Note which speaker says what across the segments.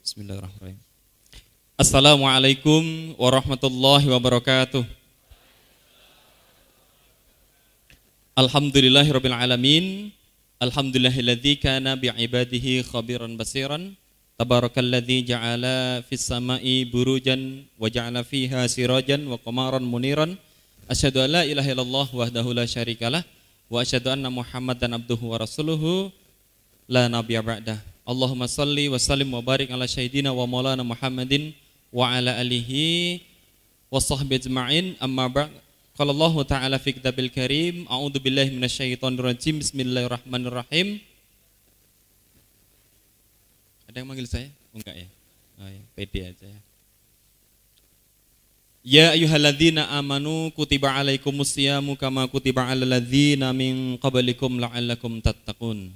Speaker 1: Bismillahirrahmanirrahim. Assalamualaikum warahmatullahi wabarakatuh.
Speaker 2: Alhamdulillahirabbil alamin. Alhamdulillahilladzi kana bi'ibadihi khabiran basiran. Tabarakalladzi ja'ala fis sama'i burujan wa ja'ala fiha sirajan wa qamaran muniran. Asyhadu an la ilaha illallah wahdahu la syarikalah wa asyhadu anna Muhammadan abduhu wa rasuluhu la nabiyya ba'dah. Allahumma salli wa sallim wa barik ala syaidina wa maulana Muhammadin wa ala alihi wa sahbihi ajma'in amma ba'd qala Allah ta'ala fi kitabil karim a'udzu billahi minasyaitonir rajim bismillahirrahmanirrahim Ada yang manggil saya? enggak ya. Oh, ya. Pede aja ya. Ya ayyuhalladzina amanu kutiba alaikumus siyamu kama kutiba alal ladzina min qablikum la'allakum tattaqun.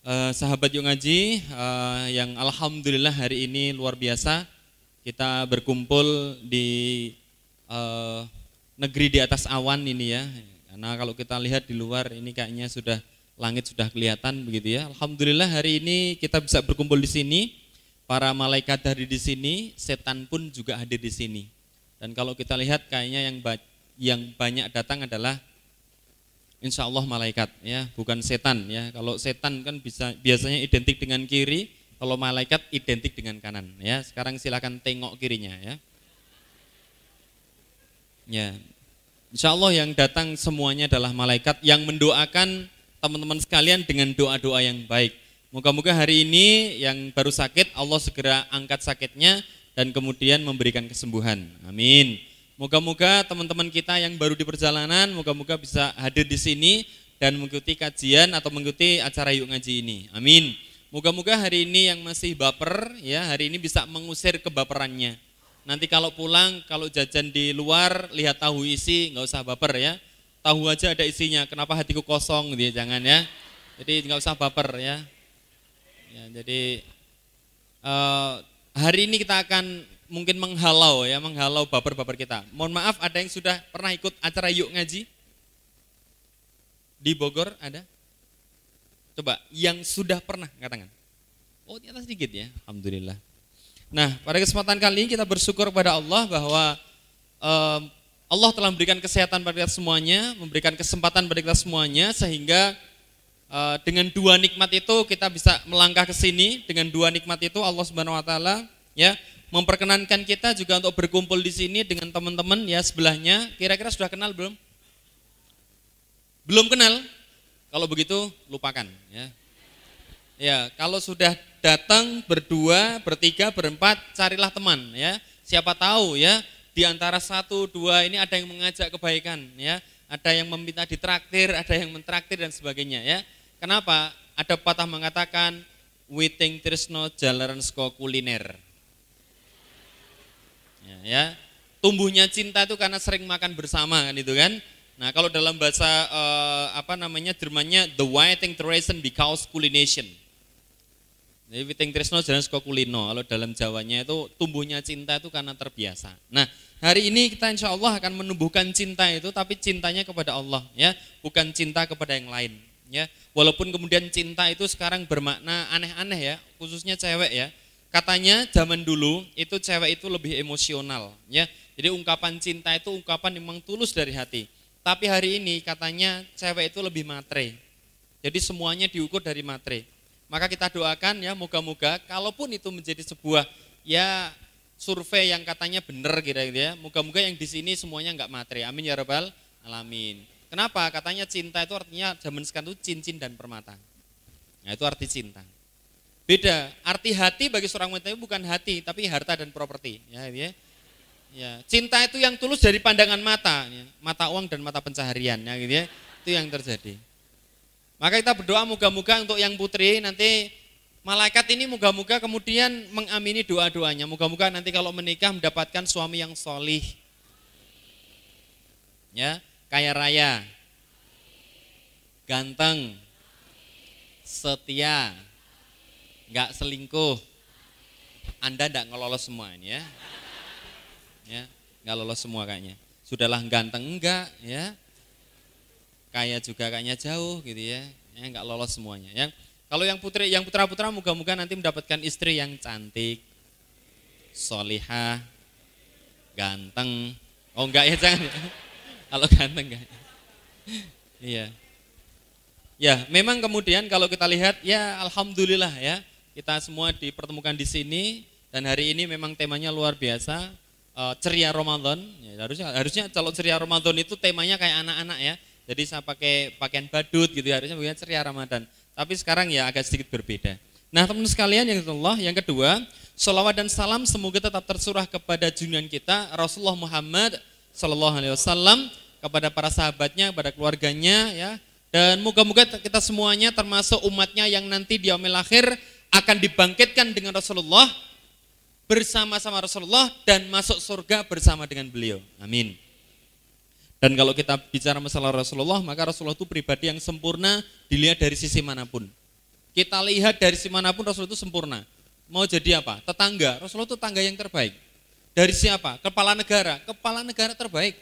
Speaker 2: Eh, sahabat yang Ngaji uh, yang alhamdulillah hari ini luar biasa kita berkumpul di uh, negeri di atas awan ini ya. Karena kalau kita lihat di luar ini kayaknya sudah langit sudah kelihatan begitu ya. Alhamdulillah hari ini kita bisa berkumpul di sini. Para malaikat hadir di sini, setan pun juga hadir di sini. Dan kalau kita lihat kayaknya yang yang banyak datang adalah insya Allah malaikat ya bukan setan ya kalau setan kan bisa biasanya identik dengan kiri kalau malaikat identik dengan kanan ya sekarang silahkan tengok kirinya ya ya insya Allah yang datang semuanya adalah malaikat yang mendoakan teman-teman sekalian dengan doa-doa yang baik moga-moga hari ini yang baru sakit Allah segera angkat sakitnya dan kemudian memberikan kesembuhan amin Moga-moga teman-teman kita yang baru di perjalanan, moga-moga bisa hadir di sini dan mengikuti kajian atau mengikuti acara Yuk Ngaji ini. Amin. Moga-moga hari ini yang masih baper, ya hari ini bisa mengusir kebaperannya. Nanti kalau pulang, kalau jajan di luar, lihat tahu isi, nggak usah baper ya. Tahu aja ada isinya, kenapa hatiku kosong gitu ya, jangan ya. Jadi nggak usah baper ya. ya jadi uh, hari ini kita akan mungkin menghalau ya, menghalau baper-baper kita. Mohon maaf ada yang sudah pernah ikut acara yuk ngaji? Di Bogor ada? Coba yang sudah pernah angkat tangan. Oh, atas sedikit ya. Alhamdulillah. Nah, pada kesempatan kali ini kita bersyukur kepada Allah bahwa um, Allah telah memberikan kesehatan pada kita semuanya, memberikan kesempatan pada kita semuanya sehingga uh, dengan dua nikmat itu kita bisa melangkah ke sini. Dengan dua nikmat itu Allah Subhanahu wa taala ya memperkenankan kita juga untuk berkumpul di sini dengan teman-teman ya sebelahnya. Kira-kira sudah kenal belum? Belum kenal? Kalau begitu lupakan ya. Ya, kalau sudah datang berdua, bertiga, berempat, carilah teman ya. Siapa tahu ya di antara satu dua ini ada yang mengajak kebaikan ya, ada yang meminta ditraktir, ada yang mentraktir dan sebagainya ya. Kenapa? Ada patah mengatakan witing trisno jalaran sko kuliner Ya, ya. Tumbuhnya cinta itu karena sering makan bersama kan itu kan. Nah, kalau dalam bahasa uh, apa namanya Jermannya the waiting treason because culination. Jadi waiting Trisno jangan suka kulino. Kalau dalam Jawanya itu tumbuhnya cinta itu karena terbiasa. Nah hari ini kita insya Allah akan menumbuhkan cinta itu, tapi cintanya kepada Allah ya, bukan cinta kepada yang lain ya. Walaupun kemudian cinta itu sekarang bermakna aneh-aneh ya, khususnya cewek ya. Katanya zaman dulu itu cewek itu lebih emosional ya. Jadi ungkapan cinta itu ungkapan memang tulus dari hati. Tapi hari ini katanya cewek itu lebih matre. Jadi semuanya diukur dari matre. Maka kita doakan ya moga-moga kalaupun itu menjadi sebuah ya survei yang katanya benar kira-kira gitu ya. Moga-moga yang di sini semuanya enggak matre. Amin ya rabbal alamin. Kenapa? Katanya cinta itu artinya zaman sekarang itu cincin dan permata. Nah, itu arti cinta. Beda. Arti hati bagi seorang wanita itu bukan hati, tapi harta dan properti. Ya, ya. ya. Cinta itu yang tulus dari pandangan mata, ya. mata uang dan mata pencaharian. Ya, gitu ya. Itu yang terjadi. Maka kita berdoa moga-moga untuk yang putri nanti malaikat ini moga-moga kemudian mengamini doa-doanya. Moga-moga nanti kalau menikah mendapatkan suami yang solih. Ya, kaya raya, ganteng, setia, nggak selingkuh. Anda tidak ngelolos semua semuanya. Ya, nggak lolos semua kayaknya. Sudahlah ganteng enggak ya. Kaya juga kayaknya jauh gitu ya. Ya nggak lolos semuanya. Yang kalau yang putri, yang putra-putra moga-moga nanti mendapatkan istri yang cantik, solihah, ganteng. Oh enggak ya jangan. Ya. kalau ganteng enggak. Ya. iya. Ya, memang kemudian kalau kita lihat ya alhamdulillah ya kita semua dipertemukan di sini dan hari ini memang temanya luar biasa eh, ceria Ramadan. Ya, harusnya harusnya kalau ceria Ramadan itu temanya kayak anak-anak ya. Jadi saya pakai pakaian badut gitu ya, harusnya bukan ceria Ramadan. Tapi sekarang ya agak sedikit berbeda. Nah teman sekalian yang Allah yang kedua Salawat dan salam semoga tetap tersurah kepada junjungan kita Rasulullah Muhammad Sallallahu Alaihi Wasallam kepada para sahabatnya, kepada keluarganya ya. Dan moga-moga kita semuanya termasuk umatnya yang nanti di akhir akan dibangkitkan dengan Rasulullah bersama-sama Rasulullah dan masuk surga bersama dengan beliau. Amin. Dan kalau kita bicara masalah Rasulullah, maka Rasulullah itu pribadi yang sempurna dilihat dari sisi manapun. Kita lihat dari sisi manapun Rasulullah itu sempurna. Mau jadi apa? Tetangga. Rasulullah itu tangga yang terbaik. Dari siapa? Kepala negara. Kepala negara terbaik.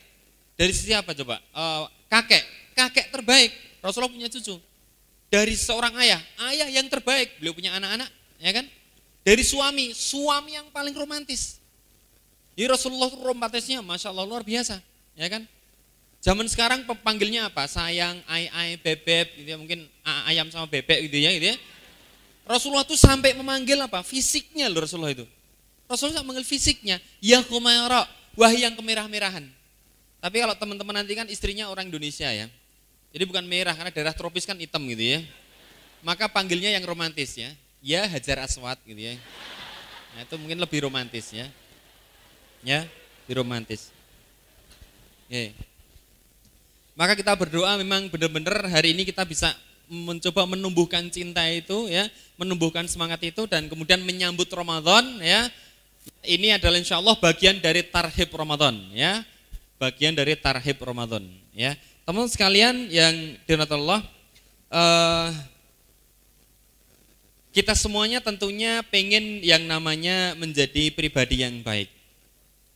Speaker 2: Dari siapa coba? Eh, kakek. Kakek terbaik. Rasulullah punya cucu dari seorang ayah, ayah yang terbaik, beliau punya anak-anak, ya kan? Dari suami, suami yang paling romantis. Ini Rasulullah romantisnya, masya Allah luar biasa, ya kan? Zaman sekarang panggilnya apa? Sayang, ai ai, bebek, gitu ya. mungkin ayam sama bebek gitu ya, gitu ya. Rasulullah tuh sampai memanggil apa? Fisiknya loh Rasulullah itu. Rasulullah memanggil fisiknya, ya kumayara, wah yang kemerah-merahan. Tapi kalau teman-teman nanti kan istrinya orang Indonesia ya, jadi bukan merah karena daerah tropis kan hitam gitu ya. Maka panggilnya yang romantis ya. Ya Hajar Aswad gitu ya. Nah, itu mungkin lebih romantis ya. Ya, lebih romantis. Oke. Maka kita berdoa memang benar-benar hari ini kita bisa mencoba menumbuhkan cinta itu ya, menumbuhkan semangat itu dan kemudian menyambut Ramadan ya. Ini adalah insya Allah bagian dari tarhib Ramadan ya. Bagian dari tarhib Ramadan ya. Teman-teman sekalian yang dirahmati Allah, uh, kita semuanya tentunya pengen yang namanya menjadi pribadi yang baik,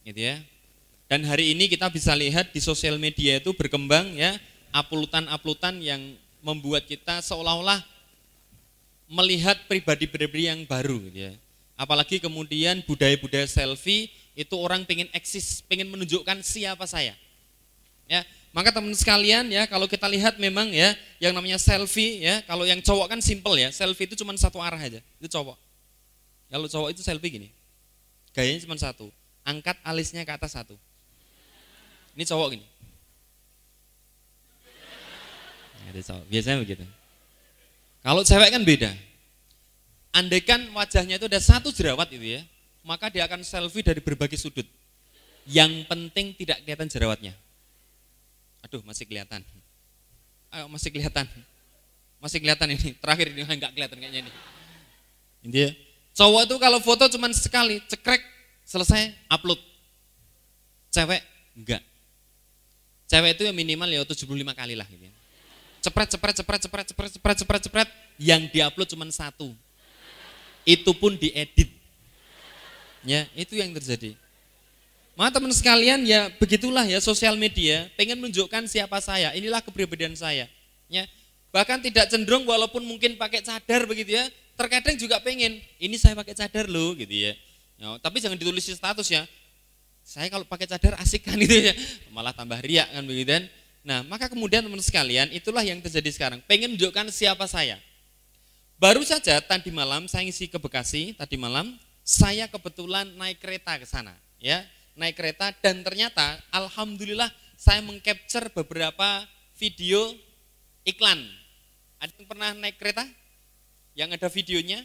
Speaker 2: gitu ya. Dan hari ini kita bisa lihat di sosial media itu berkembang ya, uploadan-uploadan yang membuat kita seolah-olah melihat pribadi-pribadi yang baru, gitu ya. Apalagi kemudian budaya-budaya selfie itu orang pengen eksis, pengen menunjukkan siapa saya, ya maka teman sekalian ya, kalau kita lihat memang ya, yang namanya selfie ya, kalau yang cowok kan simple ya, selfie itu cuma satu arah aja, itu cowok. Kalau cowok itu selfie gini, gayanya cuma satu, angkat alisnya ke atas satu. Ini cowok gini. Ada cowok, biasanya begitu. Kalau cewek kan beda. Andaikan wajahnya itu ada satu jerawat itu ya, maka dia akan selfie dari berbagai sudut. Yang penting tidak kelihatan jerawatnya. Aduh, masih kelihatan. Ayo, masih kelihatan. Masih kelihatan ini. Terakhir ini nggak kelihatan kayaknya ini. ini ya cowok itu kalau foto cuma sekali, cekrek, selesai, upload. Cewek, enggak. Cewek itu yang minimal ya 75 kali lah gitu ya. Cepret, cepret, cepret, cepret, cepret, cepret, cepret, cepret. Yang diupload cuma satu. Itu pun diedit. Ya, itu yang terjadi. Maka teman sekalian ya begitulah ya sosial media pengen menunjukkan siapa saya. Inilah kepribadian saya. Ya. Bahkan tidak cenderung walaupun mungkin pakai cadar begitu ya. Terkadang juga pengen ini saya pakai cadar loh gitu ya. No, ya, tapi jangan ditulis status ya. Saya kalau pakai cadar asik kan gitu ya. Malah tambah riak kan begitu kan. Nah, maka kemudian teman sekalian itulah yang terjadi sekarang. Pengen menunjukkan siapa saya. Baru saja tadi malam saya ngisi ke Bekasi, tadi malam saya kebetulan naik kereta ke sana, ya naik kereta dan ternyata alhamdulillah saya mengcapture beberapa video iklan. Ada yang pernah naik kereta? Yang ada videonya?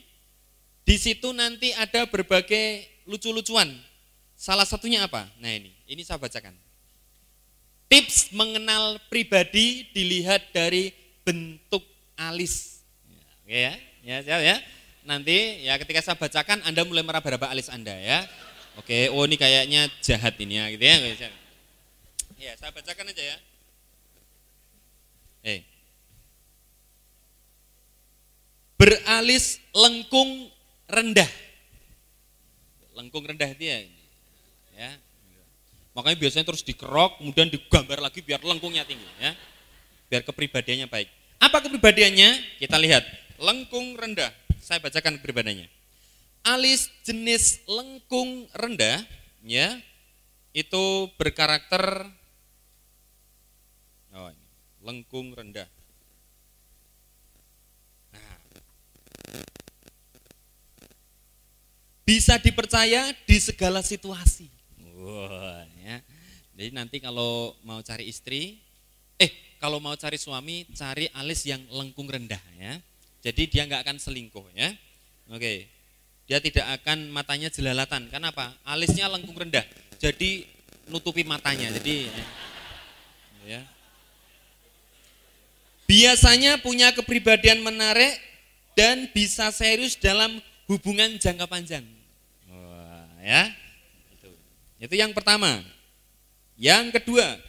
Speaker 2: Di situ nanti ada berbagai lucu-lucuan. Salah satunya apa? Nah ini, ini saya bacakan. Tips mengenal pribadi dilihat dari bentuk alis. Oke ya, ya, ya. Nanti ya ketika saya bacakan Anda mulai meraba-raba alis Anda ya. Oke, oh ini kayaknya jahat ini ya, gitu ya. Ya, saya bacakan aja ya. Eh. Beralis lengkung rendah. Lengkung rendah dia. Ya, ya. Makanya biasanya terus dikerok, kemudian digambar lagi biar lengkungnya tinggi ya. Biar kepribadiannya baik. Apa kepribadiannya? Kita lihat. Lengkung rendah. Saya bacakan kepribadiannya alis jenis lengkung rendah ya itu berkarakter oh, lengkung rendah. Nah, bisa dipercaya di segala situasi. wow, ya. Jadi nanti kalau mau cari istri, eh kalau mau cari suami, cari alis yang lengkung rendah ya. Jadi dia nggak akan selingkuh ya. Oke, dia tidak akan matanya jelalatan. Kenapa? Alisnya lengkung rendah. Jadi nutupi matanya. Jadi ya. ya. Biasanya punya kepribadian menarik dan bisa serius dalam hubungan jangka panjang. Wah, ya. Itu. Itu yang pertama. Yang kedua,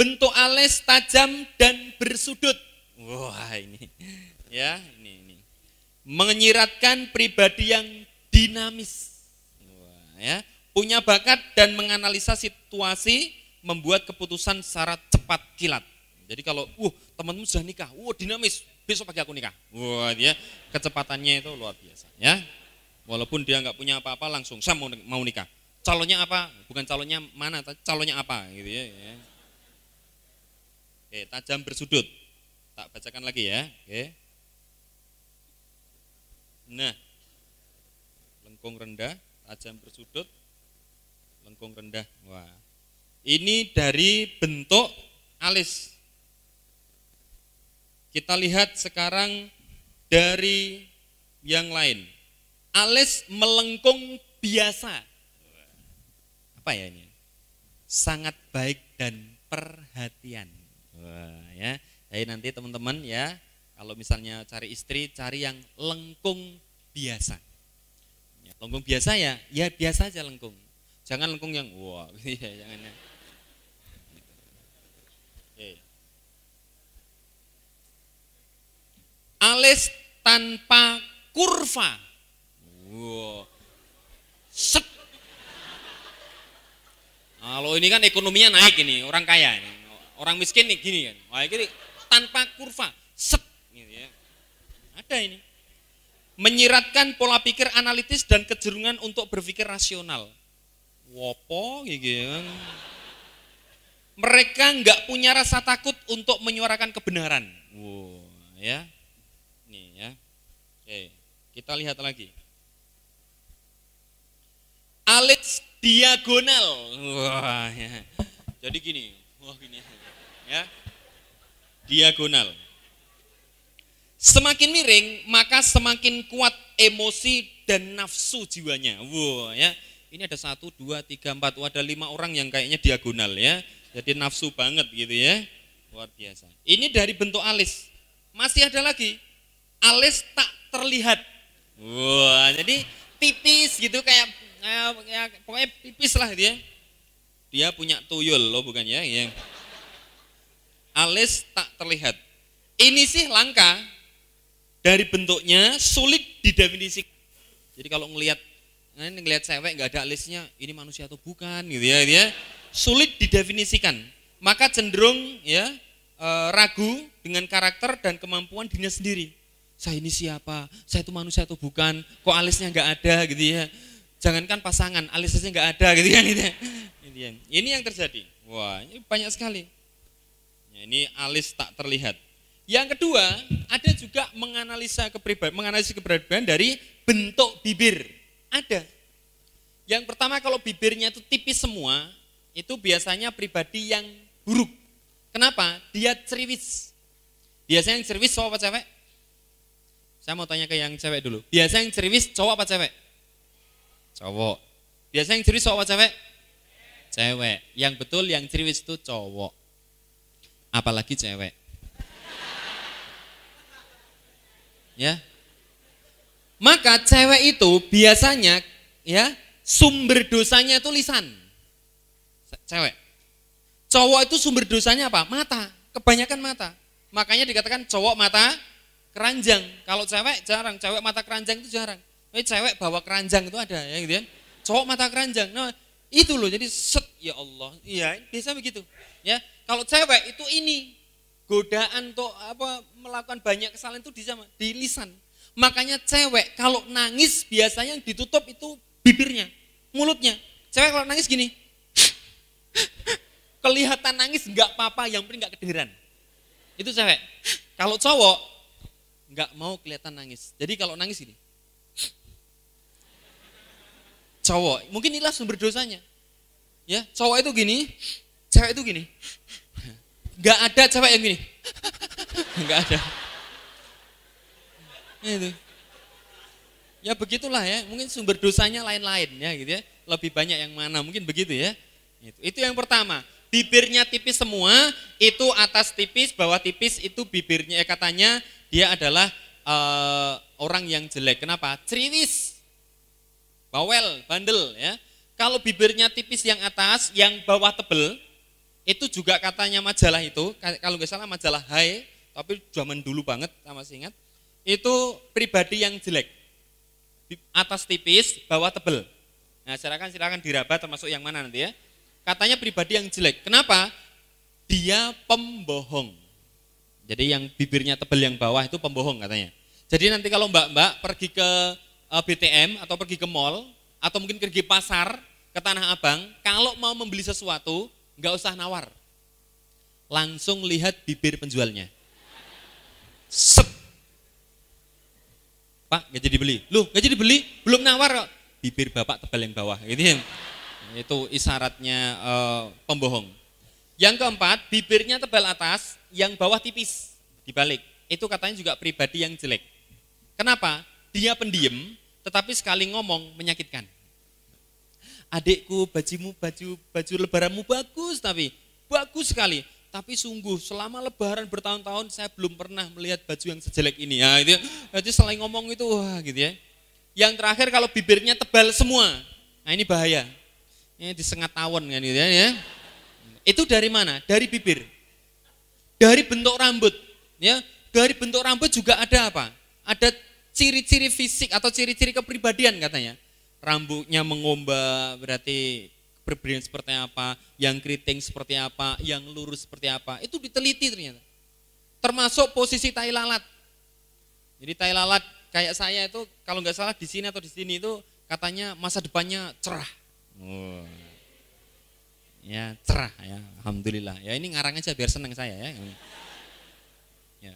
Speaker 2: bentuk alis tajam dan bersudut. Wah, ini. Ya, ini menyiratkan pribadi yang dinamis. ya, punya bakat dan menganalisa situasi, membuat keputusan secara cepat kilat. Jadi kalau, uh, temanmu sudah nikah, uh, dinamis, besok pagi aku nikah. Wah, dia kecepatannya itu luar biasa, ya. Walaupun dia nggak punya apa-apa, langsung saya mau, nikah. Calonnya apa? Bukan calonnya mana, calonnya apa, gitu ya. ya. Oke, tajam bersudut. Tak bacakan lagi ya. Oke. Nah, lengkung rendah, tajam bersudut, lengkung rendah. Wah. Ini dari bentuk alis. Kita lihat sekarang dari yang lain. Alis melengkung biasa. Apa ya ini? Sangat baik dan perhatian. Wah, ya. Jadi nanti teman-teman ya kalau misalnya cari istri, cari yang lengkung biasa. Ya, lengkung biasa ya, ya biasa aja lengkung. Jangan lengkung yang wah, wow, ya, jangan ya. Alis tanpa kurva. Wow. Set. Kalau ini kan ekonominya naik ini, orang kaya ini. Orang miskin nih gini kan. Wah, ini tanpa kurva. Set. Ada ini. Menyiratkan pola pikir analitis dan kejerungan untuk berpikir rasional. Wopo gitu ya. Mereka nggak punya rasa takut untuk menyuarakan kebenaran. Wow, ya. Nih ya. Oke, kita lihat lagi. Alis diagonal. Wah, ya. Jadi gini, wah gini. Ya. Diagonal Semakin miring, maka semakin kuat emosi dan nafsu jiwanya. Wow, ya. Ini ada satu, dua, tiga, empat, oh, ada lima orang yang kayaknya diagonal ya. Jadi nafsu banget gitu ya. Luar biasa. Ini dari bentuk alis. Masih ada lagi, alis tak terlihat. Wah, wow, jadi tipis gitu kayak eh, ya, pokoknya tipis lah dia. Gitu, ya. Dia punya tuyul loh bukan ya. Yang Alis tak terlihat. Ini sih langka, dari bentuknya sulit didefinisikan. Jadi kalau ngelihat nah ini ngelihat cewek nggak ada alisnya, ini manusia atau bukan gitu ya, gitu ya. Sulit didefinisikan. Maka cenderung ya eh, ragu dengan karakter dan kemampuan dirinya sendiri. Saya ini siapa? Saya itu manusia atau bukan? Kok alisnya nggak ada gitu ya? Jangankan pasangan, alisnya nggak ada gitu kan gitu ya. Ini yang terjadi. Wah, ini banyak sekali. ini alis tak terlihat yang kedua, ada juga menganalisa kepribadian, menganalisis kepribadian dari bentuk bibir. Ada. Yang pertama kalau bibirnya itu tipis semua, itu biasanya pribadi yang buruk. Kenapa? Dia ceriwis. Biasanya yang ceriwis cowok apa cewek? Saya mau tanya ke yang cewek dulu. Biasanya yang ceriwis cowok apa cewek? Cowok. Biasanya yang ceriwis cowok apa cewek? Cewek. Yang betul yang ceriwis itu cowok. Apalagi cewek ya. Maka cewek itu biasanya ya sumber dosanya itu lisan. Cewek. Cowok itu sumber dosanya apa? Mata. Kebanyakan mata. Makanya dikatakan cowok mata keranjang. Kalau cewek jarang, cewek mata keranjang itu jarang. tapi cewek bawa keranjang itu ada ya gitu kan. Cowok mata keranjang. Nah, itu loh jadi set ya Allah. Iya, biasa begitu. Ya, kalau cewek itu ini godaan untuk apa melakukan banyak kesalahan itu di sama, di lisan. Makanya cewek kalau nangis biasanya yang ditutup itu bibirnya, mulutnya. Cewek kalau nangis gini, kelihatan nangis nggak apa-apa, yang penting nggak kedengeran. Itu cewek. Kalau cowok nggak mau kelihatan nangis. Jadi kalau nangis gini, cowok, mungkin inilah sumber dosanya. Ya, cowok itu gini, cewek itu gini. Nggak ada cewek yang gini. Nggak ada. Itu. Ya begitulah ya, mungkin sumber dosanya lain-lain ya gitu ya. Lebih banyak yang mana, mungkin begitu ya. Itu, itu yang pertama. Bibirnya tipis semua, itu atas tipis, bawah tipis, itu bibirnya ya katanya dia adalah uh, orang yang jelek. Kenapa? Ceriwis, bawel, bandel ya. Kalau bibirnya tipis yang atas, yang bawah tebel, itu juga katanya majalah itu, kalau nggak salah majalah Hai, tapi zaman dulu banget, sama masih ingat. Itu pribadi yang jelek. atas tipis, bawah tebel. Nah, silakan silakan diraba termasuk yang mana nanti ya. Katanya pribadi yang jelek. Kenapa? Dia pembohong. Jadi yang bibirnya tebel yang bawah itu pembohong katanya. Jadi nanti kalau mbak-mbak pergi ke eh, BTM atau pergi ke mall atau mungkin pergi pasar ke Tanah Abang, kalau mau membeli sesuatu, nggak usah nawar. Langsung lihat bibir penjualnya. Sep. Pak, nggak jadi beli. Lu nggak jadi beli, belum nawar kok. Bibir bapak tebal yang bawah. ini, gitu yang, Itu isyaratnya uh, pembohong. Yang keempat, bibirnya tebal atas, yang bawah tipis, dibalik. Itu katanya juga pribadi yang jelek. Kenapa? Dia pendiam, tetapi sekali ngomong menyakitkan adikku bajumu baju baju lebaranmu bagus tapi bagus sekali tapi sungguh selama lebaran bertahun-tahun saya belum pernah melihat baju yang sejelek ini ya itu jadi selain ngomong itu wah gitu ya yang terakhir kalau bibirnya tebal semua nah ini bahaya ini disengat tawon kan gitu ya, ya itu dari mana dari bibir dari bentuk rambut ya dari bentuk rambut juga ada apa ada ciri-ciri fisik atau ciri-ciri kepribadian katanya rambutnya mengombak berarti berbeda seperti apa, yang keriting seperti apa, yang lurus seperti apa. Itu diteliti ternyata. Termasuk posisi tai lalat. Jadi tai lalat kayak saya itu kalau nggak salah di sini atau di sini itu katanya masa depannya cerah. Oh. Ya cerah ya, alhamdulillah. Ya ini ngarang aja biar seneng saya ya. ya.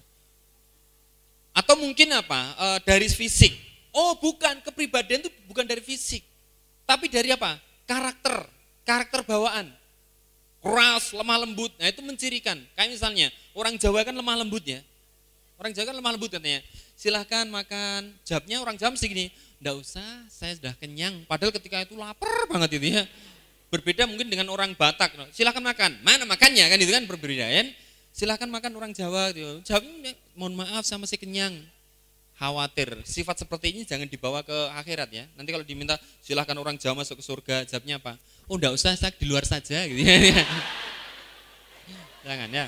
Speaker 2: Atau mungkin apa eh, dari fisik Oh bukan, kepribadian itu bukan dari fisik. Tapi dari apa? Karakter, karakter bawaan. Keras, lemah lembut, nah itu mencirikan. Kayak misalnya, orang Jawa kan lemah lembut ya. Orang Jawa kan lemah lembut katanya. Silahkan makan, jawabnya orang Jawa gini, Nggak usah, saya sudah kenyang. Padahal ketika itu lapar banget itu ya. Berbeda mungkin dengan orang Batak. Silahkan makan, mana makannya kan itu kan berbeda ya. Kan? Silahkan makan orang Jawa gitu. Jawabnya, mohon maaf sama si kenyang khawatir. Sifat seperti ini jangan dibawa ke akhirat ya. Nanti kalau diminta silahkan orang Jawa masuk ke surga, jawabnya apa? Oh enggak usah, saya di luar saja gitu ya. jangan ya.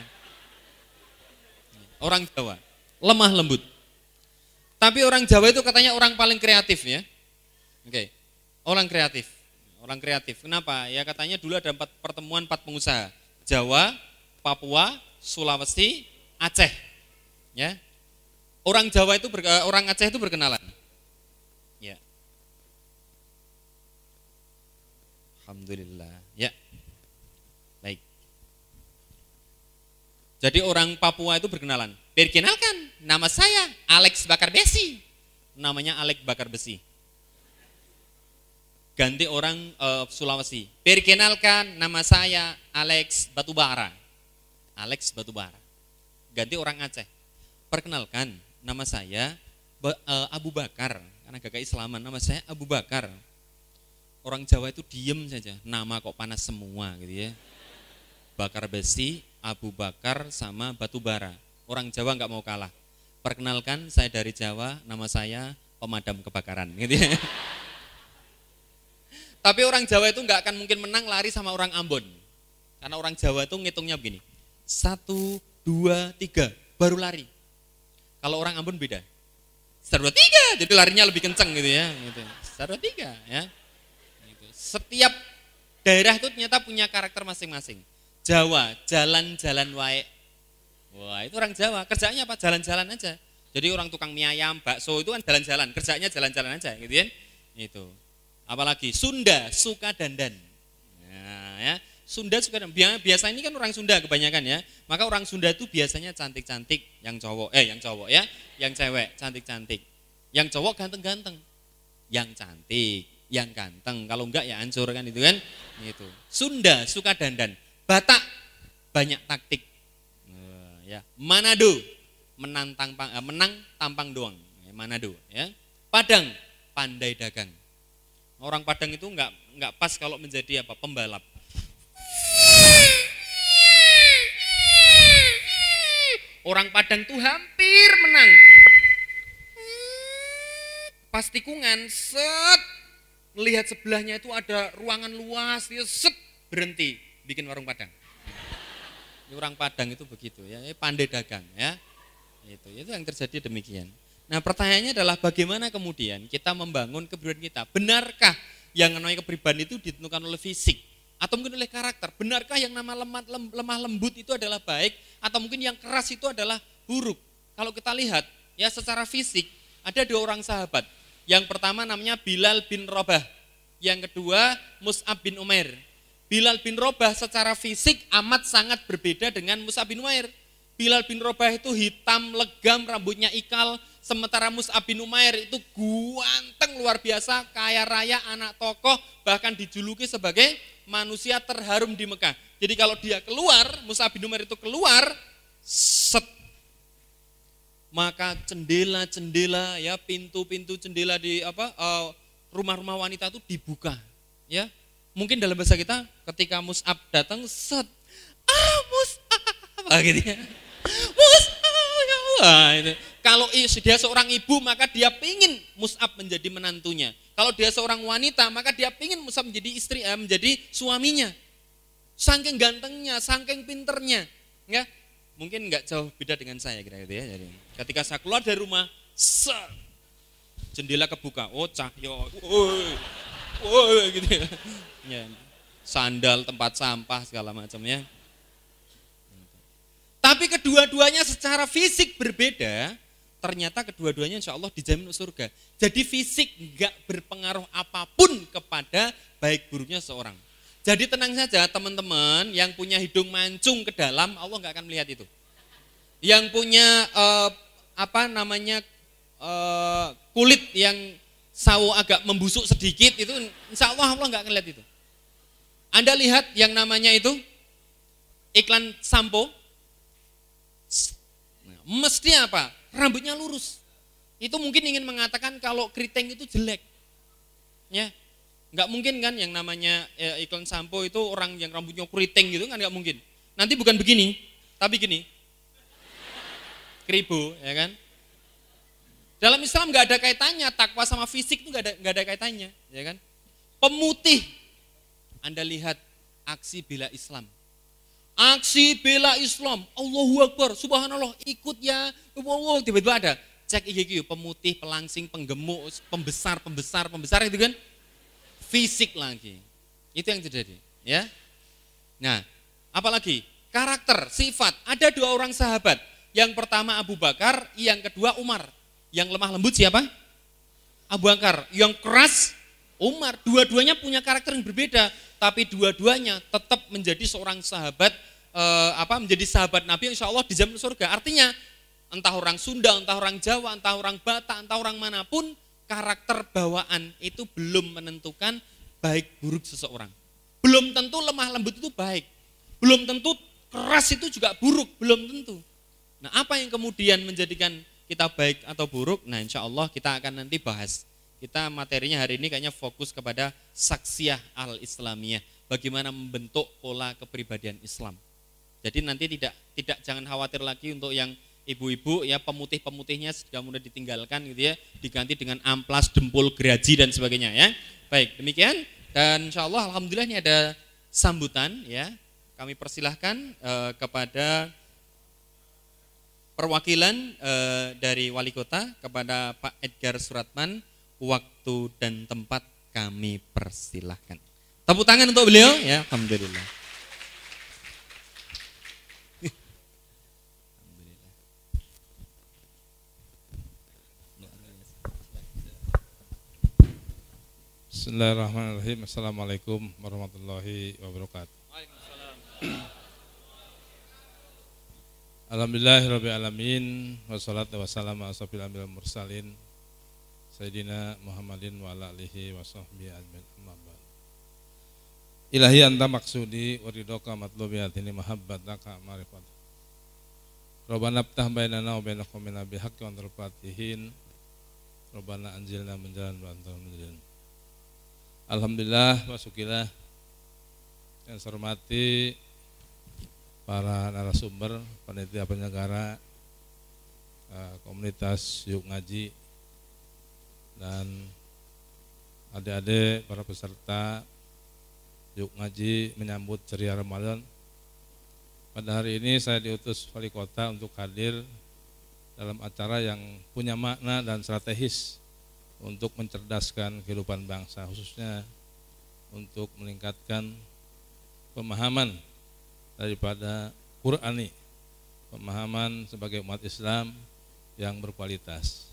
Speaker 2: Orang Jawa, lemah lembut. Tapi orang Jawa itu katanya orang paling kreatif ya. Oke, orang kreatif. Orang kreatif, kenapa? Ya katanya dulu ada empat pertemuan empat pengusaha. Jawa, Papua, Sulawesi, Aceh. Ya, Orang Jawa itu eh, orang Aceh itu berkenalan. Ya. Alhamdulillah. Ya. Baik. Jadi orang Papua itu berkenalan. Perkenalkan, nama saya Alex Bakar Besi. Namanya Alex Bakar Besi. Ganti orang uh, Sulawesi. Perkenalkan, nama saya Alex Batubara. Alex Batubara. Ganti orang Aceh. Perkenalkan, nama saya eh, Abu Bakar, karena agak keislaman, nama saya Abu Bakar. Orang Jawa itu diem saja, nama kok panas semua gitu ya. Bakar besi, Abu Bakar sama batu bara. Orang Jawa nggak mau kalah. Perkenalkan saya dari Jawa, nama saya pemadam kebakaran gitu ya. Tapi orang Jawa itu nggak akan mungkin menang lari sama orang Ambon. Karena orang Jawa itu ngitungnya begini. Satu, dua, tiga, baru lari. Kalau orang Ambon beda. seru tiga, jadi larinya lebih kenceng gitu ya. Gitu. tiga ya. Gitu. Setiap daerah itu ternyata punya karakter masing-masing. Jawa, jalan-jalan wae. Wah itu orang Jawa, kerjanya apa? Jalan-jalan aja. Jadi orang tukang mie ayam, bakso itu kan jalan-jalan, kerjanya jalan-jalan aja gitu ya. Itu. Apalagi Sunda, suka dandan. Nah, ya Sunda suka biasa ini kan orang Sunda kebanyakan ya. Maka orang Sunda itu biasanya cantik-cantik yang cowok eh yang cowok ya, yang cewek cantik-cantik. Yang cowok ganteng-ganteng. Yang cantik, yang ganteng. Kalau enggak ya hancur kan itu kan. Itu. Sunda suka dandan. Batak banyak taktik. Eh, ya. Manado menantang eh, menang tampang doang. Eh, Manado ya. Padang pandai dagang. Orang Padang itu enggak enggak pas kalau menjadi apa pembalap Orang Padang tuh hampir menang. Pas tikungan, set melihat sebelahnya itu ada ruangan luas, dia set berhenti bikin warung Padang. orang Padang itu begitu ya, pandai dagang ya. Itu itu yang terjadi demikian. Nah, pertanyaannya adalah bagaimana kemudian kita membangun kepribadian kita? Benarkah yang namanya kepribadian itu ditentukan oleh fisik? atau mungkin oleh karakter. Benarkah yang nama lemah, lemah lembut itu adalah baik atau mungkin yang keras itu adalah buruk? Kalau kita lihat ya secara fisik ada dua orang sahabat. Yang pertama namanya Bilal bin Robah. Yang kedua Mus'ab bin Umair. Bilal bin Robah secara fisik amat sangat berbeda dengan Mus'ab bin Umair. Bilal bin Robah itu hitam, legam, rambutnya ikal. Sementara Mus'ab bin Umair itu guanteng luar biasa, kaya raya, anak tokoh, bahkan dijuluki sebagai manusia terharum di Mekah. Jadi kalau dia keluar, Musa bin Umar itu keluar, set maka jendela-jendela ya pintu-pintu jendela di apa eh, rumah-rumah wanita itu dibuka ya mungkin dalam bahasa kita ketika Mus'ab datang set ah Mus'ab ah, gitu ya Mus'ab ya Allah kalau dia seorang ibu maka dia pingin Mus'ab menjadi menantunya kalau dia seorang wanita, maka dia ingin Musa menjadi istri, eh, menjadi suaminya. Sangking gantengnya, sangking pinternya. Ya, mungkin nggak jauh beda dengan saya kira-kira ya. Jadi, ketika saya keluar dari rumah, ser, jendela kebuka, oh cahyo, oh, oh, gitu ya. ya. Sandal, tempat sampah segala macamnya. Tapi kedua-duanya secara fisik berbeda, ternyata kedua-duanya insya Allah dijamin surga. Jadi fisik nggak berpengaruh apapun kepada baik buruknya seorang. Jadi tenang saja teman-teman yang punya hidung mancung ke dalam, Allah nggak akan melihat itu. Yang punya eh, apa namanya eh, kulit yang sawo agak membusuk sedikit itu, insya Allah Allah nggak akan lihat itu. Anda lihat yang namanya itu iklan sampo, mesti apa? rambutnya lurus. Itu mungkin ingin mengatakan kalau keriting itu jelek. Ya. Enggak mungkin kan yang namanya ya, iklan sampo itu orang yang rambutnya keriting gitu kan Enggak mungkin. Nanti bukan begini, tapi gini. Kribo, ya kan? Dalam Islam nggak ada kaitannya takwa sama fisik itu nggak ada nggak ada kaitannya, ya kan? Pemutih, Anda lihat aksi bela Islam, aksi bela Islam, Allahu Akbar, Subhanallah, ikut ya Wow, tiba-tiba ada cek IGQ pemutih, pelangsing, penggemuk, pembesar, pembesar, pembesar itu kan fisik lagi. Itu yang terjadi, ya. Nah, apalagi karakter, sifat. Ada dua orang sahabat. Yang pertama Abu Bakar, yang kedua Umar. Yang lemah lembut siapa? Abu Bakar. Yang keras Umar. Dua-duanya punya karakter yang berbeda, tapi dua-duanya tetap menjadi seorang sahabat eh, apa menjadi sahabat Nabi insya Allah dijamin surga. Artinya entah orang Sunda, entah orang Jawa, entah orang Batak, entah orang manapun, karakter bawaan itu belum menentukan baik buruk seseorang. Belum tentu lemah lembut itu baik. Belum tentu keras itu juga buruk, belum tentu. Nah, apa yang kemudian menjadikan kita baik atau buruk? Nah, insya Allah kita akan nanti bahas. Kita materinya hari ini kayaknya fokus kepada saksiah al-islamiyah. Bagaimana membentuk pola kepribadian Islam. Jadi nanti tidak tidak jangan khawatir lagi untuk yang ibu-ibu ya pemutih-pemutihnya sudah mudah ditinggalkan gitu ya, diganti dengan amplas, dempul, geraji dan sebagainya ya. Baik, demikian dan insya Allah alhamdulillah ini ada sambutan ya. Kami persilahkan eh, kepada perwakilan eh, dari wali kota kepada Pak Edgar Suratman waktu dan tempat kami persilahkan. Tepuk tangan untuk beliau ya, alhamdulillah.
Speaker 3: Bismillahirrahmanirrahim. Assalamualaikum warahmatullahi wabarakatuh. Alhamdulillahirabbil alamin wassalatu wassalamu ala asrofil anbiya'i mursalin Sayyidina Muhammadin wa ala alihi wa sahbihi ajmain amma ba'd. Ilahi anta maksudi wa ridhoka matlubi hatini mahabbataka ma'rifat. Rabbana aftah bainana wa bainal qaumina bihaqqi wa antarfatihin. Rabbana anjilna menjalan wa antar Alhamdulillah, masukilah yang saya hormati para narasumber, panitia penyelenggara, eh, komunitas Yuk Ngaji, dan adik-adik para peserta Yuk Ngaji menyambut ceria Ramadan. Pada hari ini saya diutus wali kota untuk hadir dalam acara yang punya makna dan strategis untuk mencerdaskan kehidupan bangsa khususnya untuk meningkatkan pemahaman daripada Qur'ani pemahaman sebagai umat Islam yang berkualitas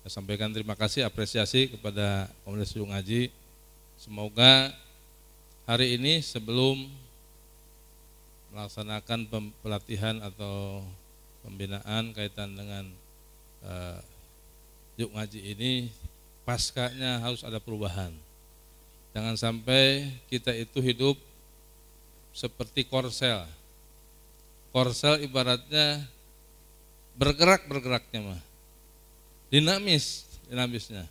Speaker 3: saya sampaikan terima kasih apresiasi kepada Komunitas Jung Haji semoga hari ini sebelum melaksanakan pelatihan atau pembinaan kaitan dengan uh, yuk ngaji ini pascanya harus ada perubahan. Jangan sampai kita itu hidup seperti korsel. Korsel ibaratnya bergerak-bergeraknya mah. Dinamis, dinamisnya.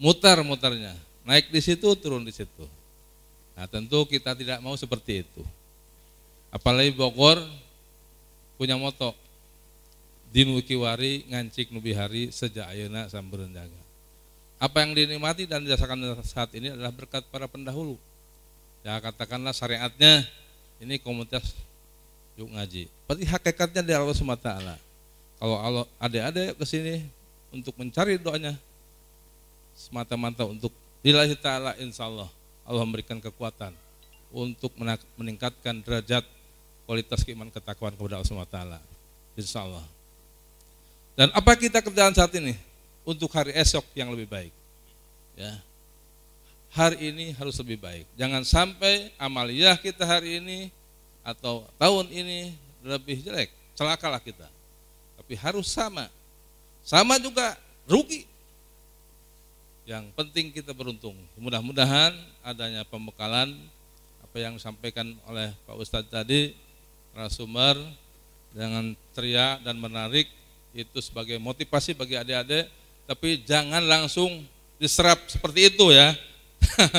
Speaker 3: Mutar-mutarnya, naik di situ, turun di situ. Nah, tentu kita tidak mau seperti itu. Apalagi Bogor punya motor dinukiwari ngancik nubi hari sejak ayana menjaga Apa yang dinikmati dan dirasakan saat ini adalah berkat para pendahulu. Ya katakanlah syariatnya ini komunitas yuk ngaji. Berarti hakikatnya dari Allah SWT. Kalau Allah ada-ada ke sini untuk mencari doanya semata-mata untuk lillahi ta'ala insya Allah Allah memberikan kekuatan untuk meningkatkan derajat kualitas keiman ketakwaan kepada Allah SWT insya Allah dan apa kita kerjaan saat ini untuk hari esok yang lebih baik? Ya. Hari ini harus lebih baik. Jangan sampai amaliah kita hari ini atau tahun ini lebih jelek. Celakalah kita. Tapi harus sama. Sama juga rugi. Yang penting kita beruntung. Mudah-mudahan adanya pembekalan apa yang disampaikan oleh Pak Ustadz tadi, Rasumer, dengan teriak dan menarik, itu sebagai motivasi bagi adik-adik, tapi jangan langsung diserap seperti itu ya.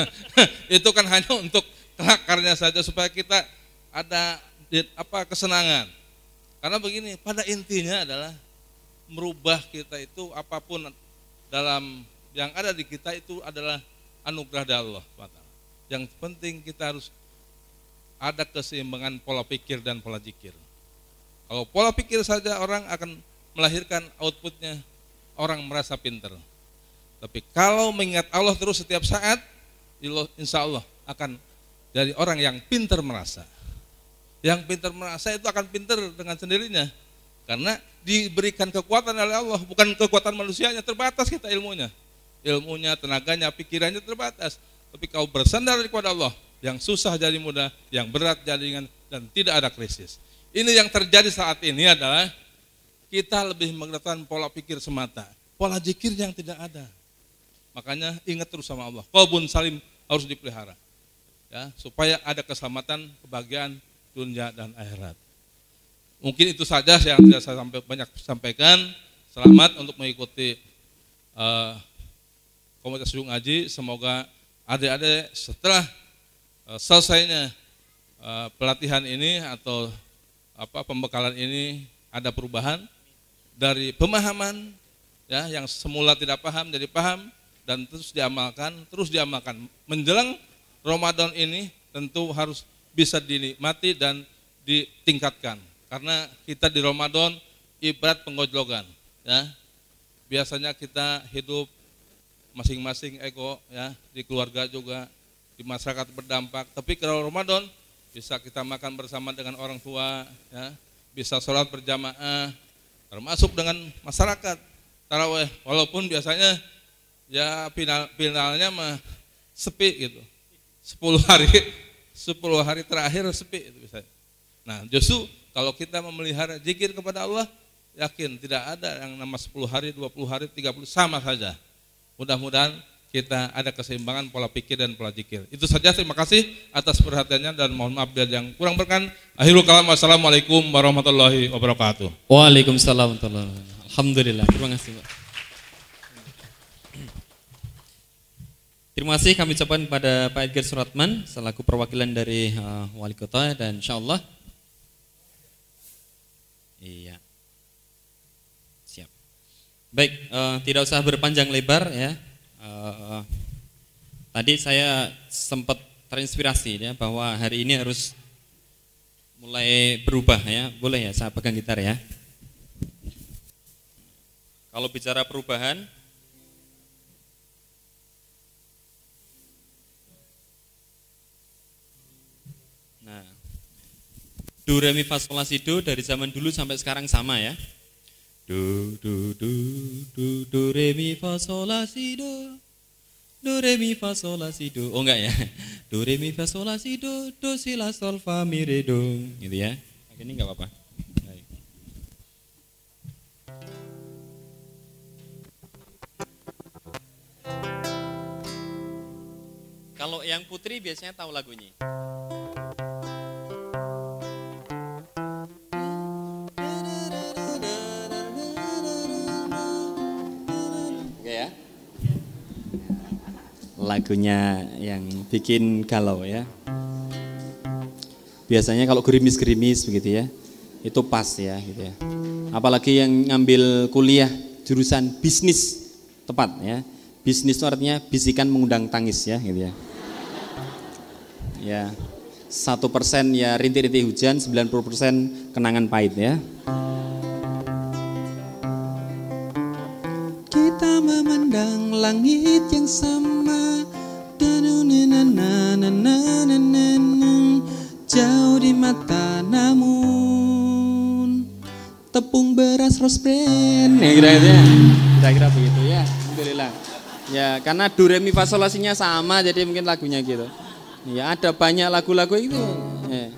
Speaker 3: itu kan hanya untuk kelakarnya saja supaya kita ada apa kesenangan. Karena begini, pada intinya adalah merubah kita itu apapun dalam yang ada di kita itu adalah anugerah dari Allah Yang penting kita harus ada keseimbangan pola pikir dan pola zikir. Kalau pola pikir saja orang akan melahirkan outputnya orang merasa pinter. Tapi kalau mengingat Allah terus setiap saat, insya Allah akan dari orang yang pinter merasa. Yang pinter merasa itu akan pinter dengan sendirinya. Karena diberikan kekuatan oleh Allah, bukan kekuatan manusianya, terbatas kita ilmunya. Ilmunya, tenaganya, pikirannya terbatas. Tapi kau bersandar kepada Allah, yang susah jadi mudah, yang berat jadi ringan, dan tidak ada krisis. Ini yang terjadi saat ini adalah kita lebih menggunakan pola pikir semata, pola zikir yang tidak ada. Makanya ingat terus sama Allah. kebun salim harus dipelihara. Ya, supaya ada keselamatan, kebahagiaan dunia dan akhirat. Mungkin itu saja yang tidak saya sampai, banyak sampaikan. Selamat untuk mengikuti uh, komunitas Jung Aji. Semoga adik-adik setelah uh, selesainya uh, pelatihan ini atau apa pembekalan ini ada perubahan dari pemahaman ya yang semula tidak paham jadi paham dan terus diamalkan, terus diamalkan. Menjelang Ramadan ini tentu harus bisa dinikmati dan ditingkatkan. Karena kita di Ramadan ibarat penggojlogan, ya. Biasanya kita hidup masing-masing ego ya, di keluarga juga, di masyarakat berdampak. Tapi kalau Ramadan bisa kita makan bersama dengan orang tua, ya, bisa sholat berjamaah, termasuk dengan masyarakat taraweh walaupun biasanya ya final finalnya mah sepi gitu 10 hari 10 hari terakhir sepi itu bisa nah justru kalau kita memelihara zikir kepada Allah yakin tidak ada yang nama 10 hari 20 hari 30 sama saja mudah-mudahan kita ada keseimbangan pola pikir dan pola jikir. Itu saja terima kasih atas perhatiannya dan mohon maaf bila yang kurang berkenan. Akhirul kalam wassalamualaikum warahmatullahi wabarakatuh. Waalaikumsalam warahmatullahi wabarakatuh. Alhamdulillah. Terima kasih Pak.
Speaker 2: Terima kasih kami ucapkan kepada Pak Edgar Suratman selaku perwakilan dari uh, Wali Kota dan insya Allah Iya. Siap. Baik, uh, tidak usah berpanjang lebar ya. Uh, tadi saya sempat terinspirasi ya bahwa hari ini harus mulai berubah ya. Boleh ya saya pegang gitar ya. Kalau bicara perubahan, Nah, do re mi fa sol la si do dari zaman dulu sampai sekarang sama ya.
Speaker 4: Do do do
Speaker 2: do do re mi fa sol la si do do re mi fa sol la si do. Oh enggak ya. Do re mi fa sol la si do do si la sol fa mi re do. Gitu ya. Ini enggak apa-apa. Kalau yang putri biasanya tahu lagunya. lagunya yang bikin galau ya. Biasanya kalau gerimis-gerimis begitu ya, itu pas ya gitu ya. Apalagi yang ngambil kuliah jurusan bisnis tepat ya. Bisnis itu artinya bisikan mengundang tangis ya gitu ya. Ya, satu persen ya rintik-rintik hujan, 90 persen kenangan pahit ya. kita memandang langit yang sama Jauh di mata namun Tepung beras rosbren Ya kira-kira Kira-kira begitu ya Alhamdulillah Ya karena do re mi fa sama jadi mungkin lagunya gitu Ya ada banyak lagu-lagu itu ya.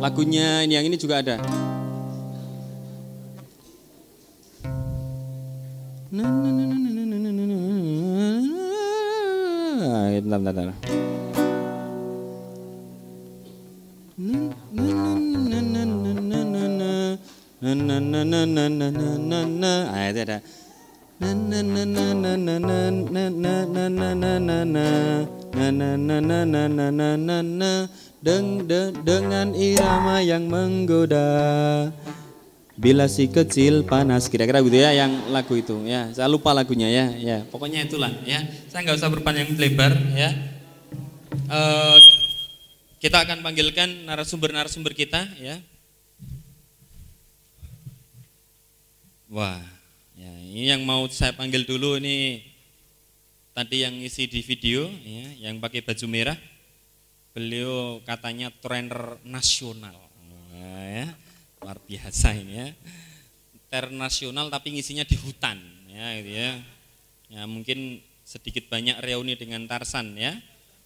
Speaker 2: Lagunya ini yang ini juga ada Bentar, bentar, bentar. Deng, dengan irama yang menggoda Bila si kecil panas kira-kira gitu ya yang lagu itu ya saya lupa lagunya ya ya pokoknya itulah ya saya nggak usah berpanjang lebar ya e, kita akan panggilkan narasumber-narasumber kita ya wah ya ini yang mau saya panggil dulu ini tadi yang isi di video ya yang pakai baju merah beliau katanya trainer nasional nah, ya luar biasa ini ya internasional tapi ngisinya di hutan ya gitu ya ya mungkin sedikit banyak reuni dengan Tarsan ya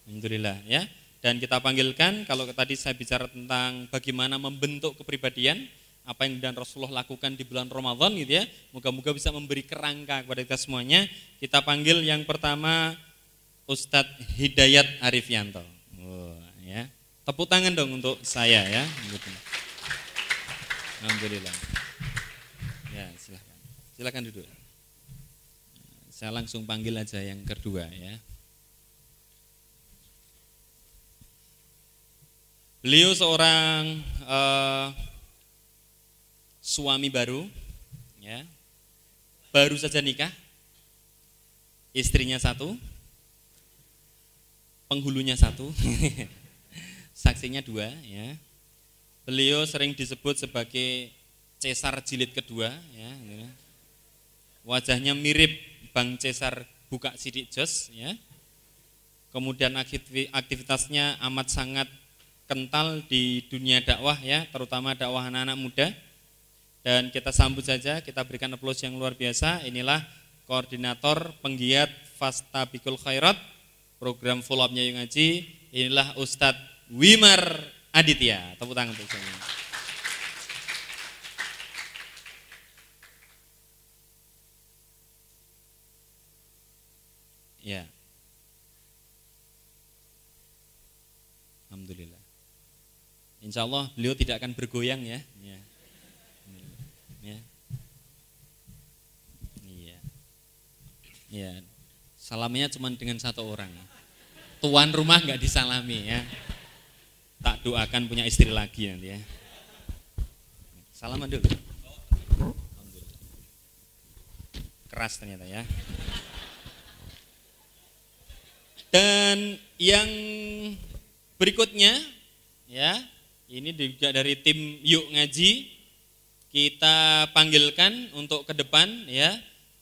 Speaker 2: alhamdulillah ya dan kita panggilkan kalau tadi saya bicara tentang bagaimana membentuk kepribadian apa yang dan Rasulullah lakukan di bulan Ramadan gitu ya moga-moga bisa memberi kerangka kepada kita semuanya kita panggil yang pertama Ustadz Hidayat Arifianto oh, ya tepuk tangan dong untuk saya ya Alhamdulillah. Ya, silakan, silakan duduk. Saya langsung panggil aja yang kedua ya. Beliau seorang uh, suami baru, ya, baru saja nikah, istrinya satu, penghulunya satu, saksinya dua, ya, Beliau sering disebut sebagai Cesar jilid kedua ya. Gitu kan. Wajahnya mirip Bang Cesar buka sidik jos ya. Kemudian aktivitasnya amat sangat kental di dunia dakwah ya, terutama dakwah anak-anak muda. Dan kita sambut saja, kita berikan aplaus yang luar biasa. Inilah koordinator penggiat Fasta Bikul Khairat, program follow up-nya Ngaji. Inilah Ustadz Wimar Aditya. Tepuk tangan untuk suami. Ya. Alhamdulillah. Insya Allah beliau tidak akan bergoyang ya. ya. ya. Ya. ya. Salamnya cuma dengan satu orang. Tuan rumah nggak disalami ya tak doakan punya istri lagi nanti ya salaman dulu keras ternyata ya dan yang berikutnya ya ini juga dari tim yuk ngaji kita panggilkan untuk ke depan ya.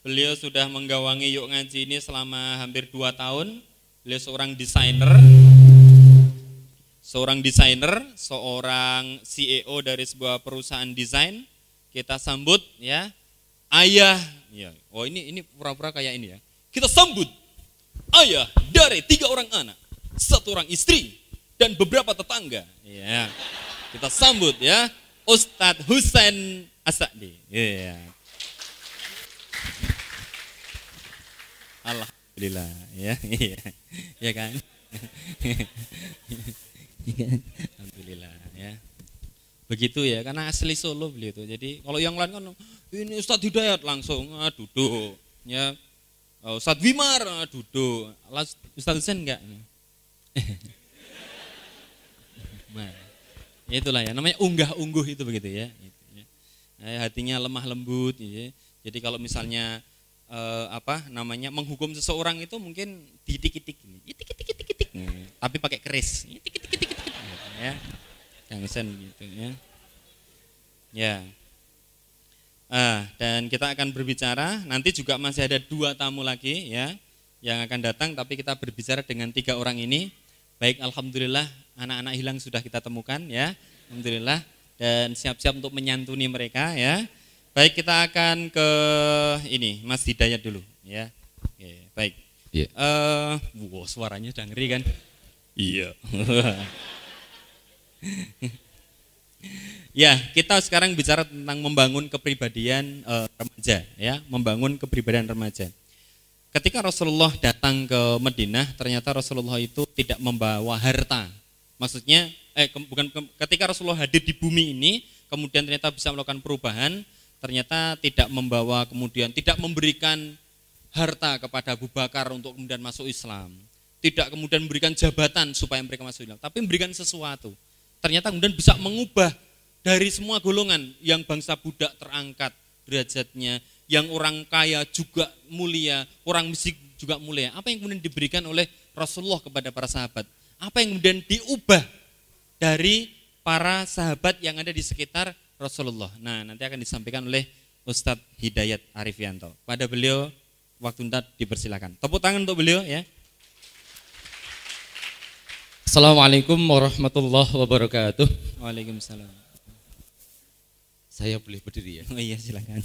Speaker 2: Beliau sudah menggawangi Yuk Ngaji ini selama hampir dua tahun. Beliau seorang desainer seorang desainer, seorang CEO dari sebuah perusahaan desain, kita sambut ya ayah ya oh ini ini pura-pura kayak ini ya kita sambut ayah dari tiga orang anak satu orang istri dan beberapa tetangga ya kita sambut ya Ustadz Husain Asadi ya alhamdulillah ya iya ya kan Alhamdulillah ya. Begitu ya, karena asli Solo beliau itu. Jadi kalau yang lain kan ini Ustadz Hidayat langsung ah, duduk ya. Oh, Ustadz Wimar ah, duduk. Ustadz Sen enggak? nah, itulah ya namanya unggah-ungguh itu begitu ya. ya. Nah, hatinya lemah lembut ya. Jadi kalau misalnya uh, apa namanya menghukum seseorang itu mungkin ini, titik titik titik titik hmm. tapi pakai keris titik titik titik ya sen gitu ya ya ah, dan kita akan berbicara nanti juga masih ada dua tamu lagi ya yang akan datang tapi kita berbicara dengan tiga orang ini baik alhamdulillah anak-anak hilang sudah kita temukan ya alhamdulillah dan siap-siap untuk menyantuni mereka ya Baik, kita akan ke ini Mas Hidayat dulu, ya. Oke, baik. Iya. Yeah. Uh, wow, suaranya udah ngeri kan? Iya. ya, kita sekarang bicara tentang membangun kepribadian uh, remaja, ya, membangun kepribadian remaja. Ketika Rasulullah datang ke Madinah, ternyata Rasulullah itu tidak membawa harta. Maksudnya, eh, ke, bukan ke, ketika Rasulullah hadir di bumi ini, kemudian ternyata bisa melakukan perubahan, ternyata tidak membawa kemudian tidak memberikan harta kepada Abu Bakar untuk kemudian masuk Islam tidak kemudian memberikan jabatan supaya mereka masuk Islam tapi memberikan sesuatu ternyata kemudian bisa mengubah dari semua golongan yang bangsa budak terangkat derajatnya yang orang kaya juga mulia orang miskin juga mulia apa yang kemudian diberikan oleh Rasulullah kepada para sahabat apa yang kemudian diubah dari para sahabat yang ada di sekitar Rasulullah. Nah, nanti akan disampaikan oleh Ustadz Hidayat Arifianto. Pada beliau waktu nanti dipersilakan. Tepuk tangan untuk beliau ya.
Speaker 5: Assalamualaikum warahmatullahi wabarakatuh.
Speaker 2: Waalaikumsalam. Saya boleh berdiri ya? Oh iya silakan.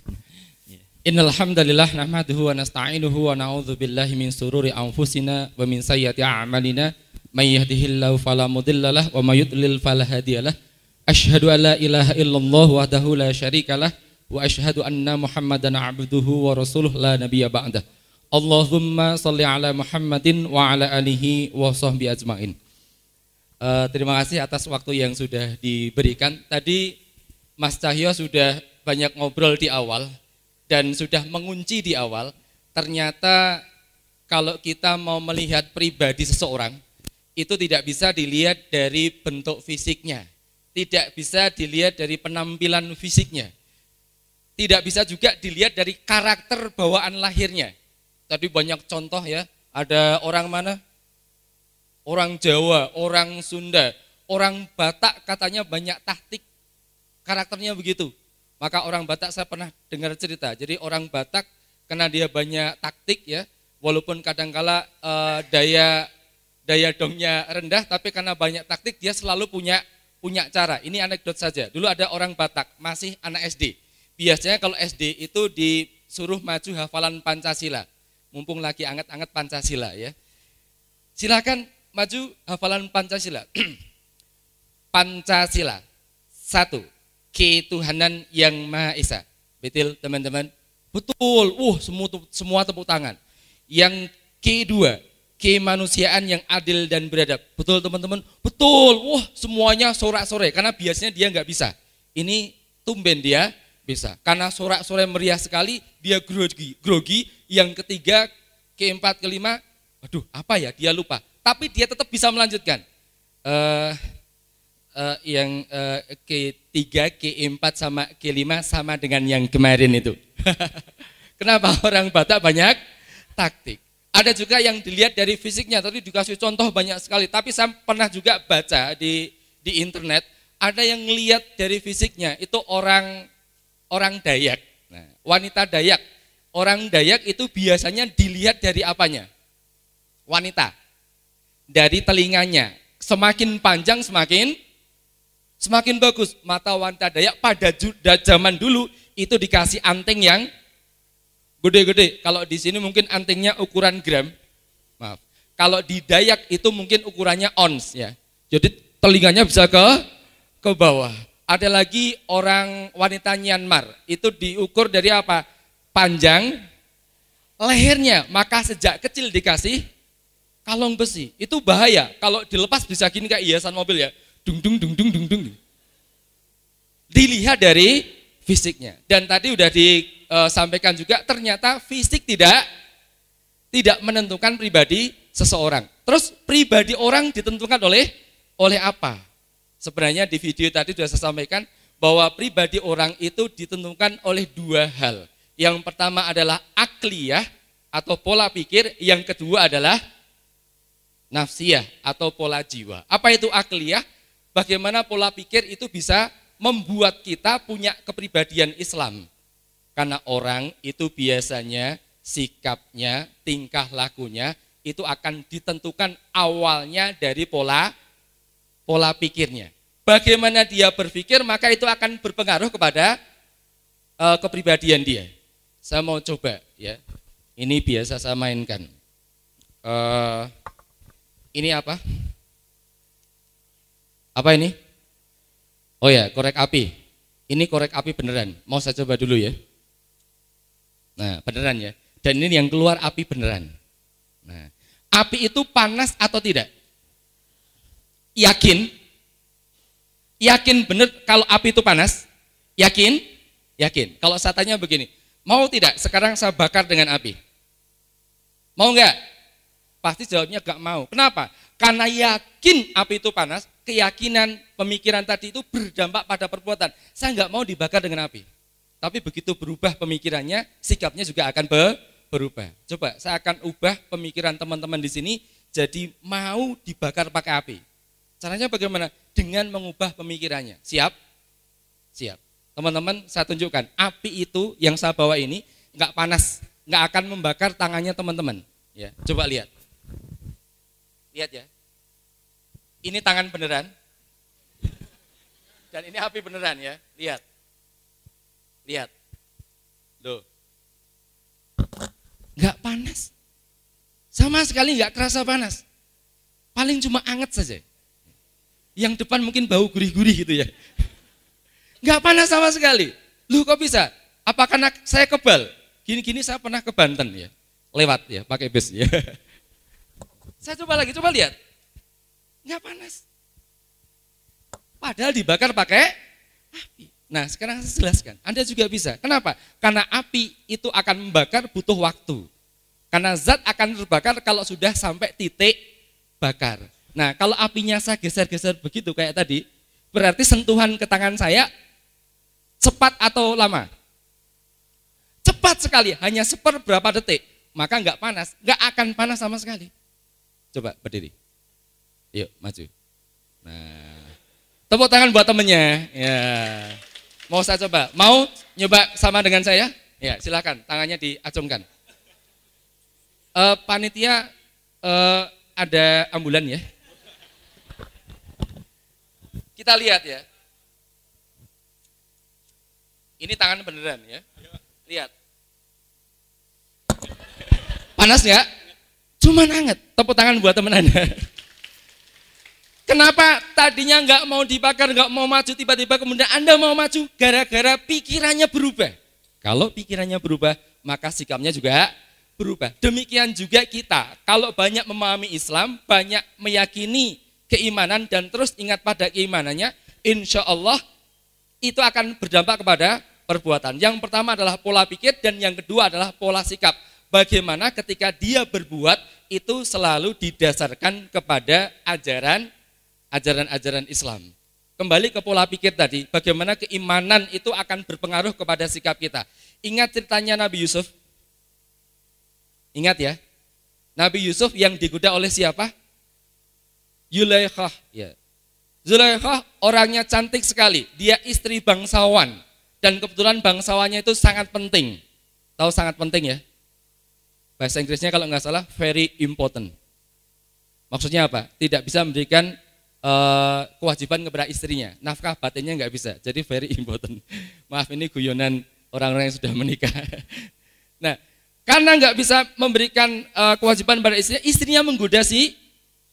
Speaker 5: Iya. Innal hamdalillah nahmaduhu wa nasta'inuhu wa na'udzu billahi min sururi anfusina wa min sayyiati a'malina. May yahdihillahu fala mudhillalah wa may yudlil fala hadiyalah. Ashhadu alla ilaha illallah wahdahu la syarikalah wa ashhadu anna Muhammadan abduhu wa rasuluh la nabiyya ba'dah. Allahumma salli ala Muhammadin wa ala alihi wa sahbi ajmain. Uh, terima kasih atas waktu yang sudah diberikan. Tadi Mas Cahyo sudah banyak ngobrol di awal dan sudah mengunci di awal. Ternyata kalau kita mau melihat pribadi seseorang itu tidak bisa dilihat dari bentuk fisiknya tidak bisa dilihat dari penampilan fisiknya. Tidak bisa juga dilihat dari karakter bawaan lahirnya. Tadi banyak contoh ya, ada orang mana? Orang Jawa, orang Sunda, orang Batak katanya banyak taktik Karakternya begitu. Maka orang Batak saya pernah dengar cerita. Jadi orang Batak karena dia banyak taktik ya, walaupun kadangkala uh, daya daya dongnya rendah, tapi karena banyak taktik dia selalu punya punya cara. Ini anekdot saja. Dulu ada orang Batak, masih anak SD. Biasanya kalau SD itu disuruh maju hafalan Pancasila. Mumpung lagi anget-anget Pancasila ya. Silakan maju hafalan Pancasila. Pancasila. Satu, ketuhanan yang Maha Esa. Betul teman-teman? Betul. Uh, semua semua tepuk tangan. Yang kedua, kemanusiaan yang adil dan beradab. Betul teman-teman? Betul. Wah, semuanya sorak-sore karena biasanya dia nggak bisa. Ini tumben dia bisa. Karena sorak-sore meriah sekali, dia grogi. Grogi yang ketiga, keempat, kelima, aduh apa ya? Dia lupa. Tapi dia tetap bisa melanjutkan. Uh, uh, yang uh, ketiga, keempat sama kelima sama dengan yang kemarin itu. Kenapa orang Batak banyak taktik? Ada juga yang dilihat dari fisiknya, tadi dikasih contoh banyak sekali. Tapi saya pernah juga baca di di internet, ada yang ngelihat dari fisiknya, itu orang orang Dayak. Nah, wanita Dayak. Orang Dayak itu biasanya dilihat dari apanya? Wanita. Dari telinganya. Semakin panjang semakin semakin bagus. Mata wanita Dayak pada zaman dulu itu dikasih anting yang gede-gede. Kalau di sini mungkin antingnya ukuran gram. Maaf. Kalau di Dayak itu mungkin ukurannya ons ya. Jadi telinganya bisa ke ke bawah. Ada lagi orang wanita Myanmar. Itu diukur dari apa? Panjang lehernya. Maka sejak kecil dikasih kalung besi. Itu bahaya. Kalau dilepas bisa gini kayak hiasan mobil ya. Dung dung dung dung dung dung. Dilihat dari fisiknya. Dan tadi sudah disampaikan e, juga ternyata fisik tidak tidak menentukan pribadi seseorang. Terus pribadi orang ditentukan oleh oleh apa? Sebenarnya di video tadi sudah saya sampaikan bahwa pribadi orang itu ditentukan oleh dua hal. Yang pertama adalah akliyah atau pola pikir, yang kedua adalah nafsiyah atau pola jiwa. Apa itu akliyah? Bagaimana pola pikir itu bisa membuat kita punya kepribadian Islam. Karena orang itu biasanya sikapnya, tingkah lakunya itu akan ditentukan awalnya dari pola pola pikirnya. Bagaimana dia berpikir maka itu akan berpengaruh kepada e, kepribadian dia. Saya mau coba ya. Ini biasa saya mainkan. E, ini apa? Apa ini? Oh ya, korek api. Ini korek api beneran. Mau saya coba dulu ya. Nah, beneran ya. Dan ini yang keluar api beneran. Nah, api itu panas atau tidak? Yakin? Yakin bener kalau api itu panas? Yakin? Yakin. Kalau saya tanya begini, mau tidak sekarang saya bakar dengan api? Mau enggak? Pasti jawabnya enggak mau. Kenapa? Karena yakin api itu panas, keyakinan, pemikiran tadi itu berdampak pada perbuatan. Saya nggak mau dibakar dengan api. Tapi begitu berubah pemikirannya, sikapnya juga akan berubah. Coba saya akan ubah pemikiran teman-teman di sini jadi mau dibakar pakai api. Caranya bagaimana? Dengan mengubah pemikirannya. Siap? Siap. Teman-teman, saya tunjukkan. Api itu yang saya bawa ini nggak panas, nggak akan membakar tangannya teman-teman. Ya, coba lihat. Lihat ya, ini tangan beneran. Dan ini api beneran ya. Lihat. Lihat. Loh. nggak panas. Sama sekali nggak kerasa panas. Paling cuma anget saja. Yang depan mungkin bau gurih-gurih gitu ya. nggak panas sama sekali. Lu kok bisa? apakah saya kebal? Gini-gini saya pernah ke Banten ya. Lewat ya, pakai bus ya. Saya coba lagi, coba lihat. Enggak panas. Padahal dibakar pakai api. Nah, sekarang saya jelaskan. Anda juga bisa. Kenapa? Karena api itu akan membakar butuh waktu. Karena zat akan terbakar kalau sudah sampai titik bakar. Nah, kalau apinya saya geser-geser begitu kayak tadi, berarti sentuhan ke tangan saya cepat atau lama? Cepat sekali, hanya seperberapa detik. Maka enggak panas, enggak akan panas sama sekali. Coba berdiri. Yuk, maju. Nah, tepuk tangan buat temennya. Ya. Mau saya coba? Mau nyoba sama dengan saya? Ya, silakan. Tangannya diacungkan. E, panitia e, ada ambulan ya? Kita lihat ya. Ini tangan beneran ya. Lihat. Panas nggak? Cuman anget. Tepuk tangan buat teman Anda. Kenapa tadinya nggak mau dibakar, nggak mau maju, tiba-tiba kemudian Anda mau maju gara-gara pikirannya berubah. Kalau pikirannya berubah, maka sikapnya juga berubah. Demikian juga kita, kalau banyak memahami Islam, banyak meyakini keimanan dan terus ingat pada keimanannya, insya Allah itu akan berdampak kepada perbuatan. Yang pertama adalah pola pikir dan yang kedua adalah pola sikap. Bagaimana ketika dia berbuat itu selalu didasarkan kepada ajaran ajaran-ajaran Islam. Kembali ke pola pikir tadi, bagaimana keimanan itu akan berpengaruh kepada sikap kita. Ingat ceritanya Nabi Yusuf? Ingat ya, Nabi Yusuf yang digoda oleh siapa? Yulaikhah. Ya. Zulaikha orangnya cantik sekali, dia istri bangsawan dan kebetulan bangsawannya itu sangat penting. Tahu sangat penting ya? Bahasa Inggrisnya kalau nggak salah very important. Maksudnya apa? Tidak bisa memberikan uh, kewajiban kepada istrinya. Nafkah batinnya nggak bisa. Jadi very important. Maaf ini guyonan orang-orang yang sudah menikah. nah, karena nggak bisa memberikan uh, kewajiban pada istrinya, istrinya menggoda si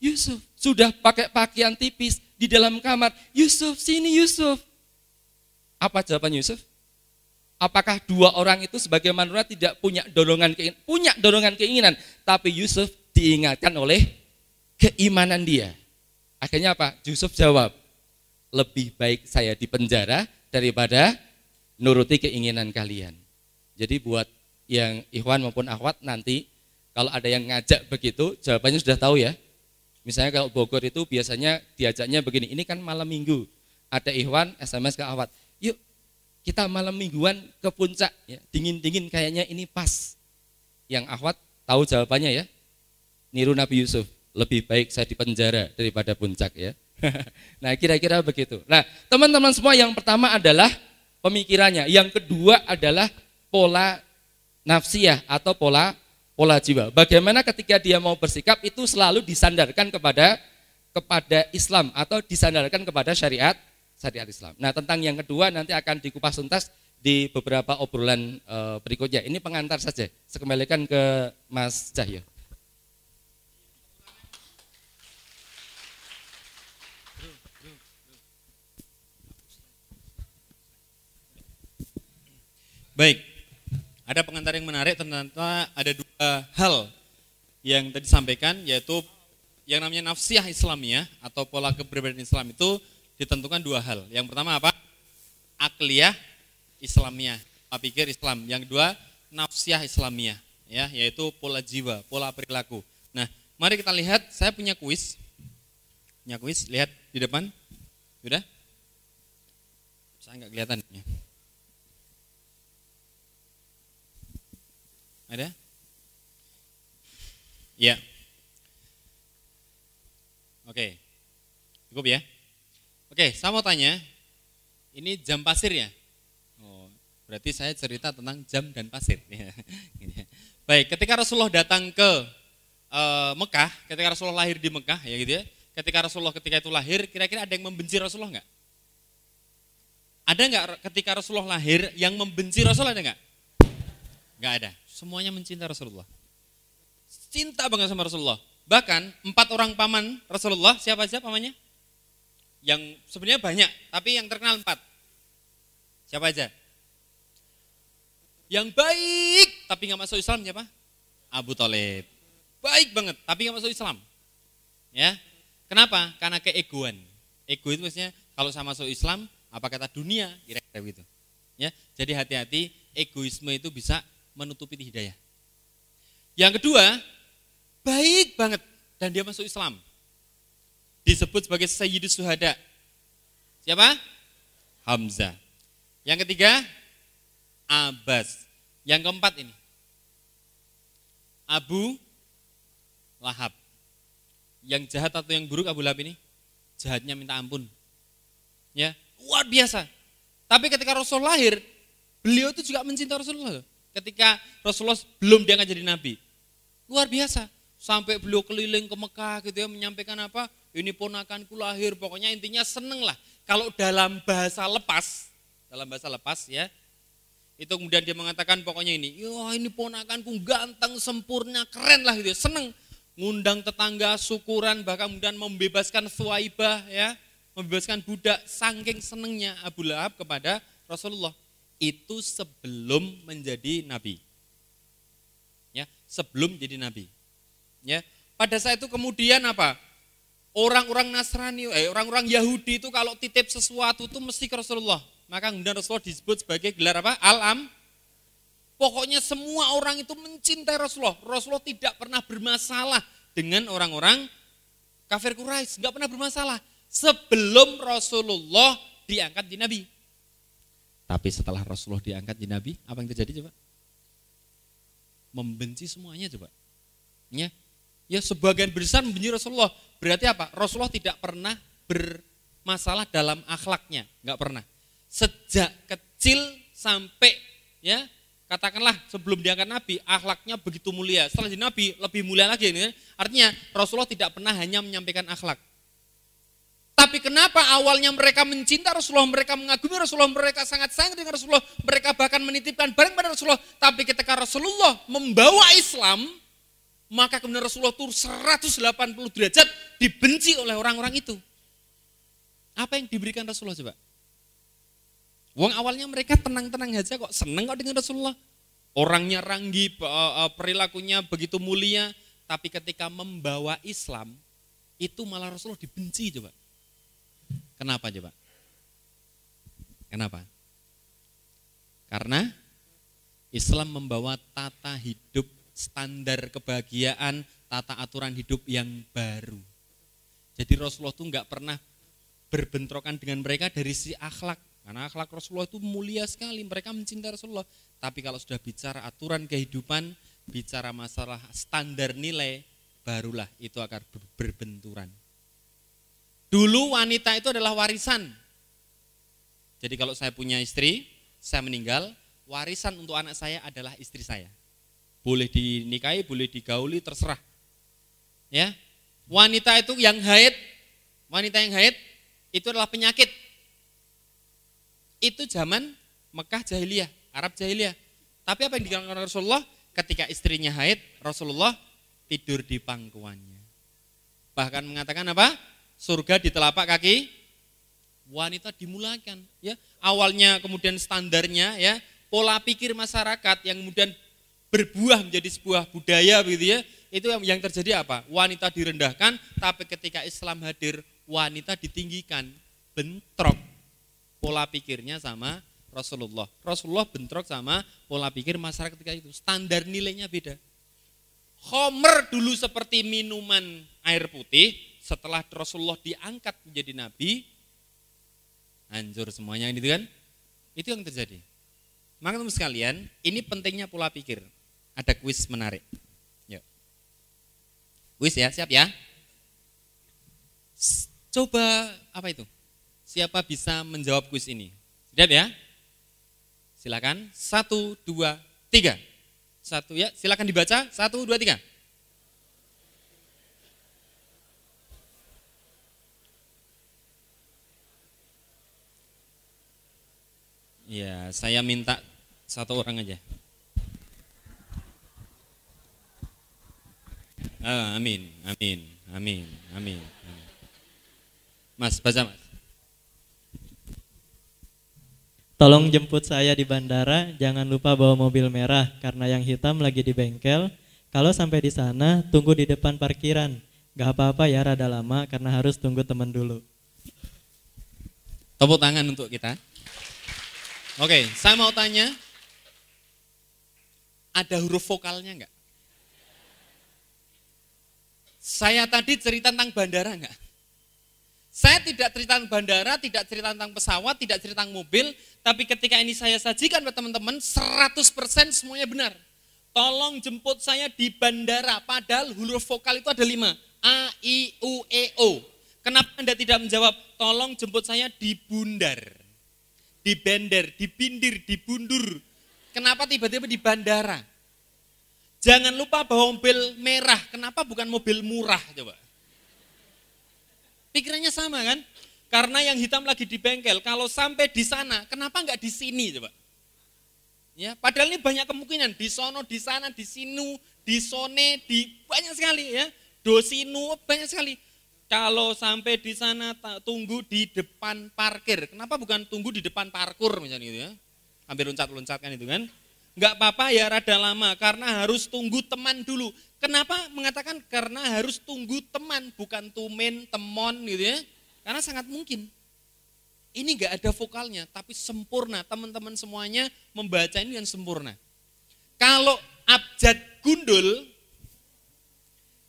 Speaker 5: Yusuf. Sudah pakai pakaian tipis di dalam kamar. Yusuf, sini Yusuf. Apa jawaban Yusuf? Apakah dua orang itu sebagai manusia tidak punya dorongan keinginan? Punya dorongan keinginan, tapi Yusuf diingatkan oleh keimanan dia. Akhirnya apa? Yusuf jawab, lebih baik saya di penjara daripada nuruti keinginan kalian. Jadi buat yang ikhwan maupun akhwat nanti kalau ada yang ngajak begitu, jawabannya sudah tahu ya. Misalnya kalau Bogor itu biasanya diajaknya begini, ini kan malam minggu. Ada ikhwan SMS ke akhwat, yuk kita malam mingguan ke puncak, ya, dingin-dingin kayaknya ini pas. Yang ahwat tahu jawabannya ya, niru Nabi Yusuf lebih baik saya di penjara daripada puncak ya. nah, kira-kira begitu. Nah, teman-teman semua yang pertama adalah pemikirannya, yang kedua adalah pola nafsiyah atau pola pola jiwa. Bagaimana ketika dia mau bersikap itu selalu disandarkan kepada kepada Islam atau disandarkan kepada syariat syariat Islam. Nah, tentang yang kedua nanti akan dikupas tuntas di beberapa obrolan eh, berikutnya. Ini pengantar saja. Sekembalikan ke Mas Cahyo.
Speaker 2: Baik, ada pengantar yang menarik ternyata ada dua hal yang tadi sampaikan yaitu yang namanya nafsiyah Islamiyah atau pola keberadaan Islam itu ditentukan dua hal. Yang pertama apa? Akliyah Islamiyah, pikir Islam. Yang kedua, nafsiyah Islamiyah, ya, yaitu pola jiwa, pola perilaku. Nah, mari kita lihat, saya punya kuis. Punya kuis, lihat di depan. Sudah? Saya nggak kelihatan. Ada? Ya. Oke. Cukup ya? Oke, saya mau tanya. Ini jam pasir ya? Oh, berarti saya cerita tentang jam dan pasir. Ya, ya. Baik, ketika Rasulullah datang ke e, Mekah, ketika Rasulullah lahir di Mekah ya gitu ya. Ketika Rasulullah ketika itu lahir, kira-kira ada yang membenci Rasulullah nggak? Ada nggak ketika Rasulullah lahir yang membenci Rasulullah ada nggak? Nggak ada. Semuanya mencinta Rasulullah. Cinta banget sama Rasulullah. Bahkan empat orang paman Rasulullah, siapa aja pamannya? Yang sebenarnya banyak, tapi yang terkenal empat. Siapa aja? Yang baik, tapi nggak masuk Islam siapa? Abu Talib. Baik banget, tapi nggak masuk Islam. Ya, Kenapa? Karena keegoan. Ego itu maksudnya kalau sama masuk Islam, apa kata dunia? Kira-kira begitu. Ya, jadi hati-hati, egoisme itu bisa menutupi hidayah. Yang kedua, baik banget dan dia masuk Islam. Disebut sebagai Sayyidus Suhada. Siapa? Hamzah. Yang ketiga, Abbas. Yang keempat ini, Abu Lahab. Yang jahat atau yang buruk Abu Lahab ini? Jahatnya minta ampun. Ya, luar biasa. Tapi ketika Rasul lahir, beliau itu juga mencintai Rasulullah ketika Rasulullah belum dia jadi nabi. Luar biasa. Sampai beliau keliling ke Mekah gitu ya menyampaikan apa? Ini ponakanku lahir. Pokoknya intinya seneng lah. Kalau dalam bahasa lepas, dalam bahasa lepas ya, itu kemudian dia mengatakan pokoknya ini, yo ya, ini ponakanku ganteng, sempurna, keren lah gitu, ya. seneng ngundang tetangga, syukuran, bahkan kemudian membebaskan suaibah ya, membebaskan budak, sanggeng senengnya Abu Lahab kepada Rasulullah itu sebelum menjadi nabi. Ya, sebelum jadi nabi. Ya, pada saat itu kemudian apa? Orang-orang Nasrani, eh, orang-orang Yahudi itu kalau titip sesuatu itu mesti ke Rasulullah. Maka kemudian Rasulullah disebut sebagai gelar apa? alam, Pokoknya semua orang itu mencintai Rasulullah. Rasulullah tidak pernah bermasalah dengan orang-orang kafir Quraisy, nggak pernah bermasalah. Sebelum Rasulullah diangkat di Nabi. Tapi setelah Rasulullah diangkat jadi nabi, apa yang terjadi coba? Membenci semuanya coba. Ya, ya sebagian besar membenci Rasulullah. Berarti apa? Rasulullah tidak pernah bermasalah dalam akhlaknya, nggak pernah. Sejak kecil sampai ya katakanlah sebelum diangkat nabi akhlaknya begitu mulia setelah jadi nabi lebih mulia lagi ini artinya Rasulullah tidak pernah hanya menyampaikan akhlak tapi kenapa awalnya mereka mencinta Rasulullah, mereka mengagumi Rasulullah, mereka sangat sayang dengan Rasulullah, mereka bahkan menitipkan barang pada Rasulullah. Tapi ketika Rasulullah membawa Islam, maka kemudian Rasulullah itu 180 derajat dibenci oleh orang-orang itu. Apa yang diberikan Rasulullah coba? Wong awalnya mereka tenang-tenang saja, kok, seneng kok dengan Rasulullah. Orangnya ranggi, eh, eh, perilakunya begitu mulia, tapi ketika membawa Islam, itu malah Rasulullah dibenci coba. Kenapa coba? Kenapa? Karena Islam membawa tata hidup standar kebahagiaan, tata aturan hidup yang baru. Jadi Rasulullah itu nggak pernah berbentrokan dengan mereka dari si akhlak. Karena akhlak Rasulullah itu mulia sekali, mereka mencintai Rasulullah. Tapi kalau sudah bicara aturan kehidupan, bicara masalah standar nilai, barulah itu akan berbenturan. Dulu wanita itu adalah warisan. Jadi kalau saya punya istri, saya meninggal, warisan untuk anak saya adalah istri saya. Boleh dinikahi, boleh digauli, terserah. Ya, wanita itu yang haid, wanita yang haid itu adalah penyakit. Itu zaman Mekah jahiliyah, Arab jahiliyah. Tapi apa yang dikatakan Rasulullah ketika istrinya haid, Rasulullah tidur di pangkuannya. Bahkan mengatakan apa? surga di telapak kaki wanita dimulakan ya awalnya kemudian standarnya ya pola pikir masyarakat yang kemudian berbuah menjadi sebuah budaya begitu ya itu yang terjadi apa wanita direndahkan tapi ketika Islam hadir wanita ditinggikan bentrok pola pikirnya sama Rasulullah. Rasulullah bentrok sama pola pikir masyarakat ketika itu. Standar nilainya beda. Homer dulu seperti minuman air putih, setelah Rasulullah diangkat menjadi nabi, hancur semuanya ini kan? Itu yang terjadi. Maka teman sekalian, ini pentingnya pula pikir. Ada kuis menarik. Yuk. Kuis ya, siap ya? Coba apa itu? Siapa bisa menjawab kuis ini? Siap ya? Silakan. Satu, dua, tiga. Satu ya, silakan dibaca. Satu, dua, tiga. Ya, saya minta satu orang aja. Ah, amin, amin, amin, amin, amin. Mas, baca mas.
Speaker 6: Tolong jemput saya di bandara, jangan lupa bawa mobil merah karena yang hitam lagi di bengkel. Kalau sampai di sana, tunggu di depan parkiran. Gak apa-apa
Speaker 7: ya, rada lama karena harus tunggu teman dulu.
Speaker 2: Tepuk tangan untuk kita. Oke, saya mau tanya, ada huruf vokalnya enggak? Saya tadi cerita tentang bandara enggak? Saya tidak cerita tentang bandara, tidak cerita tentang pesawat, tidak cerita tentang mobil, tapi ketika ini saya sajikan buat teman-teman, 100% semuanya benar. Tolong jemput saya di bandara, padahal huruf vokal itu ada lima. A, I, U, E, O. Kenapa Anda tidak menjawab, tolong jemput saya di bundar? di di bender, dibender, di bundur, Kenapa tiba-tiba di bandara? Jangan lupa bawa mobil merah. Kenapa bukan mobil murah coba? Pikirannya sama kan? Karena yang hitam lagi di bengkel. Kalau sampai di sana, kenapa nggak di sini coba? Ya, padahal ini banyak kemungkinan di sono, di sana, di sinu, di sone, di banyak sekali ya. Dosinu banyak sekali. Kalau sampai di sana tunggu di depan parkir. Kenapa bukan tunggu di depan parkur misalnya gitu ya? Hampir loncat-loncat kan itu kan? Enggak apa-apa ya rada lama karena harus tunggu teman dulu. Kenapa mengatakan karena harus tunggu teman bukan tumen, temon gitu ya? Karena sangat mungkin ini enggak ada vokalnya tapi sempurna. Teman-teman semuanya membaca ini yang sempurna. Kalau abjad gundul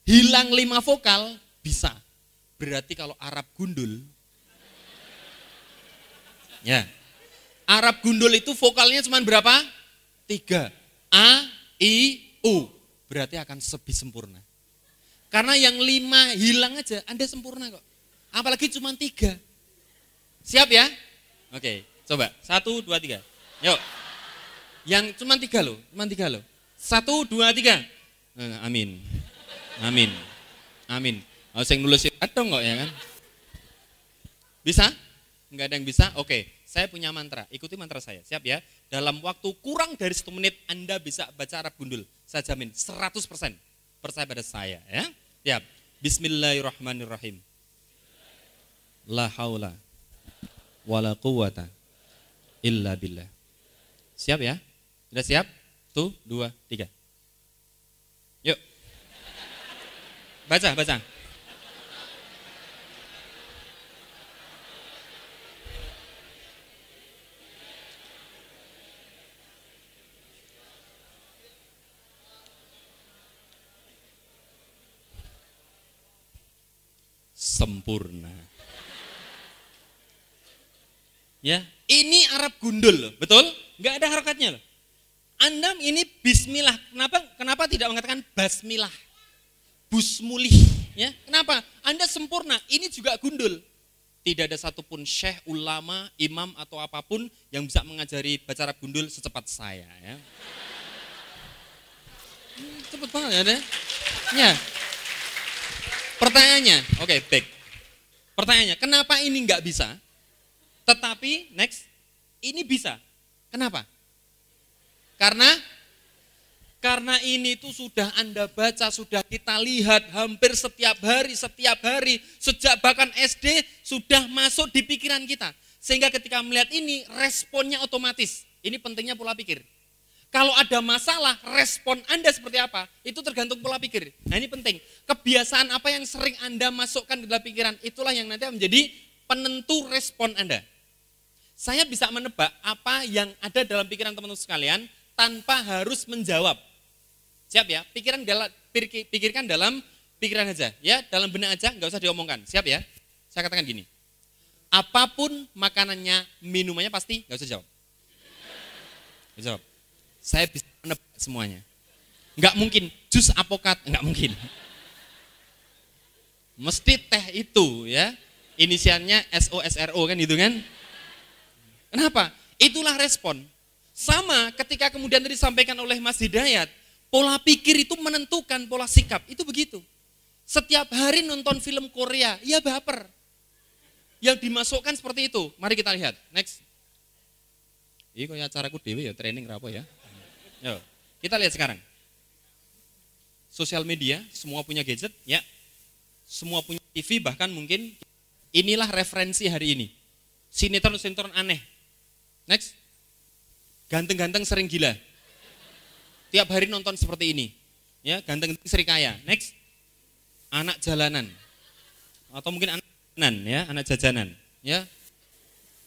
Speaker 2: hilang lima vokal bisa Berarti kalau Arab gundul, ya Arab gundul itu vokalnya cuma berapa? Tiga. A, I, U. Berarti akan sebi sempurna. Karena yang lima hilang aja, Anda sempurna kok. Apalagi cuma tiga. Siap ya? Oke, coba. Satu, dua, tiga. Yuk. Yang cuma tiga loh, cuma tiga loh. Satu, dua, tiga. Eh, amin. Amin. Amin. Oh, saya nulis atau enggak ya kan? Bisa? Enggak ada yang bisa? Oke, saya punya mantra. Ikuti mantra saya. Siap ya? Dalam waktu kurang dari satu menit Anda bisa baca Arab gundul. Saya jamin 100% percaya pada saya ya. Siap. Bismillahirrahmanirrahim. La haula wala quwata illa billah. Siap ya? Sudah siap? Satu, dua, tiga. Yuk. Baca, baca. sempurna. Ya, ini Arab gundul betul? Enggak ada harokatnya loh. Anda ini bismillah. Kenapa kenapa tidak mengatakan basmilah? Busmulih, ya. Kenapa? Anda sempurna. Ini juga gundul. Tidak ada satupun syekh, ulama, imam atau apapun yang bisa mengajari baca Arab gundul secepat saya, ya. Hmm, cepet banget ya, Ya. Pertanyaannya, oke, okay, baik. Pertanyaannya, kenapa ini nggak bisa? Tetapi next, ini bisa. Kenapa? Karena karena ini tuh sudah Anda baca, sudah kita lihat hampir setiap hari, setiap hari, sejak bahkan SD sudah masuk di pikiran kita. Sehingga ketika melihat ini, responnya otomatis. Ini pentingnya pola pikir. Kalau ada masalah, respon Anda seperti apa, itu tergantung pola pikir. Nah ini penting. Kebiasaan apa yang sering Anda masukkan ke dalam pikiran, itulah yang nanti menjadi penentu respon Anda. Saya bisa menebak apa yang ada dalam pikiran teman-teman sekalian tanpa harus menjawab. Siap ya? Pikiran dalam, pikirkan dalam pikiran aja. Ya, dalam benak aja, nggak usah diomongkan. Siap ya? Saya katakan gini, apapun makanannya, minumannya pasti nggak usah jawab. Nggak jawab saya bisa menebak semuanya. Nggak mungkin, jus apokat, nggak mungkin. Mesti teh itu ya, inisialnya SOSRO kan gitu kan. Kenapa? Itulah respon. Sama ketika kemudian tadi disampaikan oleh Mas Hidayat, pola pikir itu menentukan pola sikap, itu begitu. Setiap hari nonton film Korea, ya baper. Yang dimasukkan seperti itu. Mari kita lihat. Next. Ini kayak acaraku dewi ya, training apa ya. Yo, kita lihat sekarang. Sosial media, semua punya gadget, ya. Semua punya TV, bahkan mungkin inilah referensi hari ini. Sinetron-sinetron aneh. Next. Ganteng-ganteng sering gila. Tiap hari nonton seperti ini. Ya, ganteng sering kaya. Next. Anak jalanan. Atau mungkin anak jajanan, ya, anak jajanan, ya.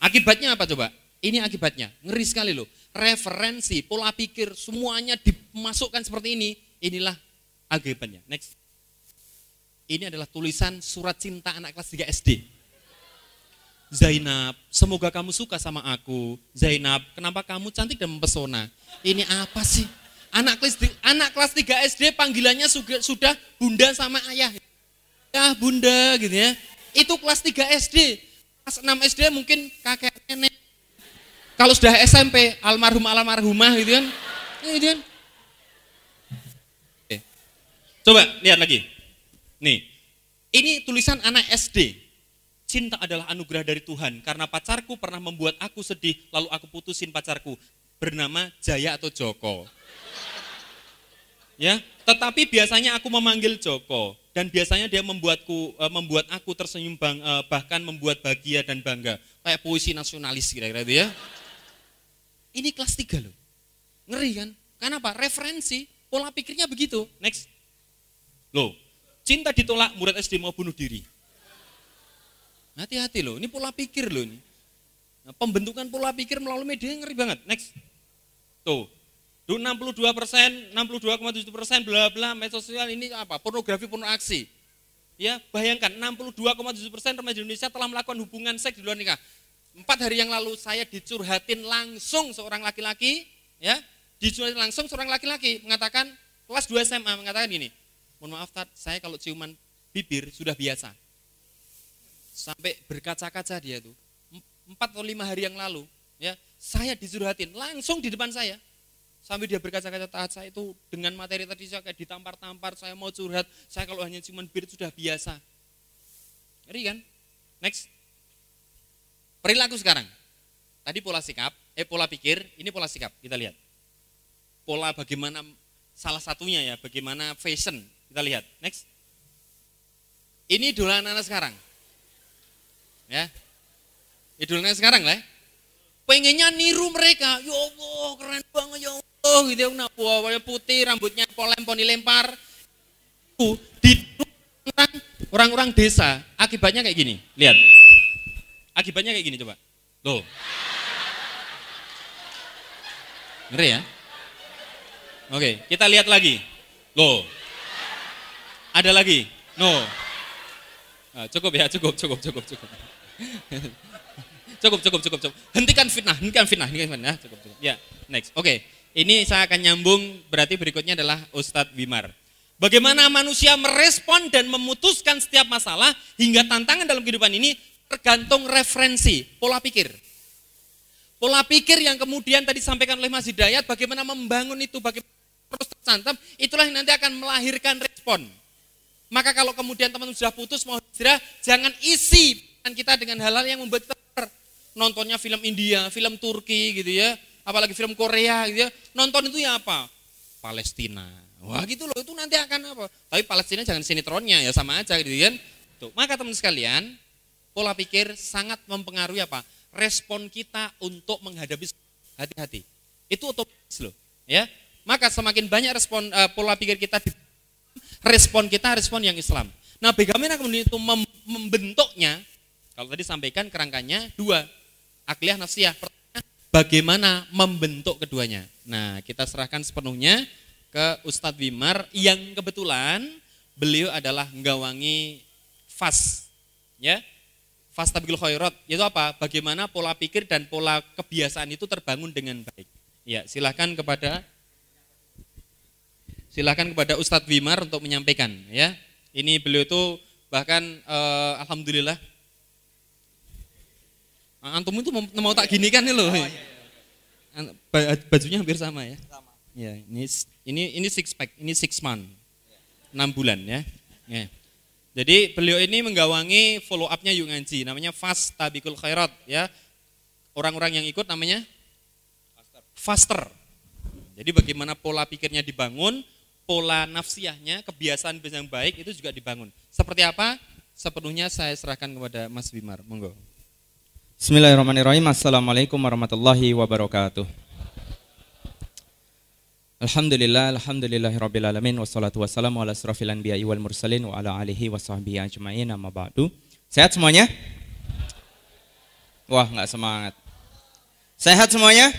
Speaker 2: Akibatnya apa coba? Ini akibatnya, ngeri sekali loh referensi, pola pikir, semuanya dimasukkan seperti ini, inilah agribannya. Next. Ini adalah tulisan surat cinta anak kelas 3 SD. Zainab, semoga kamu suka sama aku. Zainab, kenapa kamu cantik dan mempesona? Ini apa sih? Anak kelas anak kelas 3 SD panggilannya sudah, sudah bunda sama ayah. Ya bunda gitu ya. Itu kelas 3 SD. Kelas 6 SD mungkin kakek nenek kalau sudah SMP, almarhum almarhumah gitu kan. Iya gitu kan. Oke. Coba lihat lagi. Nih. Ini tulisan anak SD. Cinta adalah anugerah dari Tuhan karena pacarku pernah membuat aku sedih lalu aku putusin pacarku bernama Jaya atau Joko. Ya, tetapi biasanya aku memanggil Joko dan biasanya dia membuatku eh, membuat aku tersenyum bang, eh, bahkan membuat bahagia dan bangga kayak puisi nasionalis kira-kira itu ya ini kelas 3 loh. Ngeri kan? Karena apa? Referensi, pola pikirnya begitu. Next. Loh, cinta ditolak, murid SD mau bunuh diri. Hati-hati loh, ini pola pikir loh ini. Nah, pembentukan pola pikir melalui media ngeri banget. Next. Tuh. 62 persen, 62,7 persen, bla bla, media sosial ini apa? Pornografi, porno aksi. Ya, bayangkan 62,7 persen remaja Indonesia telah melakukan hubungan seks di luar nikah. Empat hari yang lalu saya dicurhatin langsung seorang laki-laki, ya, dicurhatin langsung seorang laki-laki mengatakan kelas 2 SMA mengatakan ini mohon maaf Tat, saya kalau ciuman bibir sudah biasa. Sampai berkaca-kaca dia tuh. Empat atau lima hari yang lalu, ya, saya dicurhatin langsung di depan saya. Sampai dia berkaca-kaca taat saya itu dengan materi tadi saya kayak ditampar-tampar, saya mau curhat, saya kalau hanya ciuman bibir sudah biasa. Ngeri kan? Next. Perilaku sekarang. Tadi pola sikap, eh pola pikir, ini pola sikap. Kita lihat. Pola bagaimana salah satunya ya, bagaimana fashion. Kita lihat. Next. Ini idola anak-anak sekarang. Ya. Idolanya sekarang lah. Ya. Pengennya niru mereka. Ya Allah, keren banget ya Allah. Gitu ya, nah, wawanya putih, rambutnya polem poni lempar. Di orang-orang desa, akibatnya kayak gini. Lihat. Akibatnya kayak gini coba. Tuh. Ngeri ya? Oke, kita lihat lagi. Loh. Ada lagi? No. Nah, cukup ya, cukup, cukup, cukup, cukup. cukup, cukup, cukup, cukup. Hentikan fitnah, hentikan fitnah, hentikan fitnah. Nah, cukup, cukup. Ya, next. Oke, ini saya akan nyambung, berarti berikutnya adalah Ustadz Wimar. Bagaimana manusia merespon dan memutuskan setiap masalah hingga tantangan dalam kehidupan ini tergantung referensi, pola pikir. Pola pikir yang kemudian tadi disampaikan oleh Mas Hidayat, bagaimana membangun itu, bagaimana terus tersantam, itulah yang nanti akan melahirkan respon. Maka kalau kemudian teman-teman sudah putus mau hijrah, jangan isi kita dengan hal-hal yang membuat kita nontonnya film India, film Turki gitu ya, apalagi film Korea gitu ya. Nonton itu ya apa? Palestina. Wah gitu loh, itu nanti akan apa? Tapi Palestina jangan sinetronnya ya sama aja gitu kan. Tuh, maka teman sekalian, Pola pikir sangat mempengaruhi apa? Respon kita untuk menghadapi hati-hati. Itu otomatis loh, ya. Maka semakin banyak respon uh, pola pikir kita di respon kita respon yang Islam. Nah, bagaimana kemudian itu membentuknya kalau tadi sampaikan kerangkanya dua, akliyah nafsiyah. Bagaimana membentuk keduanya? Nah, kita serahkan sepenuhnya ke Ustadz Wimar yang kebetulan beliau adalah nggawangi FAS. Ya, bil khairat yaitu apa? Bagaimana pola pikir dan pola kebiasaan itu terbangun dengan baik. Ya, silahkan kepada silahkan kepada Ustadz Wimar untuk menyampaikan ya. Ini beliau itu bahkan eh, alhamdulillah antum itu mau, tak gini kan nih loh. Oh, iya, iya, iya. Bajunya hampir sama ya. Ya, ini ini ini six pack, ini six month. enam bulan ya. Ya. Jadi beliau ini menggawangi follow upnya Yuk Ngaji, namanya Fast Tabikul Khairat ya. Orang-orang yang ikut namanya faster. faster. Jadi bagaimana pola pikirnya dibangun, pola nafsiahnya, kebiasaan yang baik itu juga dibangun. Seperti apa? Sepenuhnya saya serahkan kepada Mas Bimar. Monggo.
Speaker 6: Bismillahirrahmanirrahim. Assalamualaikum warahmatullahi wabarakatuh. Alhamdulillah, alhamdulillahi rabbil alamin wassalatu wassalamu ala asrafil anbiya'i wal mursalin wa ala alihi wa sahbihi ajma'in amma ba'du. Sehat semuanya? Wah, nggak semangat. Sehat semuanya?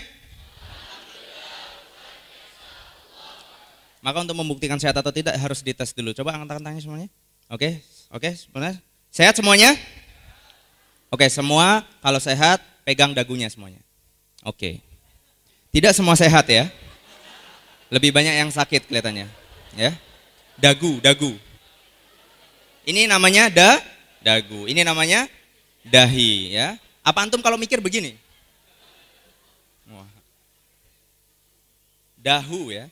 Speaker 6: Maka untuk membuktikan sehat atau tidak harus dites dulu. Coba angkat tangannya semuanya. Oke, oke, benar. Sehat semuanya? Oke, semua kalau sehat pegang dagunya semuanya. Oke. Tidak semua sehat ya. Lebih banyak yang sakit kelihatannya. Ya. Dagu, dagu. Ini namanya da dagu. Ini namanya dahi, ya. Apa antum kalau mikir begini? Dahu ya.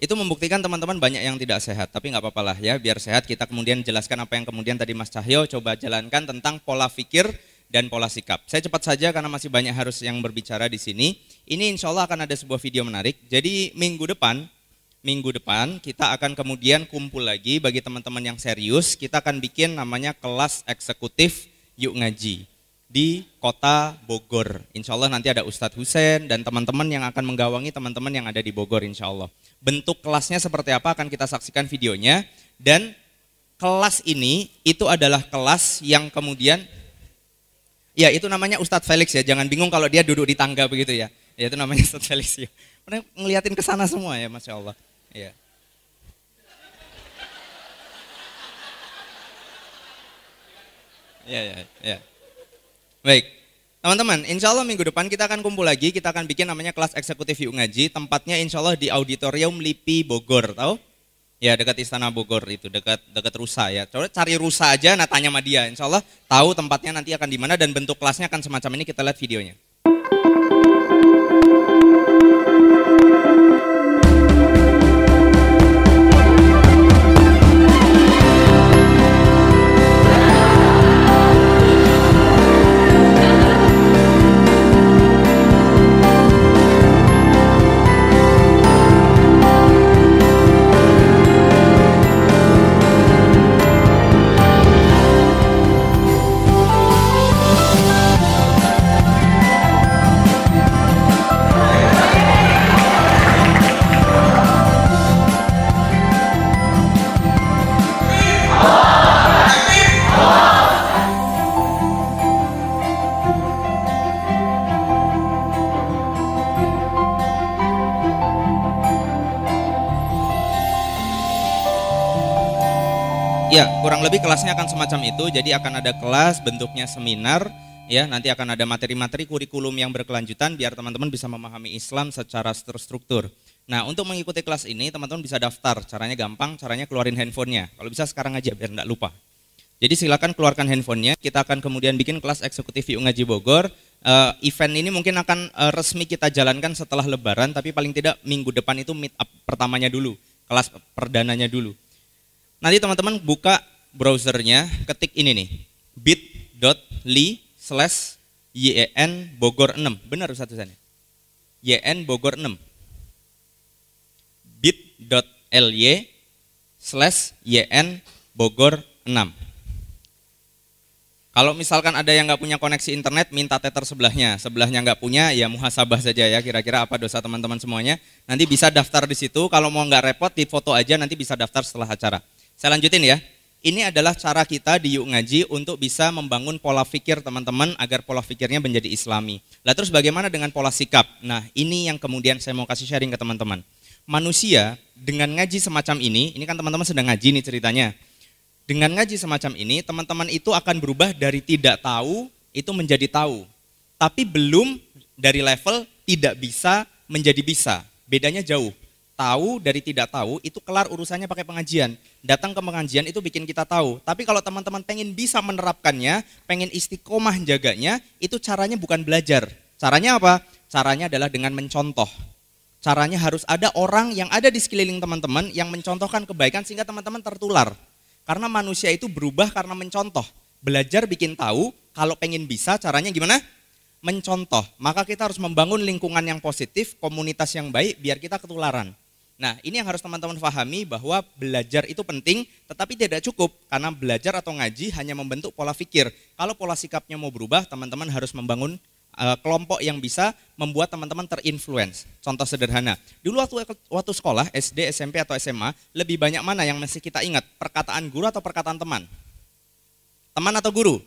Speaker 6: Itu membuktikan teman-teman banyak yang tidak sehat, tapi nggak apa-apalah ya, biar sehat kita kemudian jelaskan apa yang kemudian tadi Mas Cahyo coba jalankan tentang pola pikir dan pola sikap. Saya cepat saja karena masih banyak harus yang berbicara di sini. Ini insya Allah akan ada sebuah video menarik. Jadi minggu depan, minggu depan kita akan kemudian kumpul lagi bagi teman-teman yang serius. Kita akan bikin namanya kelas eksekutif yuk ngaji di kota Bogor. Insya Allah nanti ada Ustadz Hussein dan teman-teman yang akan menggawangi teman-teman yang ada di Bogor insya Allah. Bentuk kelasnya seperti apa akan kita saksikan videonya. Dan kelas ini itu adalah kelas yang kemudian Ya itu namanya Ustadz Felix ya, jangan bingung kalau dia duduk di tangga begitu ya. Ya itu namanya Ustadz Felix ya. Pernah ngeliatin ke sana semua ya, Masya Allah.
Speaker 1: Ya. Ya, ya, ya.
Speaker 6: Baik. Teman-teman, insya Allah minggu depan kita akan kumpul lagi, kita akan bikin namanya kelas eksekutif yuk ngaji, tempatnya insya Allah di auditorium Lipi Bogor, tau? Ya dekat Istana Bogor itu, dekat dekat Rusa ya. Coba cari Rusa aja, nah tanya sama dia. Insya Allah tahu tempatnya nanti akan di mana dan bentuk kelasnya akan semacam ini kita lihat videonya. lebih kelasnya akan semacam itu. Jadi akan ada kelas bentuknya seminar ya nanti akan ada materi-materi kurikulum yang berkelanjutan biar teman-teman bisa memahami Islam secara terstruktur. Nah untuk mengikuti kelas ini teman-teman bisa daftar, caranya gampang, caranya keluarin handphonenya. Kalau bisa sekarang aja biar nggak lupa. Jadi silakan keluarkan handphonenya, kita akan kemudian bikin kelas eksekutif YU Ngaji Bogor. Uh, event ini mungkin akan uh, resmi kita jalankan setelah lebaran, tapi paling tidak minggu depan itu meet up pertamanya dulu, kelas perdananya dulu. Nanti teman-teman buka browsernya ketik ini nih bit.ly slash yen Bogor 6 benar satu sana yen Bogor 6 bit.ly slash yen Bogor 6 kalau misalkan ada yang nggak punya koneksi internet, minta tether sebelahnya. Sebelahnya nggak punya, ya muhasabah saja ya. Kira-kira apa dosa teman-teman semuanya. Nanti bisa daftar di situ. Kalau mau nggak repot, di foto aja. Nanti bisa daftar setelah acara. Saya lanjutin ya. Ini adalah cara kita di Yuk Ngaji untuk bisa membangun pola pikir teman-teman agar pola pikirnya menjadi islami. Lah terus bagaimana dengan pola sikap? Nah ini yang kemudian saya mau kasih sharing ke teman-teman. Manusia dengan ngaji semacam ini, ini kan teman-teman sedang ngaji nih ceritanya. Dengan ngaji semacam ini teman-teman itu akan berubah dari tidak tahu itu menjadi tahu. Tapi belum dari level tidak bisa menjadi bisa. Bedanya jauh tahu dari tidak tahu itu kelar urusannya pakai pengajian. Datang ke pengajian itu bikin kita tahu. Tapi kalau teman-teman pengen bisa menerapkannya, pengen istiqomah jaganya, itu caranya bukan belajar. Caranya apa? Caranya adalah dengan mencontoh. Caranya harus ada orang yang ada di sekeliling teman-teman yang mencontohkan kebaikan sehingga teman-teman tertular. Karena manusia itu berubah karena mencontoh. Belajar bikin tahu, kalau pengen bisa caranya gimana? Mencontoh. Maka kita harus membangun lingkungan yang positif, komunitas yang baik biar kita ketularan. Nah, ini yang harus teman-teman pahami bahwa belajar itu penting, tetapi tidak cukup karena belajar atau ngaji hanya membentuk pola pikir. Kalau pola sikapnya mau berubah, teman-teman harus membangun e, kelompok yang bisa membuat teman-teman terinfluence. Contoh sederhana, dulu waktu waktu sekolah SD, SMP atau SMA, lebih banyak mana yang masih kita ingat? Perkataan guru atau perkataan teman? Teman atau guru?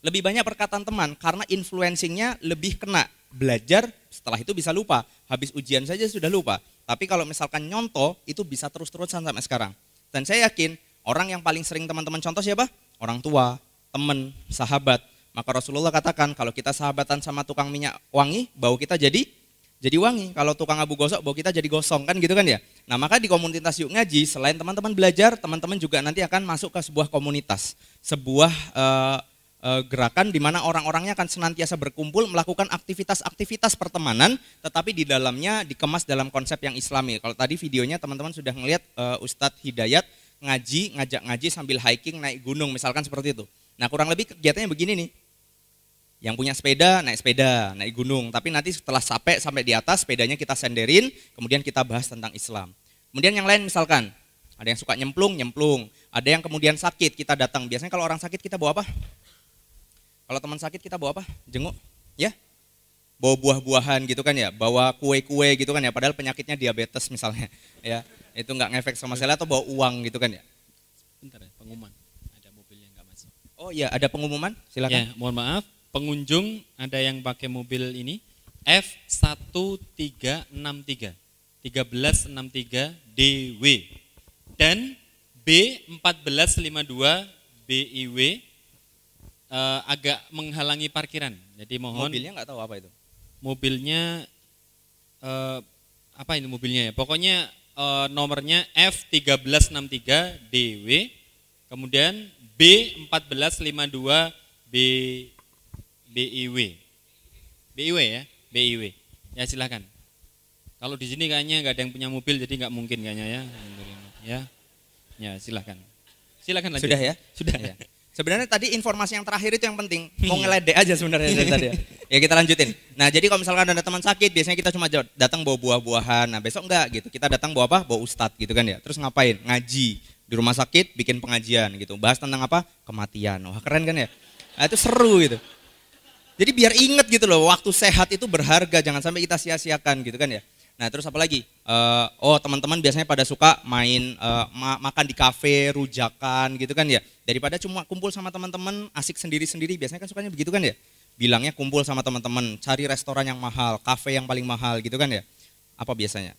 Speaker 6: Lebih banyak perkataan teman karena influencingnya lebih kena. Belajar setelah itu bisa lupa, habis ujian saja sudah lupa. Tapi kalau misalkan nyontoh itu bisa terus-terusan sampai sekarang. Dan saya yakin orang yang paling sering teman-teman contoh siapa? Orang tua, teman, sahabat. Maka Rasulullah katakan kalau kita sahabatan sama tukang minyak wangi, bau kita jadi jadi wangi. Kalau tukang abu gosok, bau kita jadi gosong kan gitu kan ya. Nah maka di komunitas yuk ngaji, selain teman-teman belajar, teman-teman juga nanti akan masuk ke sebuah komunitas, sebuah uh, Eh, gerakan di mana orang-orangnya akan senantiasa berkumpul melakukan aktivitas-aktivitas pertemanan, tetapi di dalamnya dikemas dalam konsep yang islami. Kalau tadi videonya teman-teman sudah melihat uh, eh, Ustadz Hidayat ngaji, ngajak ngaji sambil hiking naik gunung misalkan seperti itu. Nah kurang lebih kegiatannya begini nih, yang punya sepeda naik sepeda, naik gunung. Tapi nanti setelah sampai sampai di atas sepedanya kita senderin, kemudian kita bahas tentang Islam. Kemudian yang lain misalkan, ada yang suka nyemplung, nyemplung. Ada yang kemudian sakit, kita datang. Biasanya kalau orang sakit kita bawa apa? Kalau teman sakit kita bawa apa? Jenguk, ya? Bawa buah-buahan gitu kan ya, bawa kue-kue gitu kan ya, padahal penyakitnya diabetes misalnya, ya. Itu nggak ngefek sama saya atau bawa uang gitu kan ya.
Speaker 2: Bentar ya, pengumuman. Ada mobil
Speaker 6: yang nggak masuk. Oh iya, ada
Speaker 2: pengumuman? Silakan. Ya, mohon maaf, pengunjung ada yang pakai mobil ini F1363 1363 DW dan B1452 BIW uh, agak menghalangi parkiran. Jadi mohon. Mobilnya nggak tahu apa itu. Mobilnya uh, apa ini mobilnya ya? Pokoknya uh, nomornya F1363 DW, kemudian B1452 B BIW. BIW ya, BIW. Ya silahkan. Kalau di sini kayaknya nggak ada yang punya mobil, jadi nggak mungkin kayaknya ya. Hmm. Ya, ya silahkan. Silahkan lanjut. Sudah ya, sudah ya.
Speaker 6: Sebenarnya tadi informasi yang terakhir itu yang penting. Mau iya. ngeledek aja sebenarnya dari tadi ya. ya. kita lanjutin. Nah jadi kalau misalkan ada teman sakit, biasanya kita cuma datang bawa buah-buahan. Nah besok enggak gitu. Kita datang bawa apa? Bawa ustadz gitu kan ya. Terus ngapain? Ngaji. Di rumah sakit bikin pengajian gitu. Bahas tentang apa? Kematian. Wah keren kan ya. Nah, itu seru gitu. Jadi biar inget gitu loh, waktu sehat itu berharga, jangan sampai kita sia-siakan gitu kan ya. Nah terus apa lagi? Uh, oh teman-teman biasanya pada suka main uh, ma makan di kafe, rujakan gitu kan ya. Daripada cuma kumpul sama teman-teman asik sendiri-sendiri, biasanya kan sukanya begitu kan ya. Bilangnya kumpul sama teman-teman, cari restoran yang mahal, kafe yang paling mahal gitu kan ya. Apa biasanya?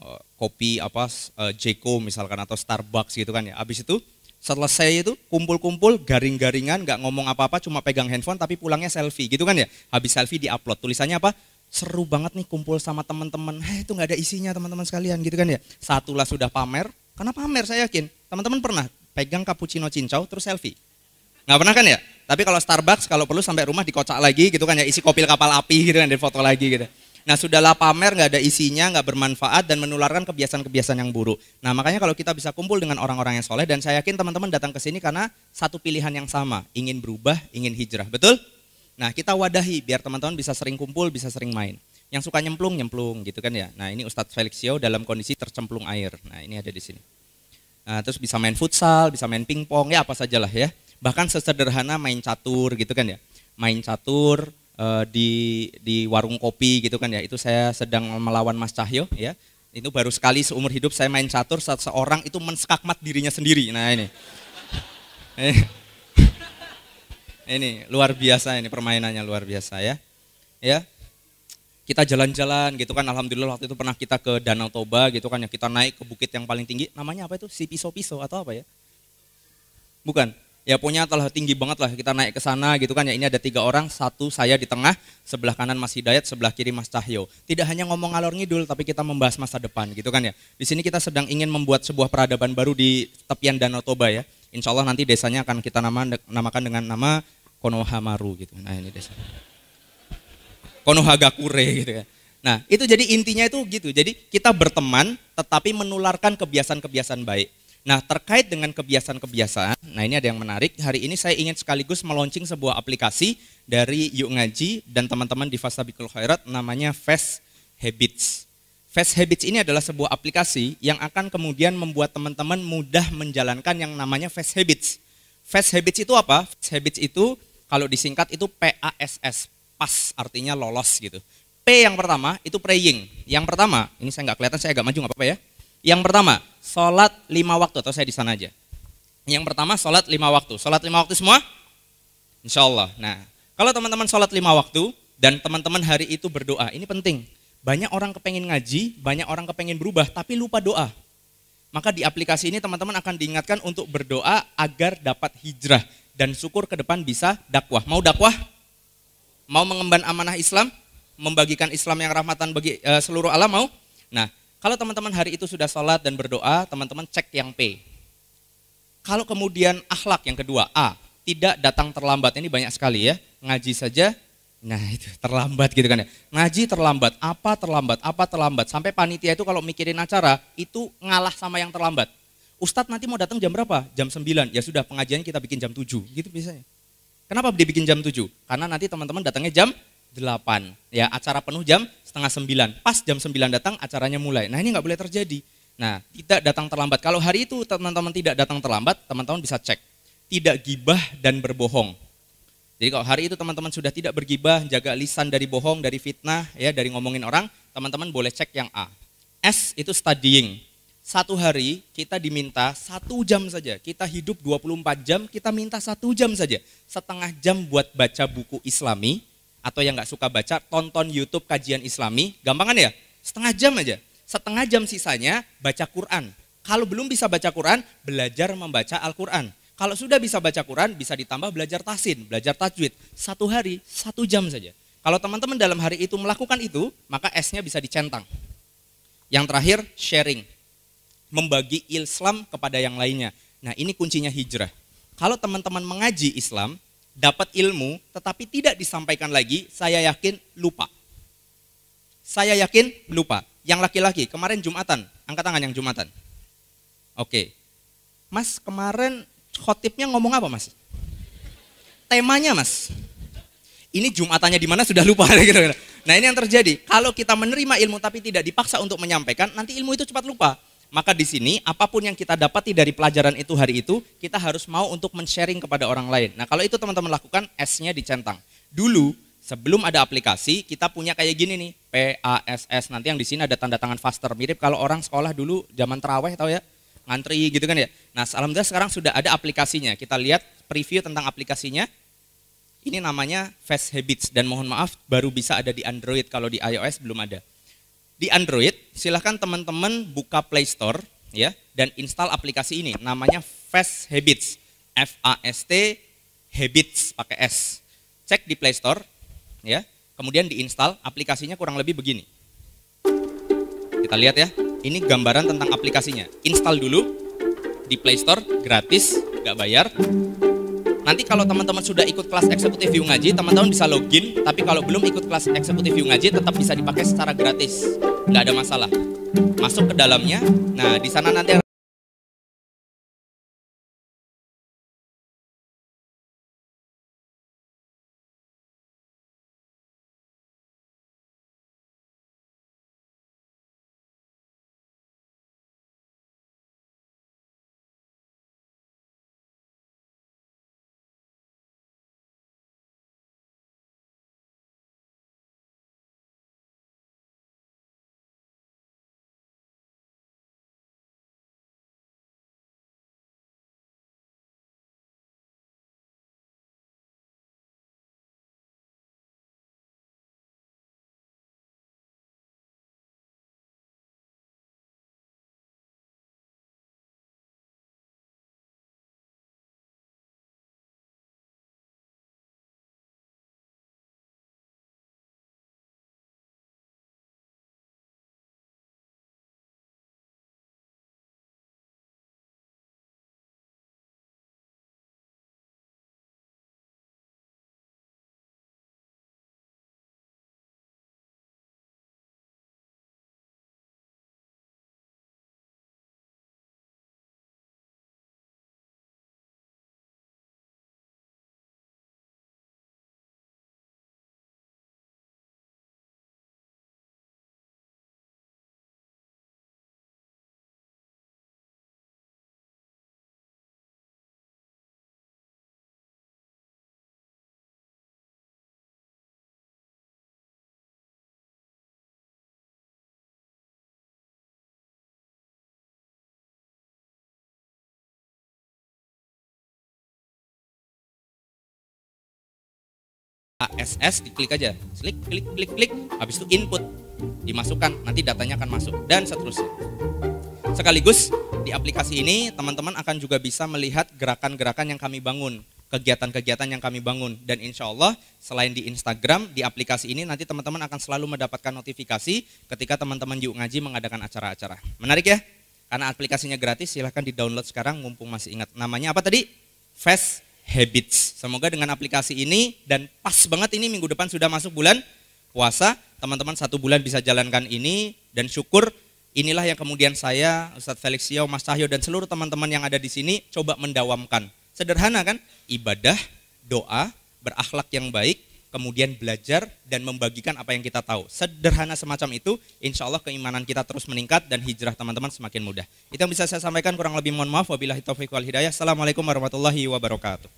Speaker 6: Uh, kopi apa uh, Jeko misalkan atau Starbucks gitu kan ya. Habis itu selesai itu kumpul-kumpul garing-garingan nggak ngomong apa-apa cuma pegang handphone tapi pulangnya selfie gitu kan ya habis selfie di upload tulisannya apa seru banget nih kumpul sama teman-teman. Hei itu nggak ada isinya teman-teman sekalian gitu kan ya. Satulah sudah pamer. Karena pamer saya yakin. Teman-teman pernah pegang cappuccino cincau terus selfie. Nggak pernah kan ya? Tapi kalau Starbucks kalau perlu sampai rumah dikocak lagi gitu kan ya isi kopi kapal api gitu kan dan foto lagi gitu. Nah sudahlah pamer nggak ada isinya, nggak bermanfaat dan menularkan kebiasaan-kebiasaan yang buruk. Nah makanya kalau kita bisa kumpul dengan orang-orang yang soleh dan saya yakin teman-teman datang ke sini karena satu pilihan yang sama, ingin berubah, ingin hijrah, betul? Nah kita wadahi biar teman-teman bisa sering kumpul, bisa sering main. Yang suka nyemplung, nyemplung gitu kan ya. Nah ini Ustadz Felix dalam kondisi tercemplung air. Nah ini ada di sini. Nah, terus bisa main futsal, bisa main pingpong, ya apa sajalah ya. Bahkan sesederhana main catur gitu kan ya. Main catur, eh, di di warung kopi gitu kan ya itu saya sedang melawan Mas Cahyo ya itu baru sekali seumur hidup saya main catur saat seorang itu menskakmat dirinya sendiri nah ini eh, ini luar biasa ini permainannya luar biasa ya. Ya. Kita jalan-jalan gitu kan alhamdulillah waktu itu pernah kita ke Danau Toba gitu kan ya kita naik ke bukit yang paling tinggi namanya apa itu? Si Piso-Piso atau apa ya? Bukan. Ya punya telah tinggi banget lah kita naik ke sana gitu kan ya ini ada tiga orang satu saya di tengah sebelah kanan Mas Hidayat sebelah kiri Mas Cahyo tidak hanya ngomong alor ngidul tapi kita membahas masa depan gitu kan ya di sini kita sedang ingin membuat sebuah peradaban baru di tepian Danau Toba ya Insya Allah nanti desanya akan kita namakan dengan nama Konohamaru gitu. Nah ini desa.
Speaker 4: Konohagakure gitu kan.
Speaker 6: Nah itu jadi intinya itu gitu. Jadi kita berteman tetapi menularkan kebiasaan-kebiasaan baik. Nah terkait dengan kebiasaan-kebiasaan, nah ini ada yang menarik. Hari ini saya ingin sekaligus meluncing sebuah aplikasi dari Yuk Ngaji dan teman-teman di Bikul Khairat namanya Fast Habits. Fast Habits ini adalah sebuah aplikasi yang akan kemudian membuat teman-teman mudah menjalankan yang namanya Fast Habits. Fast Habits itu apa? Fast Habits itu kalau disingkat itu PASS, PAS artinya lolos gitu. P yang pertama itu praying. Yang pertama, ini saya nggak kelihatan, saya agak maju nggak apa-apa ya. Yang pertama, sholat lima waktu atau saya di sana aja. Yang pertama, sholat lima waktu. Sholat lima waktu semua? Insya Allah. Nah, kalau teman-teman sholat lima waktu dan teman-teman hari itu berdoa, ini penting. Banyak orang kepengen ngaji, banyak orang kepengen berubah, tapi lupa doa. Maka di aplikasi ini teman-teman akan diingatkan untuk berdoa agar dapat hijrah dan syukur ke depan bisa dakwah. Mau dakwah? Mau mengemban amanah Islam? Membagikan Islam yang rahmatan bagi e, seluruh alam mau? Nah, kalau teman-teman hari itu sudah sholat dan berdoa, teman-teman cek yang P. Kalau kemudian akhlak yang kedua, A, tidak datang terlambat. Ini banyak sekali ya. Ngaji saja, nah itu terlambat gitu kan ya. Ngaji terlambat, apa terlambat, apa terlambat. Sampai panitia itu kalau mikirin acara, itu ngalah sama yang terlambat. Ustadz nanti mau datang jam berapa? Jam 9. Ya sudah pengajian kita bikin jam 7. Gitu biasanya. Kenapa dibikin jam 7? Karena nanti teman-teman datangnya jam 8. Ya acara penuh jam setengah 9. Pas jam 9 datang acaranya mulai. Nah ini nggak boleh terjadi. Nah tidak datang terlambat. Kalau hari itu teman-teman tidak datang terlambat, teman-teman bisa cek. Tidak gibah dan berbohong. Jadi kalau hari itu teman-teman sudah tidak bergibah, jaga lisan dari bohong, dari fitnah, ya dari ngomongin orang, teman-teman boleh cek yang A. S itu studying satu hari kita diminta satu jam saja. Kita hidup 24 jam, kita minta satu jam saja. Setengah jam buat baca buku islami, atau yang nggak suka baca, tonton YouTube kajian islami. Gampang kan ya? Setengah jam aja. Setengah jam sisanya baca Quran. Kalau belum bisa baca Quran, belajar membaca Al-Quran. Kalau sudah bisa baca Quran, bisa ditambah belajar tasin, belajar tajwid. Satu hari, satu jam saja. Kalau teman-teman dalam hari itu melakukan itu, maka esnya bisa dicentang. Yang terakhir, sharing membagi Islam kepada yang lainnya. Nah, ini kuncinya hijrah. Kalau teman-teman mengaji Islam, dapat ilmu tetapi tidak disampaikan lagi, saya yakin lupa. Saya yakin lupa. Yang laki-laki, kemarin Jumatan, angkat tangan yang Jumatan. Oke. Mas, kemarin khotibnya ngomong apa, Mas? Temanya, Mas. Ini Jumatannya di mana sudah lupa Nah, ini yang terjadi. Kalau kita menerima ilmu tapi tidak dipaksa untuk menyampaikan, nanti ilmu itu cepat lupa maka di sini apapun yang kita dapati dari pelajaran itu hari itu, kita harus mau untuk men-sharing kepada orang lain. Nah kalau itu teman-teman lakukan, S-nya dicentang. Dulu sebelum ada aplikasi, kita punya kayak gini nih, P A S S Nanti yang di sini ada tanda tangan faster, mirip kalau orang sekolah dulu zaman teraweh tahu ya, ngantri gitu kan ya. Nah alhamdulillah sekarang sudah ada aplikasinya. Kita lihat preview tentang aplikasinya. Ini namanya Fast Habits dan mohon maaf baru bisa ada di Android kalau di iOS belum ada. Di Android, silahkan teman-teman buka Play Store ya dan install aplikasi ini. Namanya Fast Habits, F-A-S-T Habits pakai S. Cek di Play Store ya, kemudian diinstal aplikasinya kurang lebih begini. Kita lihat ya, ini gambaran tentang aplikasinya. Install dulu di Play Store, gratis, nggak bayar. Nanti kalau teman-teman sudah ikut kelas eksekutif view ngaji, teman-teman bisa login. Tapi kalau belum ikut kelas
Speaker 1: eksekutif view ngaji, tetap bisa dipakai secara gratis. Nggak ada masalah. Masuk ke dalamnya. Nah, di sana nanti ASS diklik aja klik klik klik klik habis itu input dimasukkan nanti datanya akan masuk dan seterusnya
Speaker 6: sekaligus di aplikasi ini teman-teman akan juga bisa melihat gerakan-gerakan yang kami bangun kegiatan-kegiatan yang kami bangun dan insya Allah selain di Instagram di aplikasi ini nanti teman-teman akan selalu mendapatkan notifikasi ketika teman-teman Yuk Ngaji mengadakan acara-acara menarik ya karena aplikasinya gratis silahkan di download sekarang mumpung masih ingat namanya apa tadi? Fast habits. Semoga dengan aplikasi ini dan pas banget ini minggu depan sudah masuk bulan puasa, teman-teman satu bulan bisa jalankan ini dan syukur inilah yang kemudian saya Ustadz Felix Siau, Mas Cahyo dan seluruh teman-teman yang ada di sini coba mendawamkan. Sederhana kan? Ibadah, doa, berakhlak yang baik, kemudian belajar dan membagikan apa yang kita tahu. Sederhana semacam itu, insya Allah keimanan kita terus meningkat dan hijrah teman-teman semakin mudah. Itu yang bisa saya sampaikan, kurang lebih mohon maaf. Wabillahi taufiq wal hidayah. Assalamualaikum warahmatullahi wabarakatuh.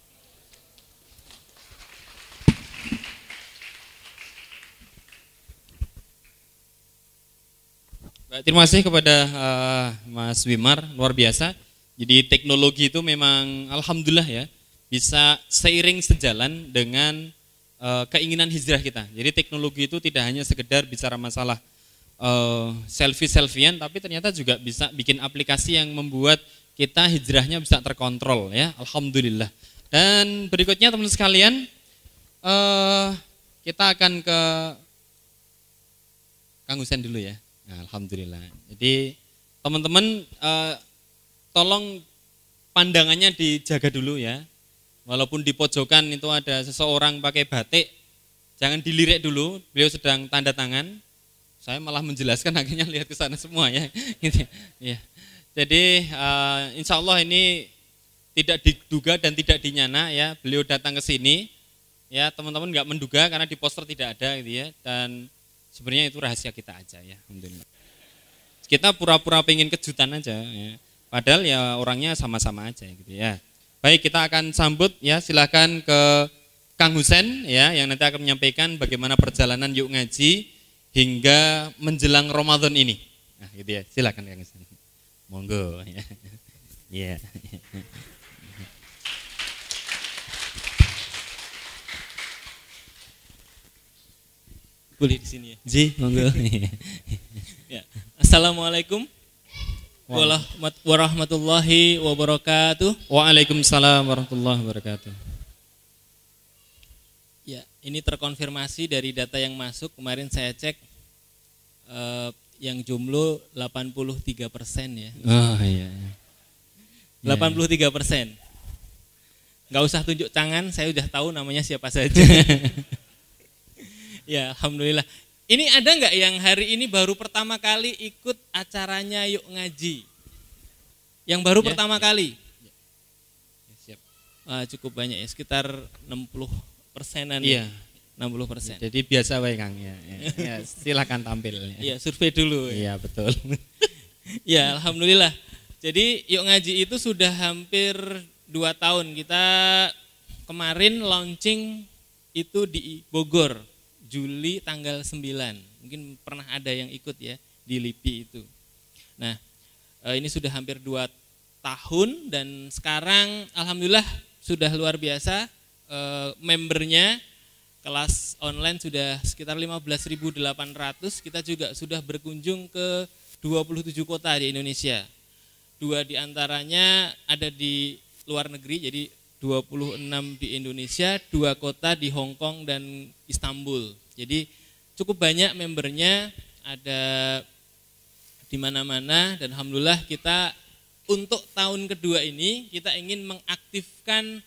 Speaker 1: Baik, terima kasih
Speaker 2: kepada uh, Mas Wimar, luar biasa. Jadi teknologi itu memang alhamdulillah ya, bisa seiring sejalan dengan Eh, keinginan hijrah kita. Jadi teknologi itu tidak hanya sekedar bicara masalah eh, selfie-selfian, tapi ternyata juga bisa bikin aplikasi yang membuat kita hijrahnya bisa terkontrol ya. Alhamdulillah. Dan berikutnya teman-teman sekalian, eh, kita akan ke Kang Husen dulu ya. Alhamdulillah. Jadi teman-teman tolong pandangannya dijaga dulu ya. Walaupun di pojokan itu ada seseorang pakai batik, jangan dilirik dulu, beliau sedang tanda tangan. Saya malah menjelaskan akhirnya lihat ke sana semua ya. Gitu ya. Iya. Jadi eh, insya Allah ini tidak diduga dan tidak dinyana ya. Beliau datang ke sini, ya teman-teman nggak menduga karena di poster tidak ada gitu ya. Dan sebenarnya itu rahasia kita aja ya. Kita pura-pura pengen kejutan aja. Ya. Padahal ya orangnya sama-sama aja gitu ya. Baik, kita akan sambut ya, silakan ke Kang Husen ya, yang nanti akan menyampaikan bagaimana perjalanan yuk ngaji hingga menjelang Ramadan ini. Nah, gitu ya. Silakan Kang Husen.
Speaker 1: Monggo. Ya. Yeah.
Speaker 2: Boleh di sini ya. Ji, monggo. ya. Assalamualaikum warahmatullahi wabarakatuh. Waalaikumsalam warahmatullahi wabarakatuh. Ya, ini terkonfirmasi dari data yang masuk kemarin saya cek eh, yang jumlah 83 persen ya. Oh iya. 83 iya. persen. Iya, iya. Gak usah tunjuk tangan, saya udah tahu namanya siapa saja. ya, alhamdulillah. Ini ada nggak yang hari ini baru pertama kali ikut acaranya yuk ngaji? Yang baru ya, pertama ya. kali? Ya. ya siap. Uh, cukup banyak ya, sekitar 60 persenan. Ya. Iya. 60 persen. Jadi biasa wae Kang ya. ya, ya silakan tampil. Ya. Iya, survei dulu. Ya. Iya, ya, betul. ya, alhamdulillah. Jadi yuk ngaji itu sudah hampir dua tahun kita kemarin launching itu di Bogor Juli tanggal 9. Mungkin pernah ada yang ikut ya di LIPI itu. Nah, eh, ini sudah hampir dua tahun dan sekarang alhamdulillah sudah luar biasa eh, membernya kelas online sudah sekitar 15.800 kita juga sudah berkunjung ke 27 kota di Indonesia dua diantaranya ada di luar negeri jadi 26 di Indonesia, dua kota di Hong Kong dan Istanbul. Jadi cukup banyak membernya, ada di mana-mana dan alhamdulillah kita untuk tahun kedua ini kita ingin mengaktifkan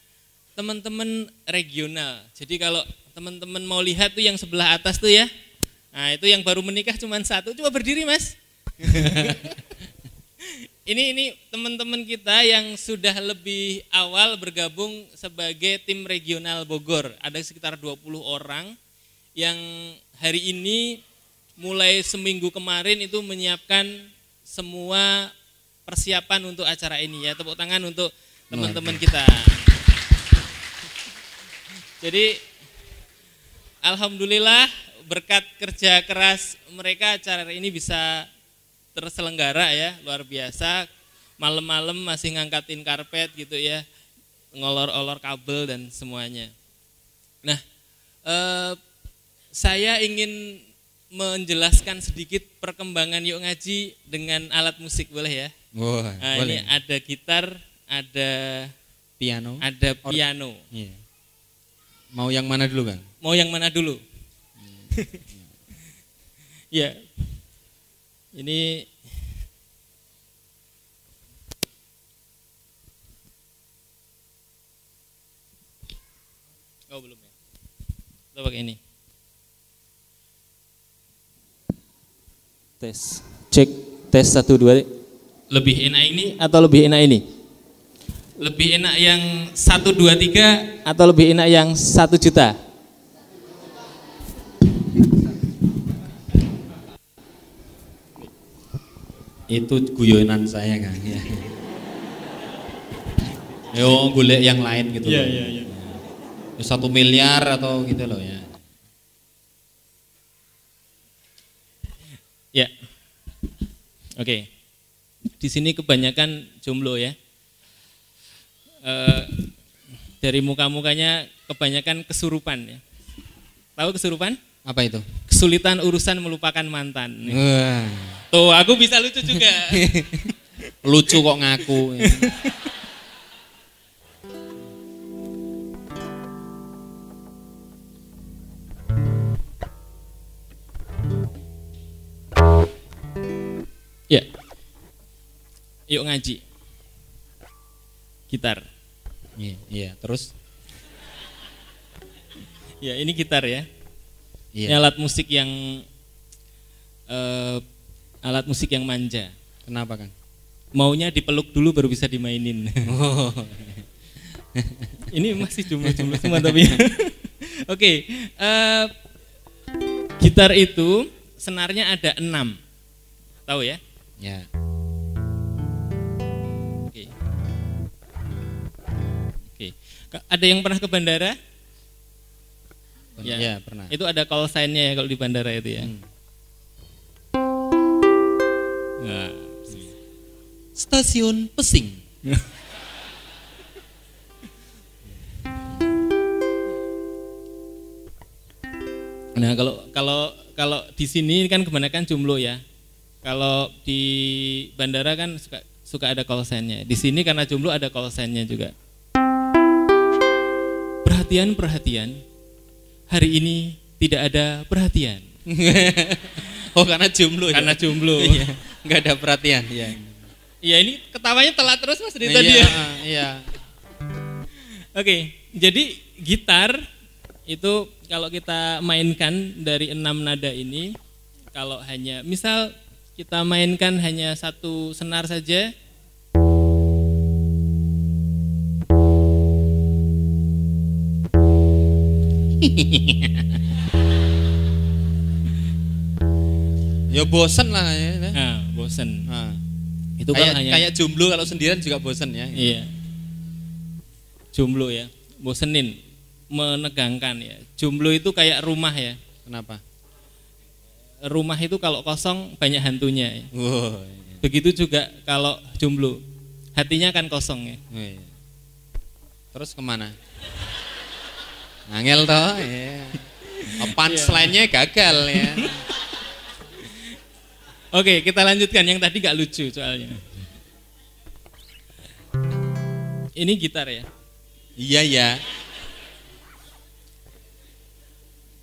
Speaker 2: teman-teman regional. Jadi kalau teman-teman mau lihat tuh yang sebelah atas tuh ya. Nah, itu yang baru menikah cuma satu. Coba berdiri, Mas. Ini ini teman-teman kita yang sudah lebih awal bergabung sebagai tim regional Bogor. Ada sekitar 20 orang yang hari ini mulai seminggu kemarin itu menyiapkan semua persiapan untuk acara ini ya. Tepuk tangan untuk teman-teman kita. Jadi alhamdulillah berkat kerja keras mereka acara ini bisa terselenggara ya, luar biasa. Malam-malam masih ngangkatin karpet gitu ya, ngolor-olor kabel dan semuanya. Nah, eh, saya ingin menjelaskan sedikit perkembangan yuk ngaji dengan alat musik boleh ya? Oh, nah, boleh. Ini ada gitar, ada piano, ada piano. iya. Mau yang mana dulu bang? Mau yang mana dulu? ya, Ini Oh belum ya. Kita pakai ini. Tes. Cek tes satu dua. Lebih enak ini atau lebih enak ini? Lebih enak yang satu dua tiga atau lebih enak yang satu juta? Itu guyonan saya kan. Ya. Yo ya, gulek yang lain gitu. Iya iya iya. Ya, satu miliar atau gitu loh ya. Ya. Oke. Okay. Di sini kebanyakan jomblo ya. E, dari muka-mukanya kebanyakan kesurupan ya. Tahu kesurupan? Apa itu? Kesulitan urusan melupakan mantan. Wah. Tuh, aku bisa lucu juga. lucu kok ngaku. Ya. Yuk ngaji. Gitar. Iya, yeah, yeah. terus. ya, ini gitar ya. Iya. Ini alat musik yang uh, alat musik yang manja. Kenapa Kang? Maunya dipeluk dulu baru bisa dimainin. Oh. ini masih jumlah-jumlah semua tapi. Ya. Oke, okay, uh, eh, gitar itu senarnya ada enam. Tahu ya? Ya. Oke. Oke. Ada yang pernah ke bandara? Pernah. Ya. ya pernah. Itu ada call sign-nya ya kalau di bandara
Speaker 1: itu ya. Hmm. Nah.
Speaker 2: Stasiun Pesing. nah kalau kalau kalau di sini kan kebanyakan jumlah ya. Kalau di bandara kan suka suka ada call sign-nya. Di sini karena jumlah ada call sign-nya juga. Perhatian perhatian hari ini tidak ada perhatian. oh karena jumlah ya? Karena ya? jomblo. Iya. Enggak ada perhatian. Iya. Iya ini ketawanya telat terus Mas iya, tadi. iya, Iya. Oke, jadi gitar itu kalau kita mainkan dari enam nada ini, kalau hanya misal kita mainkan hanya satu senar saja, ya bosen lah ya, ya. Nah, bosen. Nah. Itu kan kayak, kan hanya kayak jomblo kalau sendirian juga bosen ya. Iya. Jomblo ya, bosenin, menegangkan ya. Jomblo itu kayak rumah ya. Kenapa? Rumah itu kalau kosong banyak hantunya ya.
Speaker 1: Wow. Iya.
Speaker 2: Begitu juga kalau jomblo, hatinya kan kosong ya. Iya. Terus kemana? Angel toh, iya. ya. Punchline-nya gagal ya. Oke, kita lanjutkan yang tadi gak lucu soalnya. Ini gitar ya? Iya ya.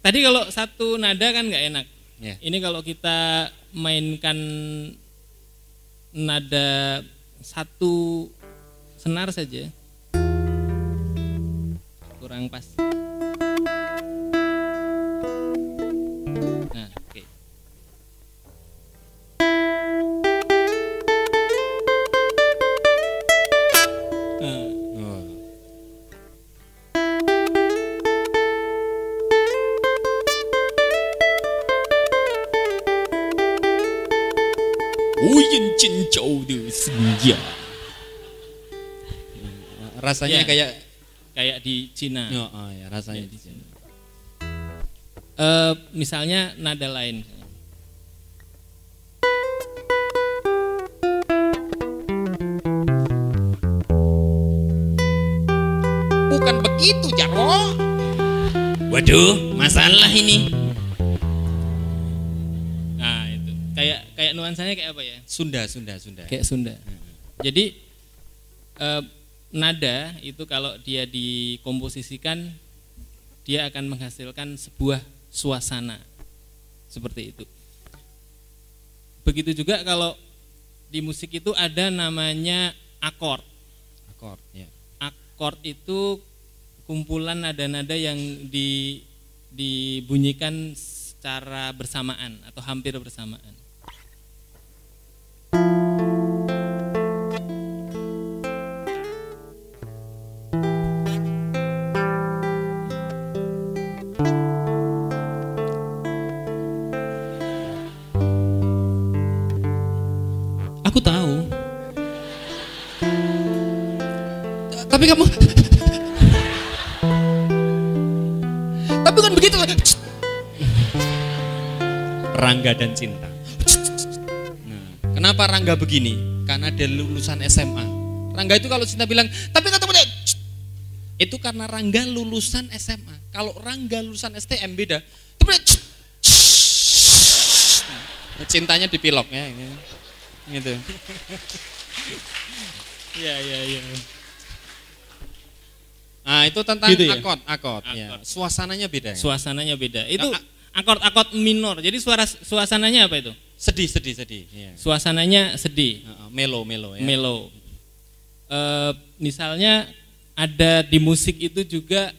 Speaker 2: Tadi kalau satu nada kan nggak enak. Ya. Ini kalau kita mainkan nada satu senar saja kurang pas. rindu senja. Rasanya ya, kayak kayak di Cina. Oh, oh ya, rasanya ya. di Cina. Uh, misalnya nada lain.
Speaker 7: Bukan begitu, Jarwo.
Speaker 2: Waduh, masalah ini. Nah, itu. Kayak kayak nuansanya kayak apa? Sunda, Sunda, Sunda. Kayak Sunda. Hmm. Jadi eh, nada itu kalau dia dikomposisikan dia akan menghasilkan sebuah suasana seperti itu. Begitu juga kalau di musik itu ada namanya akord. Akord, ya. Akord itu kumpulan nada-nada yang di dibunyikan secara bersamaan atau hampir bersamaan. Rangga dan Cinta. Nah, kenapa Rangga begini? Karena dia lulusan SMA. Rangga itu kalau Cinta bilang, tapi ketemu dia, itu karena Rangga lulusan SMA. Kalau Rangga lulusan STM beda. Tapi nah, cintanya dipilok ya, gitu. Ya, ya, ya. Nah itu tentang gitu ya? akot, akot, akot. Ya. Suasananya beda. Suasananya beda. Itu nah, akord-akord minor. Jadi suara suasananya apa itu? Sedih, sedih, sedih. Yeah. Suasananya sedih. melo, melo. Ya. Melo. Uh, eh, misalnya ada di musik itu juga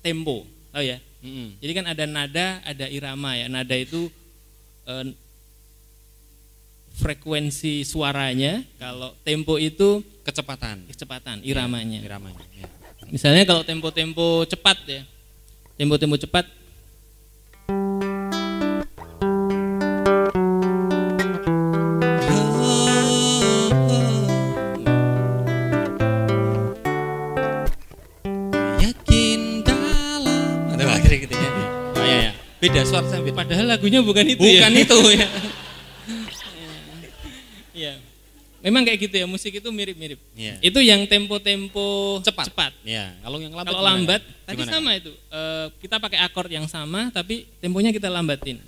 Speaker 2: tempo, oh ya. Mm -hmm. Jadi kan ada nada, ada irama ya. Nada itu uh, frekuensi suaranya. Kalau tempo itu kecepatan, kecepatan, iramanya. Iya, iramanya. Iya. Misalnya kalau tempo-tempo cepat ya, tempo-tempo cepat beda suara sambil padahal lagunya bukan itu ya. bukan ya? itu ya. ya memang kayak gitu ya musik itu mirip-mirip ya. itu yang tempo-tempo cepat cepat ya kalau yang lambat kalau lambat gimana? tadi gimana? sama itu e, kita pakai akord yang sama tapi temponya kita lambatin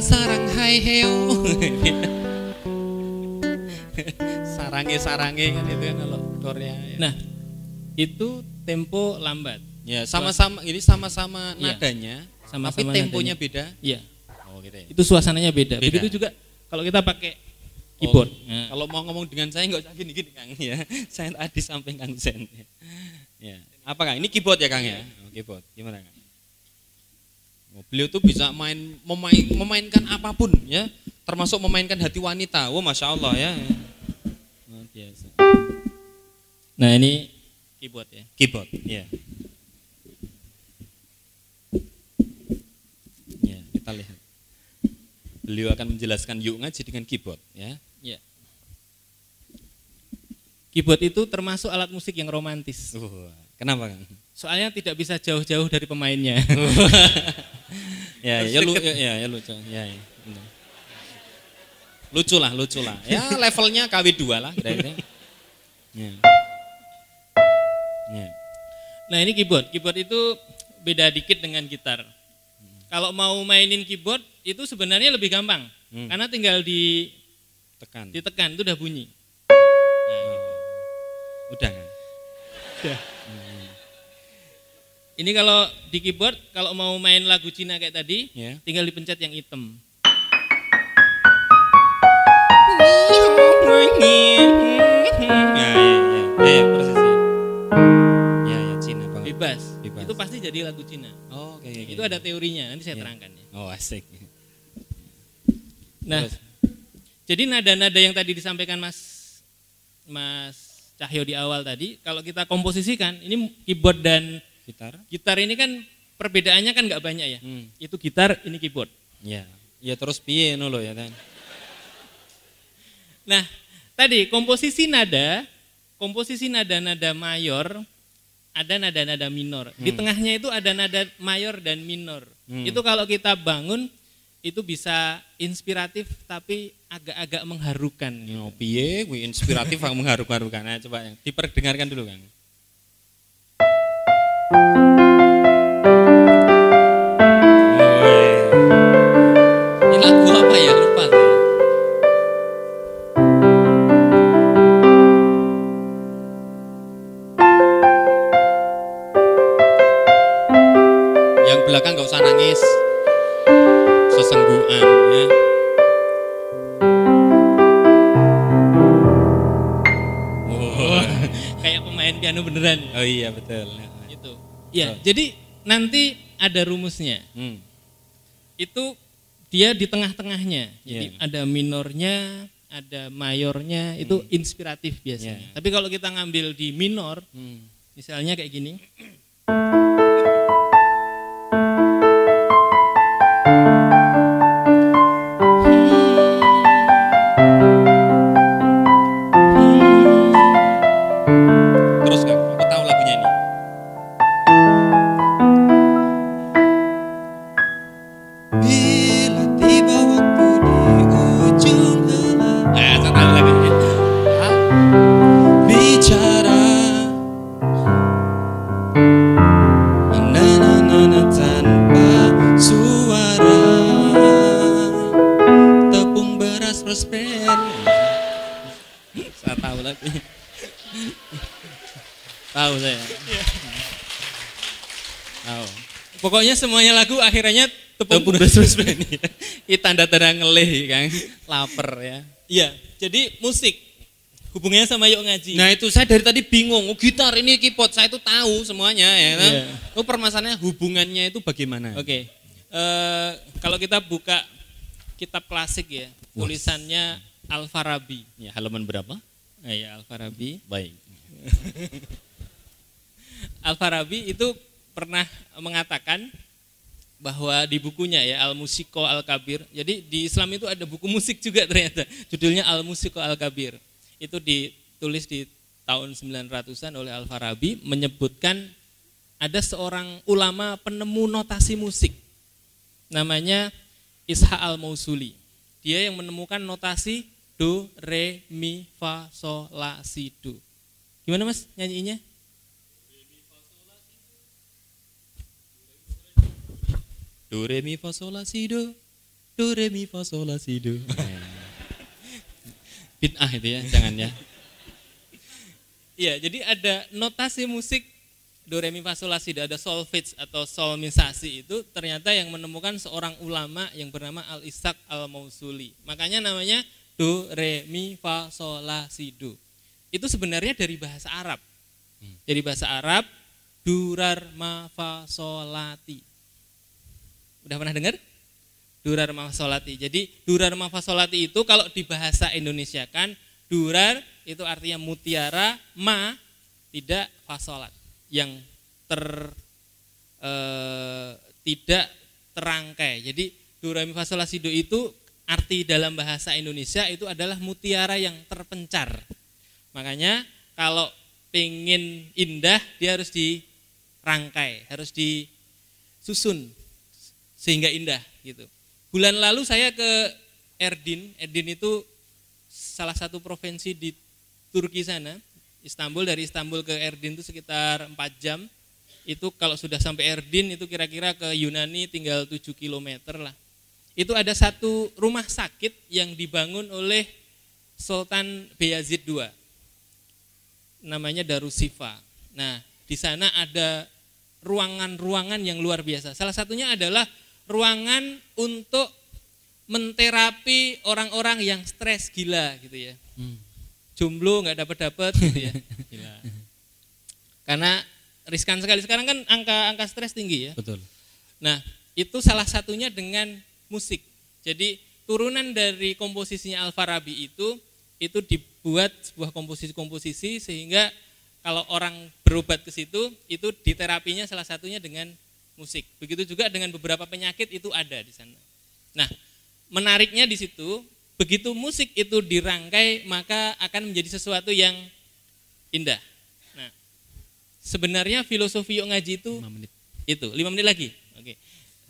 Speaker 2: sarang hai heo sarange sarange kan itu kan kalau Korea ya. nah itu tempo lambat ya sama-sama ini sama-sama ya. nadanya sama -sama tapi temponya nadanya. beda iya oh, gitu ya. itu suasananya beda. beda begitu juga kalau kita pakai oh, keyboard oh, ya. kalau mau ngomong dengan saya nggak usah gini gini kang ya saya tadi samping kang Zen ya apa kang ini keyboard ya kang ya, ya? Oh, keyboard gimana kang Oh, beliau tuh bisa main memain, memainkan apapun ya, termasuk memainkan hati wanita. Wah, masya Allah ya.
Speaker 1: Luar biasa.
Speaker 2: Nah ini keyboard ya. Keyboard ya. Ya kita lihat. Beliau akan menjelaskan yuk ngaji dengan keyboard ya. Ya. Keyboard itu termasuk alat musik yang romantis. Uh, kenapa kan? Soalnya tidak bisa jauh-jauh dari pemainnya. ya, ya, lu, ya, ya, ya lucu. Ya, ya. Lucu lah, lucu lah. Ya levelnya KW2 lah kira-kira. Ya. ya. Nah ini keyboard. Keyboard itu beda dikit dengan gitar. Kalau mau mainin keyboard itu sebenarnya lebih gampang. Hmm. Karena tinggal di tekan. Ditekan itu udah bunyi. Nah, hmm. Udah kan? Udah. Ini kalau di keyboard kalau mau main lagu Cina
Speaker 1: kayak tadi, yeah. tinggal dipencet yang hitam.
Speaker 2: Ya, ya, ya, Itu pasti jadi lagu Cina. Oh, okay, Itu ada teorinya, nanti saya yeah. terangkan ya. Oh, asik. Nah, Terus. jadi nada-nada yang tadi disampaikan Mas Mas Cahyo di awal tadi, kalau kita komposisikan, ini keyboard dan gitar. Gitar ini kan perbedaannya kan nggak banyak ya. Hmm. Itu gitar, ini keyboard. Ya, ya terus piye lo ya kan. Nah, tadi komposisi nada, komposisi nada-nada mayor, ada nada-nada minor. Hmm. Di tengahnya itu ada nada mayor dan minor. Hmm. Itu kalau kita bangun itu bisa inspiratif tapi agak-agak mengharukan. Gitu. inspiratif, piye, inspiratif mengharukan-harukan. Nah, coba yang diperdengarkan dulu, kan. Thank you. rumusnya. Hmm. Itu dia di tengah-tengahnya. Jadi ada minornya, ada mayornya, hmm. itu inspiratif biasanya. Yeah. Tapi kalau kita ngambil di minor, hmm. misalnya kayak gini. semuanya lagu akhirnya tepung beras beras Ini tanda-tanda ngelih kan, lapar ya. Iya, jadi musik hubungannya sama yuk ngaji. Nah itu saya dari tadi bingung, oh, gitar ini keyboard saya itu tahu semuanya ya. Kan? Yeah. Oh permasalahannya hubungannya itu bagaimana? Oke, okay. uh, eh, kalau kita buka kitab klasik ya, tulisannya Al Farabi. Ya halaman berapa? Nah, ya Al Farabi. Baik. Al Farabi itu pernah mengatakan bahwa di bukunya ya Al Musiko Al Kabir. Jadi di Islam itu ada buku musik juga ternyata. Judulnya Al Musiko Al Kabir. Itu ditulis di tahun 900-an oleh Al Farabi menyebutkan ada seorang ulama penemu notasi musik. Namanya Isha Al Mausuli. Dia yang menemukan notasi do re mi fa sol la si do. Gimana Mas nyanyinya? do re mi fa sol la si do do re mi fa sol la si do bid'ah itu ya jangan ya Iya, jadi ada notasi musik do re mi fa sol la si do ada solfege atau solmisasi itu ternyata yang menemukan seorang ulama yang bernama Al Ishaq Al Mausuli. Makanya namanya do re mi fa sol la si do. Itu sebenarnya dari bahasa Arab. Hmm. Jadi bahasa Arab durar ma fa solati. Udah pernah dengar? Durar mafasolati. Jadi durar mafasolati itu kalau di bahasa Indonesia kan durar itu artinya mutiara, ma tidak fasolat yang ter e, tidak terangkai. Jadi durami fasolasido itu arti dalam bahasa Indonesia itu adalah mutiara yang terpencar. Makanya kalau pengen indah dia harus dirangkai, harus disusun sehingga indah gitu. Bulan lalu saya ke Erdin, Erdin itu salah satu provinsi di Turki sana. Istanbul dari Istanbul ke Erdin itu sekitar 4 jam. Itu kalau sudah sampai Erdin itu kira-kira ke Yunani tinggal 7 km lah. Itu ada satu rumah sakit yang dibangun oleh Sultan Beyazid II. Namanya Darussifa. Nah, di sana ada ruangan-ruangan yang luar biasa. Salah satunya adalah ruangan untuk menterapi orang-orang yang stres gila gitu ya. Hmm. Jomblo nggak dapat dapat gitu ya. gila. Karena riskan sekali sekarang kan angka-angka stres tinggi ya. Betul. Nah, itu salah satunya dengan musik. Jadi turunan dari komposisinya alfarabi itu itu dibuat sebuah komposisi-komposisi sehingga kalau orang berobat ke situ itu diterapinya salah satunya dengan musik. Begitu juga dengan beberapa penyakit itu ada di sana. Nah, menariknya di situ, begitu musik itu dirangkai maka akan menjadi sesuatu yang indah. Nah, sebenarnya filosofi yuk ngaji itu 5 menit. Itu, lima menit lagi. Oke.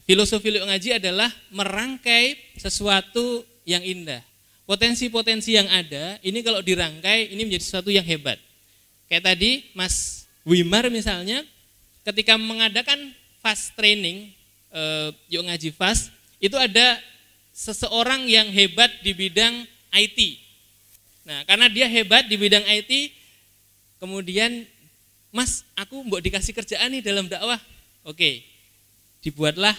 Speaker 2: Filosofi yuk ngaji adalah merangkai sesuatu yang indah. Potensi-potensi yang ada, ini kalau dirangkai ini menjadi sesuatu yang hebat. Kayak tadi Mas Wimar misalnya ketika mengadakan fast training, uh, yuk ngaji fast, itu ada seseorang yang hebat di bidang IT. Nah, karena dia hebat di bidang IT, kemudian, mas, aku mau dikasih kerjaan nih dalam dakwah. Oke, dibuatlah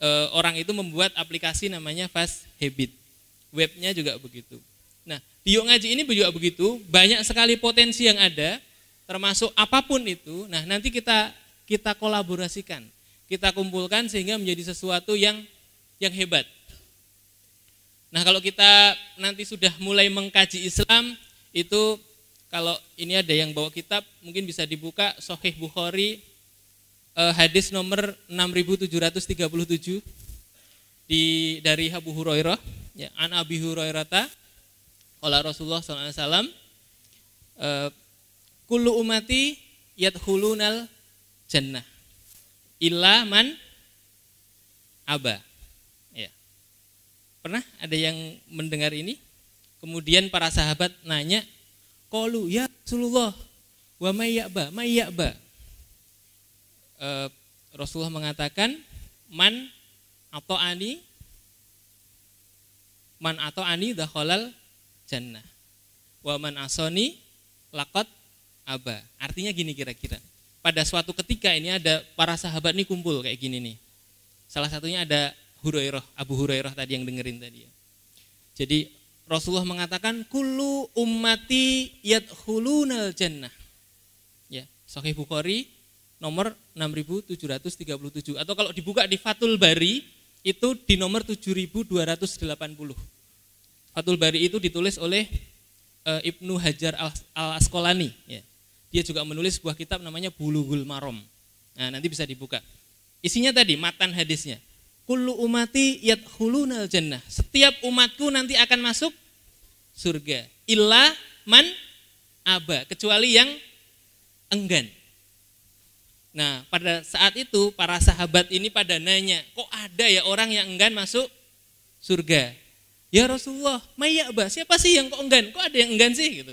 Speaker 2: e, orang itu membuat aplikasi namanya Fast Habit. Webnya juga begitu. Nah, di Yuk Ngaji ini juga begitu, banyak sekali potensi yang ada, termasuk apapun itu. Nah, nanti kita kita kolaborasikan kita kumpulkan sehingga menjadi sesuatu yang yang hebat. Nah, kalau kita nanti sudah mulai mengkaji Islam, itu kalau ini ada yang bawa kitab, mungkin bisa dibuka Sahih Bukhari eh, hadis nomor 6737 di dari Abu Hurairah, ya, An Abi Hurairah Allah Rasulullah SAW eh, Kulu umati yathulunal jannah Illa man aba. Ya. Pernah ada yang mendengar ini? Kemudian para sahabat nanya, "Qalu ya Rasulullah, wa may ya'ba, may ya'ba?" E, Rasulullah mengatakan, "Man atau ani man atau ani dakhalal jannah." Wa man asoni lakot aba. Artinya gini kira-kira pada suatu ketika ini ada para sahabat nih kumpul kayak gini nih. Salah satunya ada Hurairah, Abu Hurairah tadi yang dengerin tadi ya. Jadi Rasulullah
Speaker 8: mengatakan kulu ummati yadkhulunal jannah.
Speaker 2: Ya, Sahih Bukhari nomor 6737 atau kalau dibuka di Fatul Bari itu di nomor 7280. Fatul Bari itu ditulis oleh e, Ibnu Hajar Al-Asqalani ya. Dia juga menulis sebuah kitab namanya Bulughul Marom. Nah, nanti bisa dibuka. Isinya tadi matan hadisnya. Kullu umati yadkhulunal jannah. Setiap umatku nanti akan masuk surga. Illa man aba, kecuali yang enggan. Nah, pada saat itu para sahabat ini pada nanya, kok ada ya orang yang enggan masuk surga? Ya Rasulullah, maya siapa sih yang kok enggan? Kok ada yang enggan sih? gitu.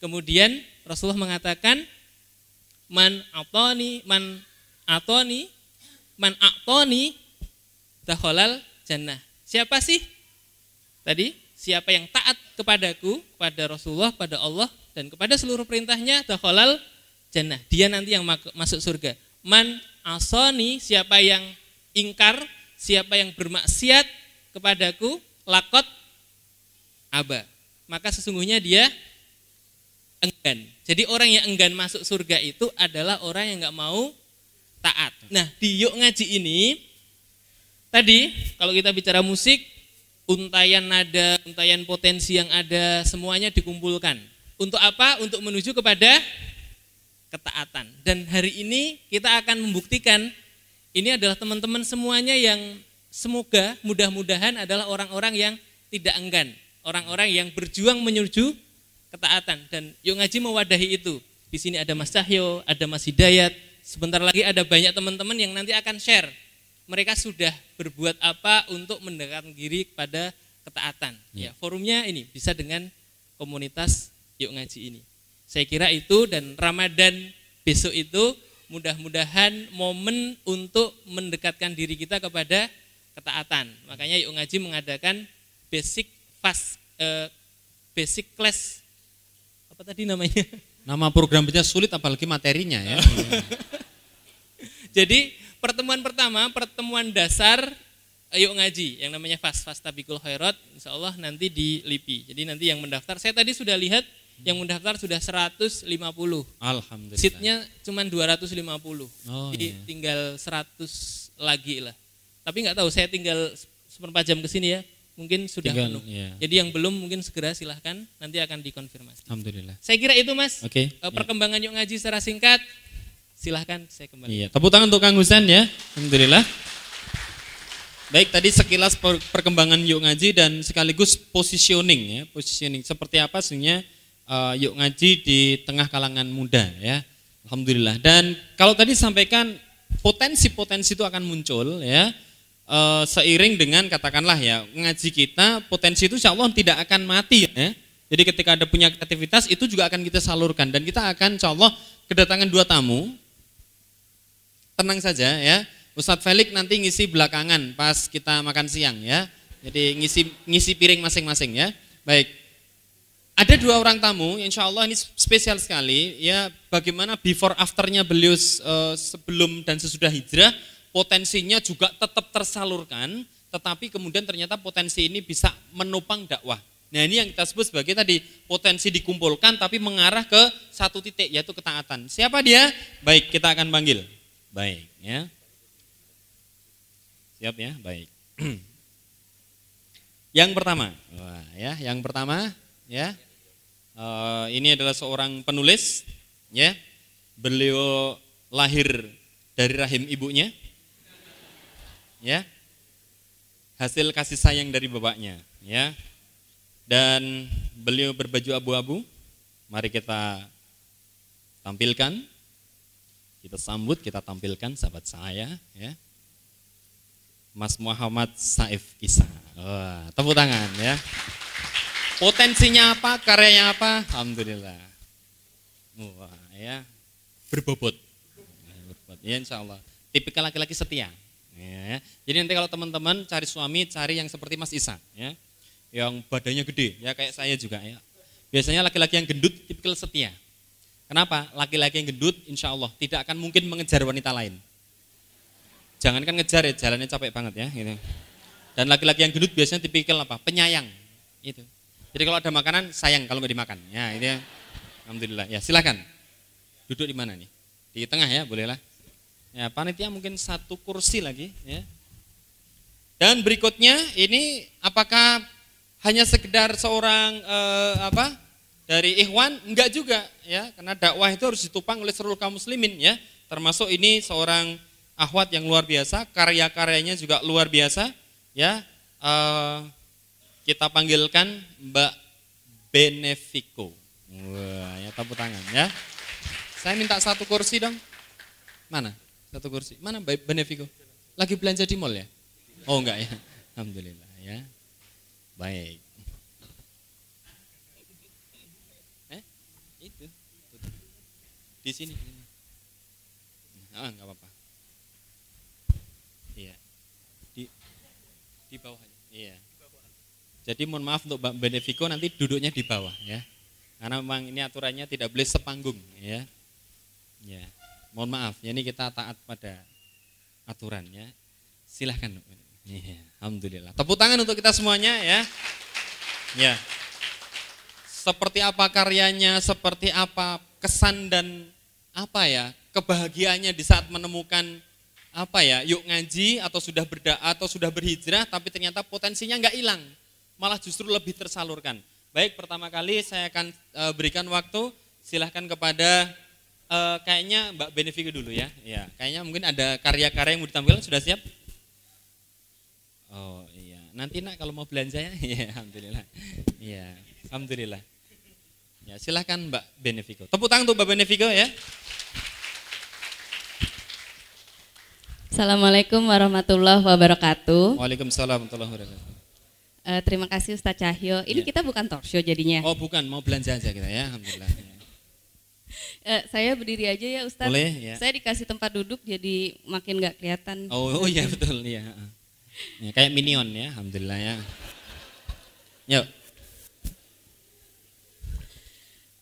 Speaker 2: Kemudian Rasulullah mengatakan man atoni man atoni man atoni dakhalal jannah. Siapa sih? Tadi siapa yang taat kepadaku, pada Rasulullah, pada Allah dan kepada seluruh perintahnya dakhalal jannah. Dia nanti yang masuk surga. Man asoni siapa yang ingkar, siapa yang bermaksiat kepadaku, lakot aba. Maka sesungguhnya dia enggan. Jadi orang yang enggan masuk surga itu adalah orang yang nggak mau taat. Nah, di yuk ngaji ini tadi kalau kita bicara musik, untayan nada, untayan potensi yang ada semuanya dikumpulkan. Untuk apa? Untuk menuju kepada ketaatan.
Speaker 8: Dan hari ini kita akan membuktikan ini adalah teman-teman semuanya yang semoga mudah-mudahan adalah orang-orang yang tidak enggan, orang-orang yang
Speaker 2: berjuang menuju ketaatan dan yuk ngaji mewadahi itu. Di sini ada Mas Cahyo, ada Mas Hidayat, sebentar lagi ada banyak teman-teman yang nanti akan share. Mereka sudah berbuat apa untuk mendekatkan diri kepada ketaatan. Ya. ya, forumnya ini bisa dengan komunitas yuk ngaji ini. Saya kira itu dan Ramadan besok itu mudah-mudahan momen untuk mendekatkan diri kita kepada ketaatan. Makanya yuk ngaji mengadakan basic fast eh, basic class apa tadi namanya? Nama programnya sulit apalagi materinya ya. Jadi pertemuan pertama, pertemuan dasar Ayo Ngaji yang namanya Fast Fast Tabikul Khairat insya Allah nanti di LIPI. Jadi nanti yang mendaftar, saya tadi sudah lihat yang mendaftar sudah 150. Alhamdulillah. Seatnya cuma 250. Oh, Jadi iya. tinggal 100 lagi lah. Tapi nggak tahu, saya tinggal seperempat jam ke sini ya mungkin sudah Tinggal, penuh. Ya. Jadi yang belum mungkin segera silahkan nanti akan dikonfirmasi. Alhamdulillah. Saya kira itu mas. Oke. Okay, eh, iya. perkembangan ya. yuk ngaji secara singkat. Silahkan saya kembali. Iya. Tepuk tangan untuk Kang Husen ya. Alhamdulillah. Baik, tadi sekilas perkembangan yuk ngaji dan sekaligus positioning ya, positioning seperti apa sebenarnya uh, yuk ngaji di tengah kalangan muda ya. Alhamdulillah. Dan kalau tadi sampaikan potensi-potensi itu akan muncul ya e, seiring dengan katakanlah ya ngaji kita potensi itu insya Allah tidak akan mati ya. Jadi ketika ada punya kreativitas itu juga akan kita salurkan dan kita akan insya Allah kedatangan dua tamu. Tenang saja ya. Ustadz Felix nanti ngisi belakangan pas kita makan siang ya. Jadi ngisi ngisi piring masing-masing ya. Baik. Ada dua orang tamu, insya Allah ini spesial sekali. Ya, bagaimana before afternya beliau eh, sebelum dan sesudah hijrah potensinya juga tetap tersalurkan, tetapi kemudian ternyata potensi ini bisa menopang dakwah. Nah ini yang kita sebut sebagai tadi potensi dikumpulkan tapi mengarah ke satu titik yaitu ketaatan. Siapa dia? Baik, kita akan panggil. Baik, ya. Siap ya, baik. yang pertama, wah, ya, yang pertama, ya. E, ini adalah seorang penulis, ya. Beliau lahir dari rahim ibunya, ya hasil kasih sayang dari bapaknya ya dan beliau berbaju abu-abu mari kita tampilkan kita sambut kita tampilkan sahabat saya ya Mas Muhammad Saif Isa Wah, tepuk tangan ya potensinya apa karyanya apa alhamdulillah Wah, ya berbobot berbobot ya insya Allah tipikal laki-laki setia Ya. Jadi nanti kalau teman-teman cari suami, cari yang seperti Mas Isa, ya. yang badannya gede, ya kayak saya juga. Ya. Biasanya laki-laki yang gendut tipikal setia. Kenapa? Laki-laki yang gendut, insya Allah tidak akan mungkin mengejar wanita lain. Jangan kan ngejar ya, jalannya capek banget ya. Gitu. Dan laki-laki yang gendut biasanya tipikal apa? Penyayang. Itu. Jadi kalau ada makanan sayang kalau nggak dimakan. Ya, ini ya. Alhamdulillah. Ya, silakan. Duduk di mana nih? Di tengah ya, bolehlah. Ya, panitia mungkin satu kursi lagi ya. Dan berikutnya ini apakah hanya sekedar seorang eh, apa dari ikhwan? Enggak juga ya, karena dakwah itu harus ditopang oleh seluruh kaum muslimin ya. Termasuk ini seorang ahwat yang luar biasa, karya-karyanya juga luar biasa ya. Eh, kita panggilkan Mbak Benefico. Wah, ya tepuk tangan ya. Saya minta satu kursi dong. Mana? Satu kursi. Mana Benefiko? Lagi belanja di mall ya? Oh enggak ya. Alhamdulillah ya. Baik. Eh? Itu. Di sini. Ah, enggak apa-apa. Iya. Di di bawah aja. Iya. Jadi mohon maaf untuk Mbak Benefiko nanti duduknya di bawah ya. Karena memang ini aturannya tidak boleh sepanggung ya. Ya mohon maaf ya ini kita taat pada aturannya silahkan ya, alhamdulillah tepuk tangan untuk kita semuanya ya ya seperti apa karyanya seperti apa kesan dan apa ya kebahagiaannya di saat menemukan apa ya yuk ngaji atau sudah berda atau sudah berhijrah tapi ternyata potensinya nggak hilang malah justru lebih tersalurkan baik pertama kali saya akan eh, berikan waktu silahkan kepada uh, kayaknya Mbak Benefika dulu ya. Ya, kayaknya mungkin ada karya-karya yang mau ditampilkan sudah siap? Oh iya, nanti nak kalau mau belanja ya, ya alhamdulillah. Ya alhamdulillah. Ya, silahkan Mbak Benefiko. Tepuk tangan untuk Mbak Benefiko ya.
Speaker 9: Assalamualaikum warahmatullahi wabarakatuh.
Speaker 2: Waalaikumsalam warahmatullahi wabarakatuh.
Speaker 9: Uh, terima kasih Ustaz Cahyo. Ini ya. kita bukan talk show jadinya. Oh bukan, mau belanja aja kita ya, alhamdulillah. Eh, saya berdiri aja ya Ustaz, Boleh ya. Saya dikasih tempat duduk jadi makin nggak kelihatan. Oh, oh
Speaker 2: iya betul ya. ya. Kayak minion ya, alhamdulillah ya. Yuk.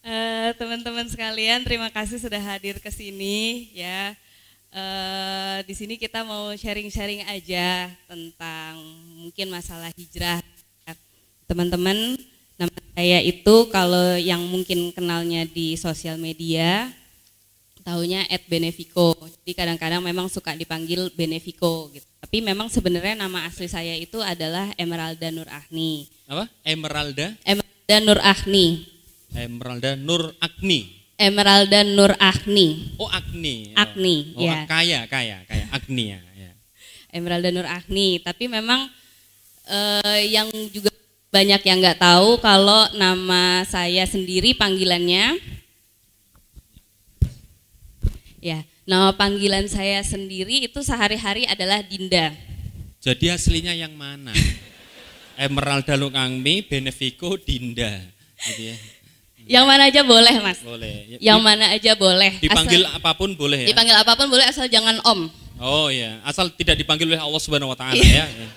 Speaker 9: teman eh, teman-teman sekalian, terima kasih sudah hadir ke sini ya. Uh, di sini kita mau sharing-sharing aja tentang mungkin masalah hijrah. Teman-teman, Nama saya itu kalau yang mungkin kenalnya di sosial media, tahunya at Benefico. Jadi kadang-kadang memang suka dipanggil Benefico gitu. Tapi memang sebenarnya nama asli saya itu adalah Emeralda Nur Ahni. Apa? Emeralda? Emeralda Nur Ahni. Emeralda Nur Agni. Emeralda Nur Agni. Oh Agni. Oh. Agni, oh, ya. Kaya,
Speaker 2: kaya, kaya. Agni ya. ya.
Speaker 9: Emeralda Nur Agni. Tapi memang eh, yang juga banyak yang nggak tahu kalau nama saya sendiri panggilannya ya nama panggilan saya sendiri itu sehari-hari adalah Dinda
Speaker 1: jadi
Speaker 2: aslinya yang mana Emeralda Lukangmi Benefico Dinda gitu ya.
Speaker 9: yang mana aja boleh mas boleh yang mana aja boleh dipanggil asal,
Speaker 2: apapun boleh ya dipanggil
Speaker 9: apapun boleh asal jangan om
Speaker 2: oh ya asal tidak dipanggil oleh Allah Subhanahu Wa Taala iya. ya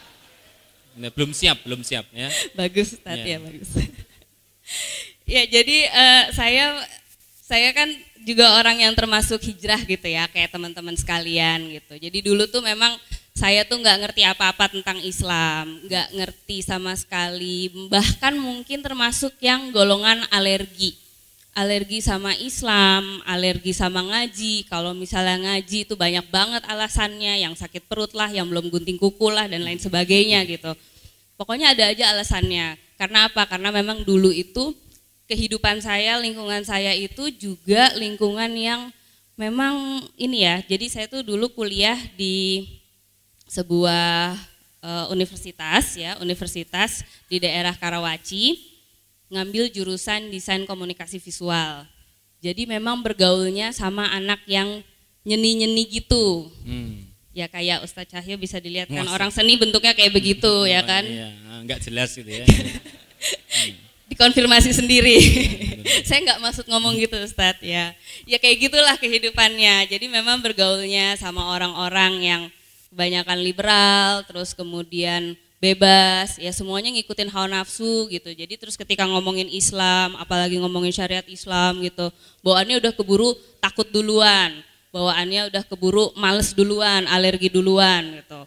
Speaker 2: Nah, belum siap, belum siap ya. bagus tadi ya, ya
Speaker 9: bagus. ya jadi uh, saya saya kan juga orang yang termasuk hijrah gitu ya kayak teman-teman sekalian gitu. Jadi dulu tuh memang saya tuh nggak ngerti apa-apa tentang Islam, nggak ngerti sama sekali, bahkan mungkin termasuk yang golongan alergi alergi sama Islam, alergi sama ngaji. Kalau misalnya ngaji itu banyak banget alasannya, yang sakit perut lah, yang belum gunting kuku lah dan lain sebagainya gitu. Pokoknya ada aja alasannya. Karena apa? Karena memang dulu itu kehidupan saya, lingkungan saya itu juga lingkungan yang memang ini ya. Jadi saya tuh dulu kuliah di sebuah uh, universitas ya, universitas di daerah Karawaci ngambil jurusan desain komunikasi visual. Jadi memang bergaulnya sama anak yang nyeni-nyeni gitu. Hmm. Ya kayak Ustadz Cahyo bisa dilihat kan orang seni bentuknya kayak begitu hmm. ya oh, ya kan. Iya,
Speaker 2: enggak ah, jelas gitu ya.
Speaker 9: Hmm. Dikonfirmasi sendiri. Iya, Saya enggak maksud ngomong gitu Ustadz ya. Ya kayak gitulah kehidupannya. Jadi memang bergaulnya sama orang-orang yang kebanyakan liberal, terus kemudian bebas ya semuanya ngikutin hawa nafsu gitu jadi terus ketika ngomongin Islam apalagi ngomongin syariat Islam gitu bawaannya udah keburu takut duluan bawaannya udah keburu males duluan alergi duluan gitu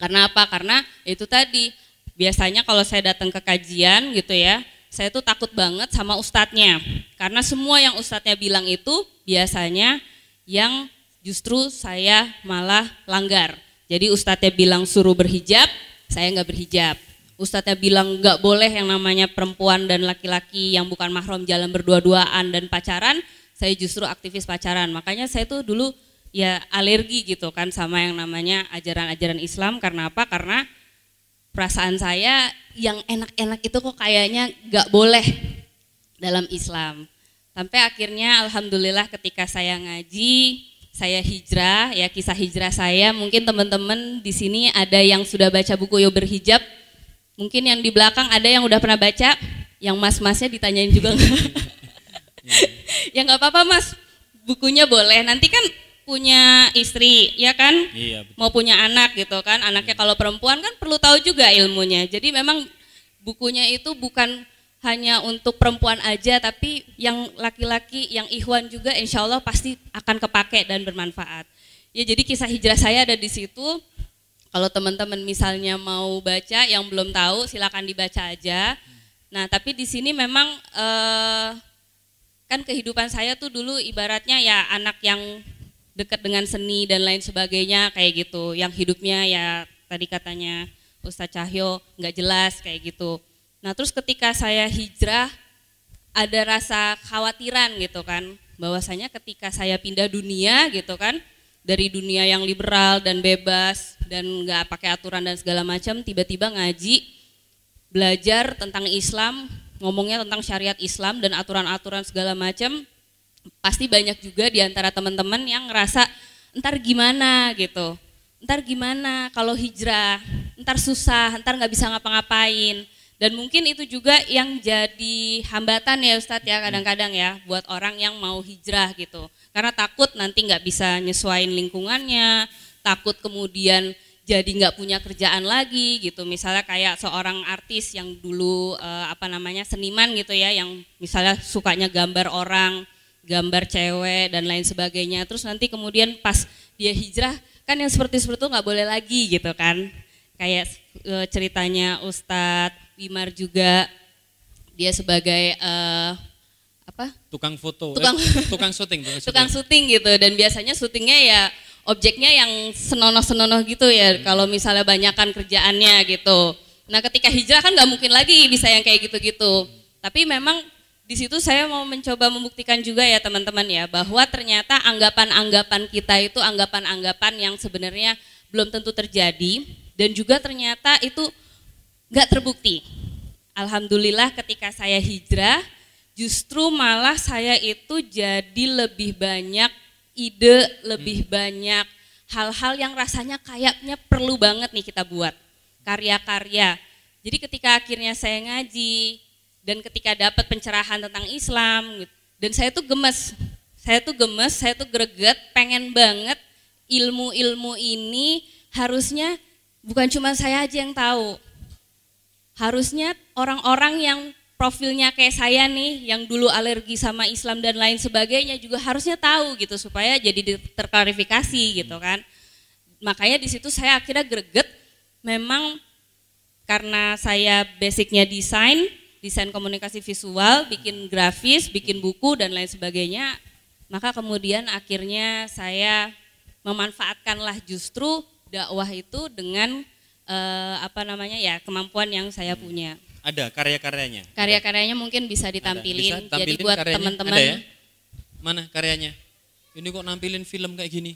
Speaker 9: karena apa karena itu tadi biasanya kalau saya datang ke kajian gitu ya saya tuh takut banget sama ustadznya karena semua yang ustadznya bilang itu biasanya yang justru saya malah langgar jadi ustadznya bilang suruh berhijab saya nggak berhijab. Ustadznya bilang nggak boleh yang namanya perempuan dan laki-laki yang bukan mahram jalan berdua-duaan dan pacaran, saya justru aktivis pacaran. Makanya saya tuh dulu ya alergi gitu kan sama yang namanya ajaran-ajaran Islam karena apa? Karena perasaan saya yang enak-enak itu kok kayaknya nggak boleh dalam Islam. Sampai akhirnya alhamdulillah ketika saya ngaji, saya hijrah, ya kisah hijrah saya. Mungkin teman-teman di sini ada yang sudah baca buku Yo Berhijab. Mungkin yang di belakang ada yang udah pernah baca, yang mas-masnya ditanyain juga enggak. ya nggak apa-apa mas, bukunya boleh. Nanti kan punya istri, ya kan? Iya, betul. Mau punya anak gitu kan. Anaknya iya. kalau perempuan kan perlu tahu juga ilmunya. Jadi memang bukunya itu bukan hanya untuk perempuan aja tapi yang laki-laki yang ikhwan juga insya Allah pasti akan kepake dan bermanfaat ya jadi kisah hijrah saya ada di situ kalau teman-teman misalnya mau baca yang belum tahu silakan dibaca aja nah tapi di sini memang eh, kan kehidupan saya tuh dulu ibaratnya ya anak yang dekat dengan seni dan lain sebagainya kayak gitu yang hidupnya ya tadi katanya Ustadz Cahyo nggak jelas kayak gitu Nah terus ketika saya hijrah ada rasa khawatiran gitu kan, bahwasanya ketika saya pindah dunia gitu kan, dari dunia yang liberal dan bebas dan nggak pakai aturan dan segala macam, tiba-tiba ngaji, belajar tentang Islam, ngomongnya tentang syariat Islam dan aturan-aturan segala macam, pasti banyak juga diantara teman-teman yang ngerasa entar gimana gitu, entar gimana kalau hijrah, entar susah, entar nggak bisa ngapa-ngapain. Dan mungkin itu juga yang jadi hambatan ya Ustadz ya kadang-kadang ya buat orang yang mau hijrah gitu. Karena takut nanti nggak bisa nyesuaiin lingkungannya, takut kemudian jadi nggak punya kerjaan lagi gitu. Misalnya kayak seorang artis yang dulu eh, apa namanya seniman gitu ya, yang misalnya sukanya gambar orang, gambar cewek dan lain sebagainya. Terus nanti kemudian pas dia hijrah kan yang seperti seperti itu nggak boleh lagi gitu kan. Kayak eh, ceritanya Ustadz Wimar juga dia sebagai uh, apa? Tukang foto, tukang eh, tukang syuting, tukang, tukang syuting gitu dan biasanya syutingnya ya objeknya yang senonoh-senonoh gitu ya hmm. kalau misalnya banyakkan kerjaannya gitu. Nah ketika hijrah kan nggak mungkin lagi bisa yang kayak gitu-gitu. Hmm. Tapi memang di situ saya mau mencoba membuktikan juga ya teman-teman ya bahwa ternyata anggapan-anggapan kita itu anggapan-anggapan yang sebenarnya belum tentu terjadi dan juga ternyata itu nggak terbukti. Alhamdulillah ketika saya hijrah, justru malah saya itu jadi lebih banyak ide, lebih hmm. banyak hal-hal yang rasanya kayaknya perlu banget nih kita buat karya-karya. Jadi ketika akhirnya saya ngaji dan ketika dapat pencerahan tentang Islam gitu, dan saya tuh gemes, saya tuh gemes, saya tuh greget, pengen banget ilmu-ilmu ini harusnya bukan cuma saya aja yang tahu, harusnya orang-orang yang profilnya kayak saya nih yang dulu alergi sama Islam dan lain sebagainya juga harusnya tahu gitu supaya jadi terklarifikasi gitu kan makanya di situ saya akhirnya greget memang karena saya basicnya desain desain komunikasi visual bikin grafis bikin buku dan lain sebagainya maka kemudian akhirnya saya memanfaatkanlah justru dakwah itu dengan uh, apa namanya ya kemampuan yang saya punya.
Speaker 2: Ada karya-karyanya.
Speaker 9: Karya-karyanya mungkin bisa ditampilin. Bisa tampilin jadi buat ya? teman-teman. ya?
Speaker 2: Mana karyanya? Ini kok nampilin film kayak gini?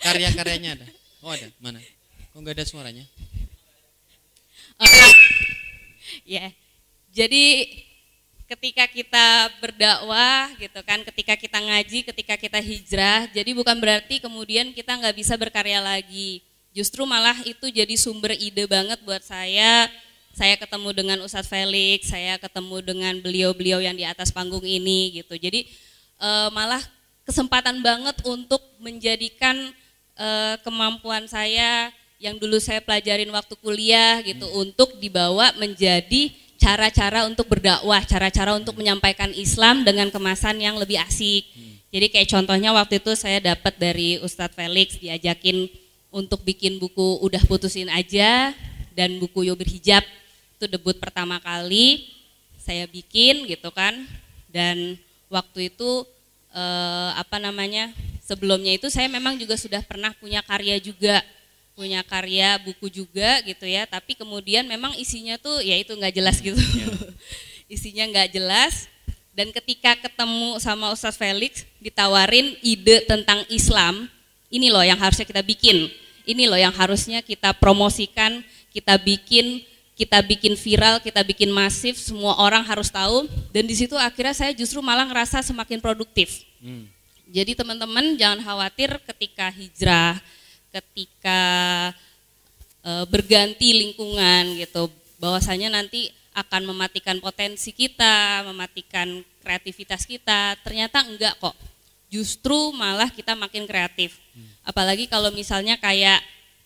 Speaker 2: Karya-karyanya ada. Oh ada. Mana? Kok nggak ada suaranya?
Speaker 9: Uh, ya. Yeah. Jadi ketika kita berdakwah gitu kan, ketika kita ngaji, ketika kita hijrah, jadi bukan berarti kemudian kita nggak bisa berkarya lagi justru malah itu jadi sumber ide banget buat saya saya ketemu dengan Ustadz Felix saya ketemu dengan beliau-beliau yang di atas panggung ini gitu jadi e, malah kesempatan banget untuk menjadikan e, kemampuan saya yang dulu saya pelajarin waktu kuliah gitu hmm. untuk dibawa menjadi cara-cara untuk berdakwah, cara-cara untuk menyampaikan Islam dengan kemasan yang lebih asik. Hmm. Jadi kayak contohnya waktu itu saya dapat dari Ustadz Felix diajakin untuk bikin buku Udah Putusin Aja dan buku Yo Berhijab itu debut pertama kali saya bikin gitu kan dan waktu itu eh, apa namanya sebelumnya itu saya memang juga sudah pernah punya karya juga punya karya buku juga gitu ya tapi kemudian memang isinya tuh ya itu nggak jelas hmm, gitu iya. isinya nggak jelas dan ketika ketemu sama Ustadz Felix ditawarin ide tentang Islam ini loh yang harusnya kita bikin ini loh yang harusnya kita promosikan, kita bikin, kita bikin viral, kita bikin masif, semua orang harus tahu. Dan di situ akhirnya saya justru malah ngerasa semakin produktif. Hmm. Jadi teman-teman jangan khawatir ketika hijrah, ketika e, berganti lingkungan gitu, bahwasanya nanti akan mematikan potensi kita, mematikan kreativitas kita. Ternyata enggak kok justru malah kita makin kreatif. Apalagi kalau misalnya kayak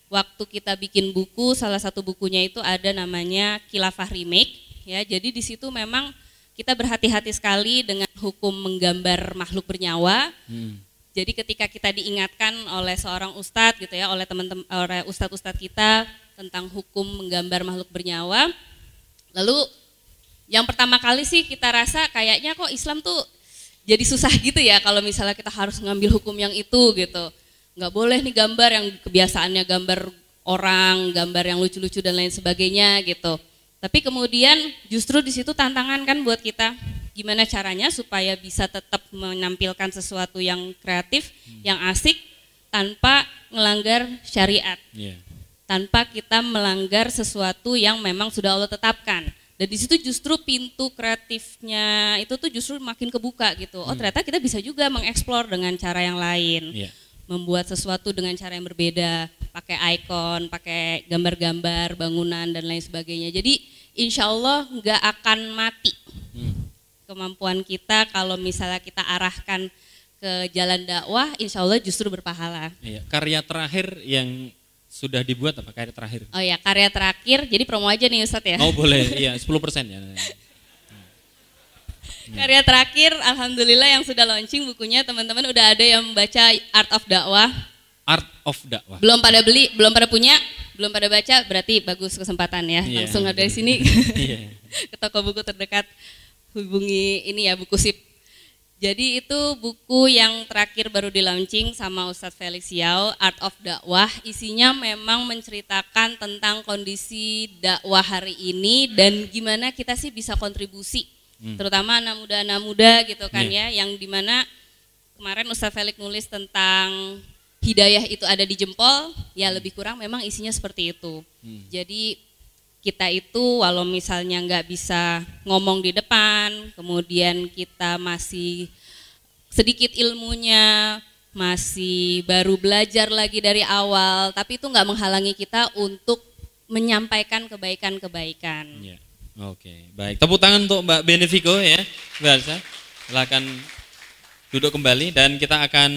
Speaker 9: waktu kita bikin buku, salah satu bukunya itu ada namanya Kilafah Remake ya. Jadi di situ memang kita berhati-hati sekali dengan hukum menggambar makhluk bernyawa. Hmm. Jadi ketika kita diingatkan oleh seorang ustadz gitu ya, oleh teman-teman oleh ustadz-ustadz kita tentang hukum menggambar makhluk bernyawa, lalu yang pertama kali sih kita rasa kayaknya kok Islam tuh jadi susah gitu ya kalau misalnya kita harus ngambil hukum yang itu gitu. Nggak boleh nih gambar yang kebiasaannya gambar orang, gambar yang lucu-lucu dan lain sebagainya gitu. Tapi kemudian justru di situ tantangan kan buat kita gimana caranya supaya bisa tetap menampilkan sesuatu yang kreatif, hmm. yang asik tanpa melanggar syariat. Yeah. Tanpa kita melanggar sesuatu yang memang sudah Allah tetapkan dan di situ justru pintu kreatifnya itu tuh justru makin kebuka gitu oh hmm. ternyata kita bisa juga mengeksplor dengan cara yang lain yeah. membuat sesuatu dengan cara yang berbeda pakai ikon pakai gambar-gambar bangunan dan lain sebagainya jadi insya Allah nggak akan mati hmm. kemampuan kita kalau misalnya kita arahkan ke jalan dakwah insya Allah justru berpahala iya. karya
Speaker 2: terakhir yang sudah dibuat apa karya terakhir? Oh
Speaker 9: ya, karya terakhir. Jadi promo aja nih Ustadz ya. Oh, boleh.
Speaker 2: Iya, 10% ya. karya
Speaker 9: terakhir alhamdulillah yang sudah launching bukunya teman-teman udah ada yang baca Art of Dakwah.
Speaker 2: Art of Dakwah.
Speaker 9: Belum pada beli, belum pada punya, belum pada baca, berarti bagus kesempatan ya. Yeah. Langsung di sini yeah. ke toko buku terdekat hubungi ini ya buku sip jadi itu buku yang terakhir baru di launching sama Ustadz Felix Yao, Art of Dakwah. Isinya memang menceritakan tentang kondisi dakwah hari ini dan gimana kita sih bisa kontribusi, hmm. terutama anak muda anak muda gitu kan yeah. ya, yang dimana kemarin Ustadz Felix nulis tentang hidayah itu ada di jempol, ya lebih kurang memang isinya seperti itu. Hmm. Jadi kita itu walau misalnya nggak bisa ngomong di depan, kemudian kita masih sedikit ilmunya, masih baru belajar lagi dari awal, tapi itu nggak menghalangi kita untuk menyampaikan kebaikan-kebaikan. Ya.
Speaker 1: Oke,
Speaker 2: baik. Tepuk tangan untuk Mbak Benefico ya, Mbak Elsa. Silahkan duduk kembali dan kita akan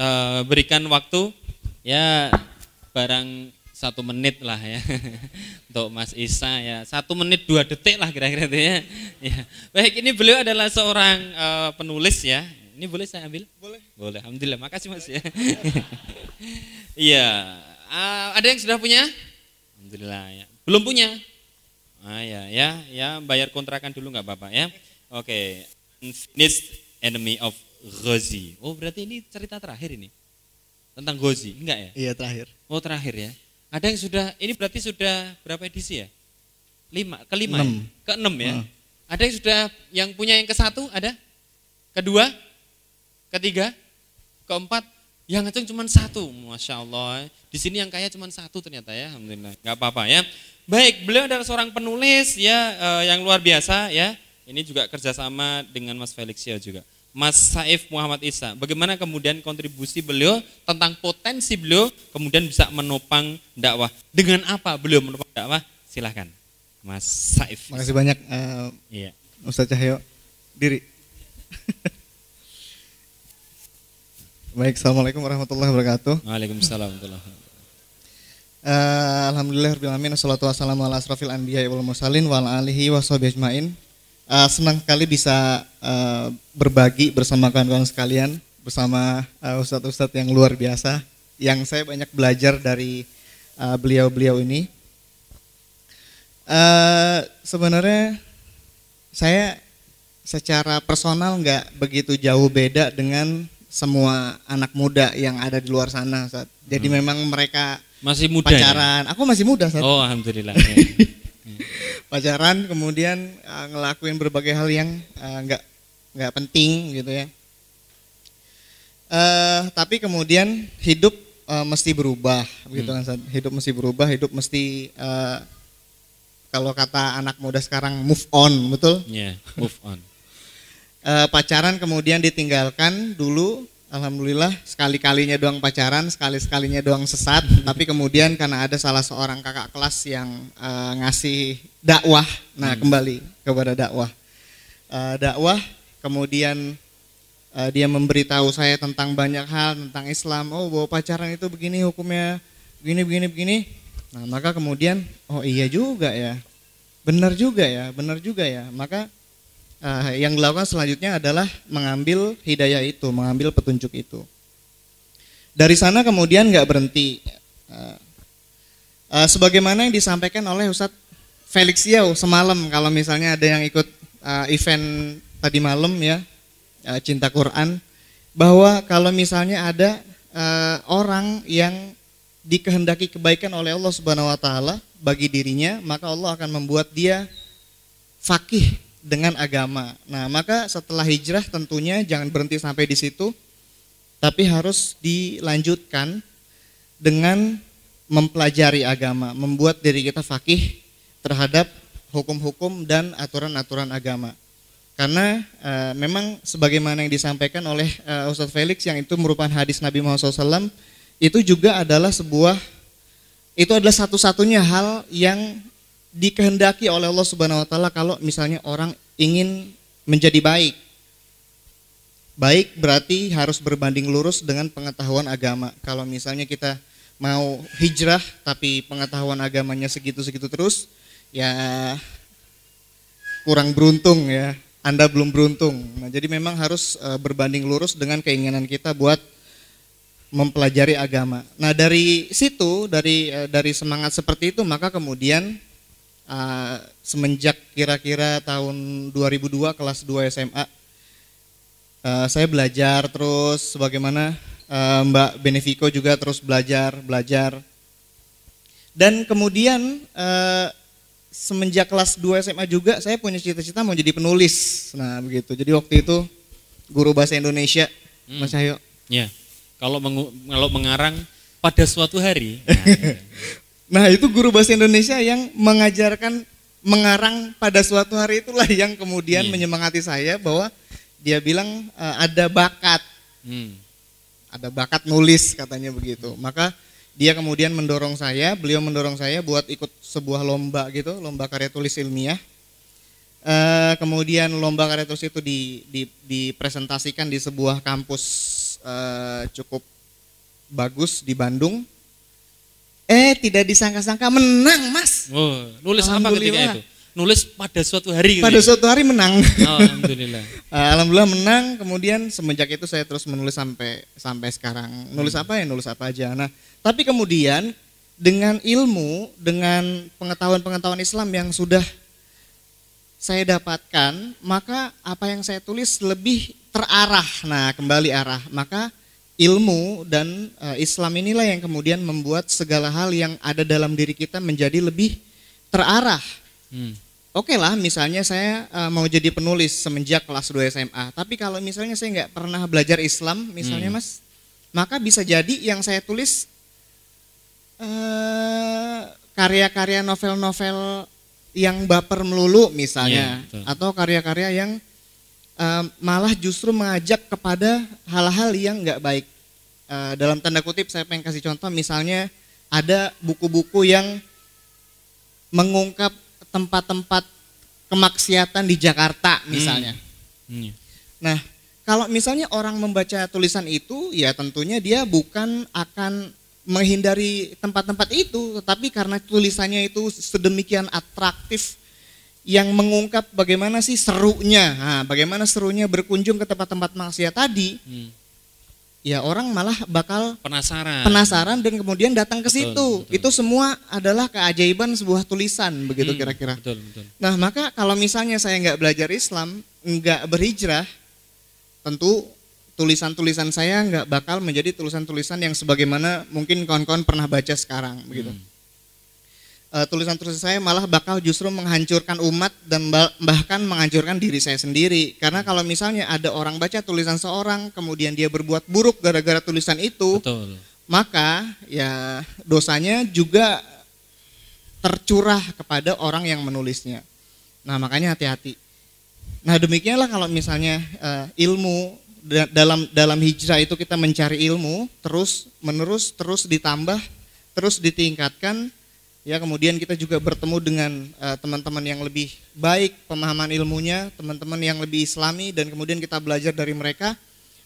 Speaker 2: uh, berikan waktu ya barang satu menit lah ya untuk Mas Isa ya satu menit dua detik lah kira-kira itu ya. ya baik ini beliau adalah seorang uh, penulis ya ini boleh saya ambil boleh boleh alhamdulillah makasih Mas ya iya uh, ada yang sudah punya alhamdulillah ya belum punya ah ya ya ya bayar kontrakan dulu nggak bapak ya oke okay. enemy of Gozi oh berarti ini cerita terakhir ini tentang Gozi enggak ya iya terakhir oh terakhir ya ada yang sudah, ini berarti sudah berapa edisi ya? Lima, kelima, enam. Ya? enam ya. Uh. Ada yang sudah, yang punya yang ke satu ada? Kedua? Ketiga? Keempat? Yang ngacung cuma satu, masya Allah. Di sini yang kaya cuma satu ternyata ya, alhamdulillah. Gak apa-apa ya. Baik, beliau adalah seorang penulis ya, uh, yang luar biasa ya. Ini juga kerjasama dengan Mas Felix ya juga. Mas Saif Muhammad Isa. Bagaimana kemudian kontribusi beliau tentang potensi beliau kemudian bisa menopang dakwah. Dengan apa beliau menopang dakwah? Silahkan. Mas Saif. Terima kasih banyak
Speaker 7: uh, iya. Ustaz Cahyo. Diri. Baik, Assalamualaikum warahmatullahi wabarakatuh.
Speaker 2: Waalaikumsalam warahmatullahi wabarakatuh.
Speaker 7: Uh, Alhamdulillah, Rabbil Alamin, Assalamualaikum warahmatullahi wabarakatuh Assalamualaikum warahmatullahi wabarakatuh uh, senang sekali bisa uh, berbagi bersama kawan-kawan sekalian, bersama uh, ustadz-ustadz yang luar biasa, yang saya banyak belajar dari beliau beliau-beliau ini. Uh, sebenarnya saya secara personal nggak begitu jauh beda dengan semua anak muda yang ada di luar sana. Ustaz. Jadi hmm. memang mereka masih muda pacaran. Ya? Aku masih muda. Ustaz. Oh, alhamdulillah. pacaran kemudian uh, ngelakuin berbagai hal yang eh, nggak uh, nggak penting gitu ya uh, tapi kemudian hidup uh, mesti berubah gitu hmm. kan hmm. hidup mesti berubah hidup mesti uh, kalau kata anak muda sekarang move on betul yeah, move on uh, pacaran kemudian ditinggalkan dulu Alhamdulillah sekali-kalinya doang pacaran, sekali-sekalinya doang sesat, tapi kemudian karena ada salah seorang kakak kelas yang uh, ngasih dakwah, nah hmm. kembali kepada dakwah, uh, dakwah, kemudian uh, dia memberitahu saya tentang banyak hal tentang Islam, oh bawa pacaran itu begini hukumnya, begini begini begini, nah maka kemudian oh iya juga ya, benar juga ya, benar juga ya, maka uh, yang dilakukan selanjutnya adalah mengambil hidayah itu, mengambil petunjuk itu. Dari sana kemudian nggak berhenti. Uh, uh, sebagaimana yang disampaikan oleh Ustadz Felix Yau semalam, kalau misalnya ada yang ikut uh, event tadi malam ya, uh, Cinta Quran, bahwa kalau misalnya ada uh, orang yang dikehendaki kebaikan oleh Allah Subhanahu wa taala bagi dirinya, maka Allah akan membuat dia fakih dengan agama. Nah, maka setelah hijrah tentunya jangan berhenti sampai di situ, tapi harus dilanjutkan dengan mempelajari agama, membuat diri kita fakih terhadap hukum-hukum dan aturan-aturan agama. Karena e, memang sebagaimana yang disampaikan oleh e, Ustadz Felix yang itu merupakan hadis Nabi Muhammad SAW, itu juga adalah sebuah itu adalah satu-satunya hal yang dikehendaki oleh Allah Subhanahu wa taala kalau misalnya orang ingin menjadi baik. Baik berarti harus berbanding lurus dengan pengetahuan agama. Kalau misalnya kita mau hijrah tapi pengetahuan agamanya segitu-segitu terus, ya kurang beruntung ya. Anda belum beruntung. Nah, jadi memang harus e, berbanding lurus dengan keinginan kita buat mempelajari agama. Nah, dari situ, dari e, dari semangat seperti itu, maka kemudian uh, semenjak kira-kira tahun 2002 kelas 2 SMA uh, eh, saya belajar terus bagaimana uh, Mbak Benefico juga terus belajar belajar dan kemudian uh, semenjak kelas 2 SMA juga saya punya cita-cita mau jadi penulis nah begitu jadi waktu itu guru bahasa Indonesia hmm. Mas Hayo
Speaker 2: ya kalau kalau mengarang pada suatu hari nah, ya.
Speaker 7: Nah itu guru bahasa Indonesia yang mengajarkan mengarang pada suatu hari itulah yang kemudian hmm. menyemangati saya bahwa dia bilang e, ada bakat, hmm. ada bakat nulis katanya begitu. Maka dia kemudian mendorong saya, beliau mendorong saya buat ikut sebuah lomba gitu, lomba karya tulis ilmiah. E, kemudian lomba karya tulis itu di, di, dipresentasikan di sebuah kampus e, cukup bagus di Bandung Eh, tidak disangka-sangka menang, Mas. Oh, nulis apa ketika itu? Nulis pada suatu hari. Gitu pada gitu. suatu hari menang. alhamdulillah. Eh, alhamdulillah menang. Kemudian semenjak itu saya terus menulis sampai sampai sekarang. Nulis hmm. apa ya? Nulis apa aja. Nah, tapi kemudian dengan ilmu, dengan pengetahuan-pengetahuan Islam yang sudah saya dapatkan, maka apa yang saya tulis lebih terarah. Nah, kembali arah. Maka ilmu dan uh, Islam inilah yang kemudian membuat segala hal yang ada dalam diri kita menjadi lebih terarah. Hmm. Oke okay lah, misalnya saya uh, mau jadi penulis semenjak kelas 2 SMA. Tapi kalau misalnya saya nggak pernah belajar Islam, misalnya hmm. mas, maka bisa jadi yang saya tulis karya eh, karya-karya novel-novel yang baper melulu misalnya, yeah, iya, atau karya-karya yang malah justru mengajak kepada hal-hal yang nggak baik. Eh, dalam tanda kutip saya pengen kasih contoh misalnya ada buku-buku yang mengungkap tempat-tempat kemaksiatan di Jakarta misalnya.
Speaker 1: Hmm. Hmm. Iya.
Speaker 7: Nah, kalau misalnya orang membaca tulisan itu ya tentunya dia bukan akan menghindari tempat-tempat itu tetapi karena tulisannya itu sedemikian atraktif yang mengungkap bagaimana sih serunya, nah, bagaimana serunya berkunjung ke tempat-tempat maksiat tadi, hmm. ya orang malah bakal
Speaker 2: penasaran,
Speaker 7: penasaran dan kemudian datang ke betul, situ. Betul. Itu semua adalah keajaiban sebuah tulisan begitu hmm, kira-kira. Hmm, Nah maka kalau misalnya saya nggak belajar Islam, nggak berhijrah, tentu tulisan-tulisan saya nggak bakal menjadi tulisan-tulisan yang sebagaimana mungkin kawan-kawan pernah baca sekarang begitu. Hmm. Eh, tulisan-tulisan saya malah bakal justru menghancurkan umat dan bahkan menghancurkan diri saya sendiri. Karena hmm. kalau misalnya ada orang baca tulisan seorang, kemudian dia berbuat buruk gara-gara tulisan itu, Betul. maka ya dosanya juga tercurah kepada orang yang menulisnya. Nah makanya hati-hati. Nah demikianlah kalau misalnya uh, ilmu dalam dalam hijrah itu kita mencari ilmu terus menerus terus ditambah terus ditingkatkan ya kemudian kita juga bertemu dengan eh, teman-teman uh, yang lebih baik pemahaman ilmunya teman-teman yang lebih islami dan kemudian kita belajar dari mereka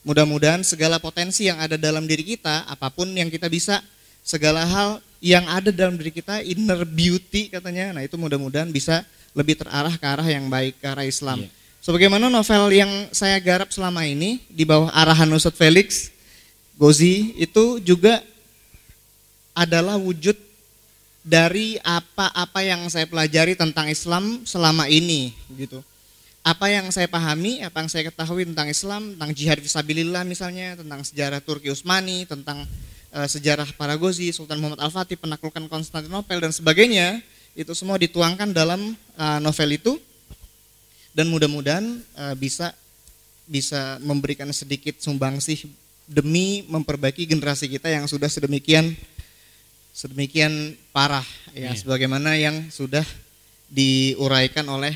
Speaker 7: mudah-mudahan segala potensi yang ada dalam diri kita apapun yang kita bisa segala hal yang ada dalam diri kita inner beauty katanya nah itu mudah-mudahan bisa lebih terarah ke arah yang baik ke arah Islam yeah. sebagaimana novel yang saya garap selama ini di bawah arahan Ustadz Felix Gozi itu juga adalah wujud dari apa-apa yang saya pelajari tentang Islam selama ini gitu. Apa yang saya pahami, apa yang saya ketahui tentang Islam, tentang jihad visabilillah misalnya, tentang sejarah Turki Utsmani, tentang e, sejarah Paragozi, Sultan Muhammad Al-Fatih, penaklukan Konstantinopel dan sebagainya, itu semua dituangkan dalam e, novel itu dan mudah-mudahan e, bisa bisa memberikan sedikit sumbangsih demi memperbaiki generasi kita yang sudah sedemikian sedemikian parah ya iya. sebagaimana yang sudah diuraikan oleh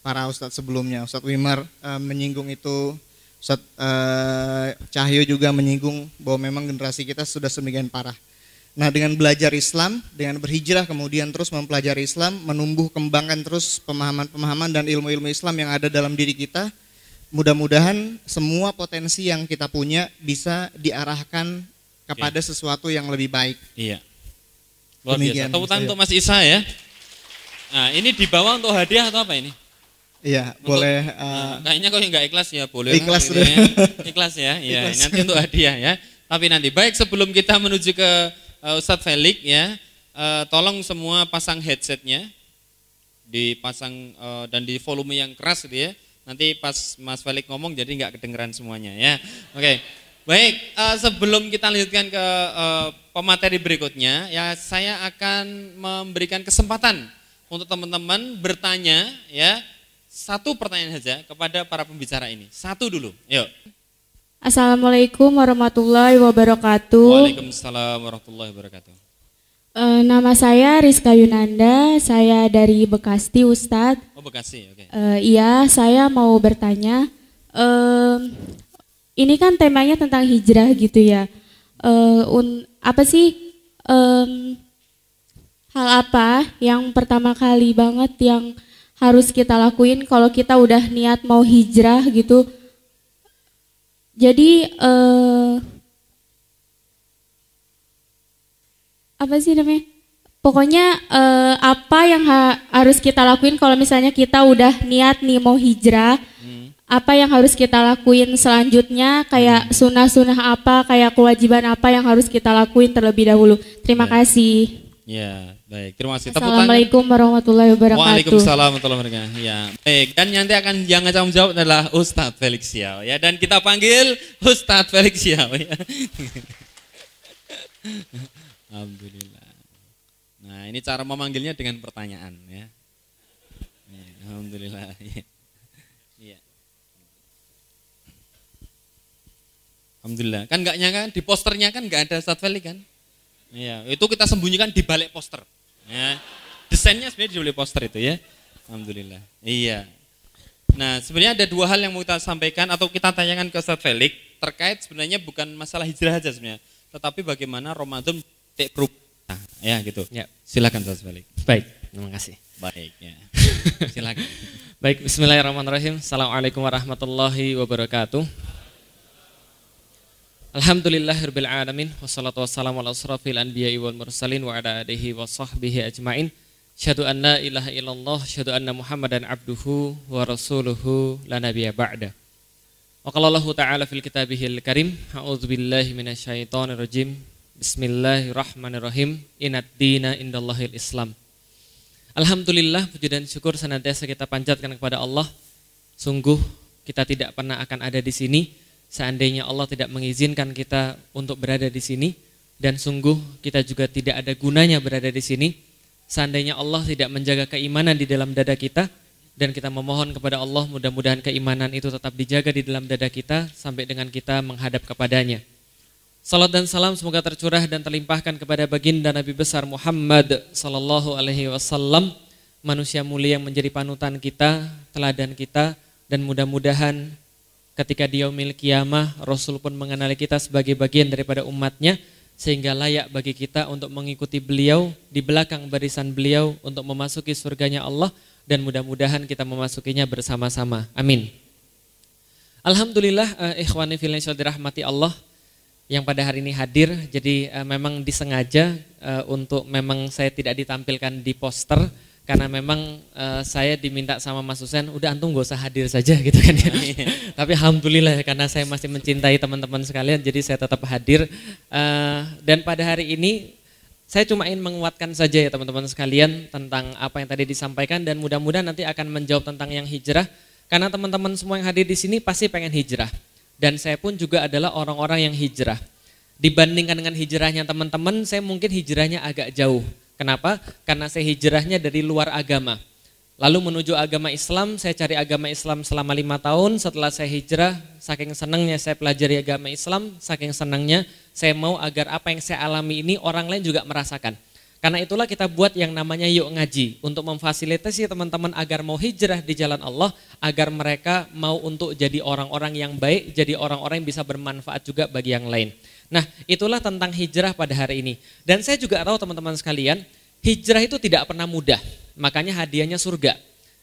Speaker 7: para ustadz sebelumnya. Ustadz Wimar e, menyinggung itu, Ustadz e, Cahyo juga menyinggung bahwa memang generasi kita sudah sedemikian parah. Nah dengan belajar Islam, dengan berhijrah kemudian terus mempelajari Islam, menumbuh kembangkan terus pemahaman-pemahaman dan ilmu-ilmu Islam yang ada dalam diri kita, mudah-mudahan semua potensi yang kita punya bisa diarahkan kepada iya. sesuatu yang lebih baik.
Speaker 1: Iya. Luar Demikian, biasa. Tepuk tangan untuk Mas Isa
Speaker 7: ya.
Speaker 2: Nah, ini dibawa untuk hadiah atau apa ini?
Speaker 7: Iya, boleh. Uh, kayaknya
Speaker 2: kalau nggak ikhlas ya boleh. Ikhlas lah, gitu ya. Ikhlas ya. Iya, nanti untuk hadiah ya. Tapi nanti baik sebelum kita menuju ke uh, Ustadz Felix ya, uh, tolong semua pasang headsetnya, dipasang uh, dan di volume yang keras gitu ya. Nanti pas Mas Felix ngomong jadi nggak kedengeran semuanya ya. Oke. Okay. Baik, uh, sebelum kita lanjutkan ke uh, pemateri berikutnya, ya saya akan memberikan kesempatan untuk teman-teman bertanya ya satu pertanyaan saja kepada para pembicara ini. Satu dulu. Yuk.
Speaker 4: Assalamualaikum warahmatullahi wabarakatuh.
Speaker 2: Waalaikumsalam warahmatullahi wabarakatuh.
Speaker 4: E, nama saya Rizka Yunanda, saya dari Bekasi Ustadz. Oh Bekasi, oke. Okay. iya, saya mau bertanya, E, ini kan temanya tentang hijrah gitu ya. Uh, un, apa sih um, hal apa yang pertama kali banget yang harus kita lakuin kalau kita udah niat mau hijrah gitu? Jadi uh, apa sih namanya? Pokoknya uh, apa yang ha harus kita lakuin kalau misalnya kita udah niat nih mau hijrah, apa yang harus kita lakuin selanjutnya, kayak hmm. sunah-sunah apa, kayak kewajiban apa yang harus kita lakuin terlebih dahulu. Terima baik. kasih.
Speaker 2: Ya, baik. Terima kasih. Assalamualaikum warahmatullahi wabarakatuh. Waalaikumsalam warahmatullahi wabarakatuh. Ya, baik. Dan nanti akan yang akan jawab adalah Ustadz Felix Yao. Ya, dan kita panggil Ustadz Felix Yao. Ya. Alhamdulillah. Nah, ini cara memanggilnya dengan pertanyaan ya. ya alhamdulillah. Ya. Alhamdulillah. Kan enggak nyangka di posternya kan enggak ada Ustadz Feli kan? Iya, itu kita sembunyikan di balik poster. Ya. Desainnya sebenarnya di poster itu ya. Alhamdulillah. Iya. Nah, sebenarnya ada dua hal yang mau kita sampaikan atau kita tanyakan ke Ustadz Felix terkait sebenarnya bukan masalah hijrah aja sebenarnya, tetapi bagaimana Ramadan titik nah, Ya, gitu. Ya. Silakan Ustadz Felix. Baik,
Speaker 8: terima kasih. Baik, ya. Silakan. Baik, bismillahirrahmanirrahim. Assalamualaikum warahmatullahi wabarakatuh wassalatu wassalamu ala asrafil wal mursalin wa ala wa sahbihi ajmain. Syahadu an la ilaha illallah, syahadu anna Muhammadan abduhu wa rasuluhu la ba'da. Wa ta'ala fil kitabihil karim, billahi Bismillahirrahmanirrahim. Inad dina indallahil Islam. Alhamdulillah puji dan syukur senantiasa kita panjatkan kepada Allah. Sungguh kita tidak pernah akan ada di sini seandainya Allah tidak mengizinkan kita untuk berada di sini dan sungguh kita juga tidak ada gunanya berada di sini seandainya Allah tidak menjaga keimanan di dalam dada kita dan kita memohon kepada Allah mudah-mudahan keimanan itu tetap dijaga di dalam dada kita sampai dengan kita menghadap kepadanya. Salat dan salam semoga tercurah dan terlimpahkan kepada baginda Nabi besar Muhammad sallallahu alaihi wasallam, manusia mulia yang menjadi panutan kita, teladan kita dan mudah-mudahan ketika dia memiliki kiamah Rasul pun mengenali kita sebagai bagian daripada umatnya sehingga layak bagi kita untuk mengikuti beliau di belakang barisan beliau untuk memasuki surganya Allah dan mudah-mudahan kita memasukinya bersama-sama. Amin. Alhamdulillah eh, ikhwani fillah dirahmati Allah yang pada hari ini hadir. Jadi eh, memang disengaja eh, untuk memang saya tidak ditampilkan di poster karena memang uh, saya diminta sama Mas Husen udah antum gak usah hadir saja gitu kan ya. Iya. Tapi alhamdulillah karena saya masih mencintai teman-teman sekalian jadi saya tetap hadir uh, dan pada hari ini saya cuma ingin menguatkan saja ya teman-teman sekalian tentang apa yang tadi disampaikan dan mudah-mudahan nanti akan menjawab tentang yang hijrah karena teman-teman semua yang hadir di sini pasti pengen hijrah dan saya pun juga adalah orang-orang yang hijrah. Dibandingkan dengan hijrahnya teman-teman, saya mungkin hijrahnya agak jauh Kenapa? Karena saya hijrahnya dari luar agama. Lalu menuju agama Islam, saya cari agama Islam selama lima tahun. Setelah saya hijrah, saking senangnya saya pelajari agama Islam, saking senangnya saya mau agar apa yang saya alami ini orang lain juga merasakan. Karena itulah kita buat yang namanya yuk ngaji untuk memfasilitasi teman-teman agar mau hijrah di jalan Allah, agar mereka mau untuk jadi orang-orang yang baik, jadi orang-orang yang bisa bermanfaat juga bagi yang lain. Nah, itulah tentang hijrah pada hari ini. Dan saya juga tahu teman-teman sekalian, hijrah itu tidak pernah mudah. Makanya hadiahnya surga.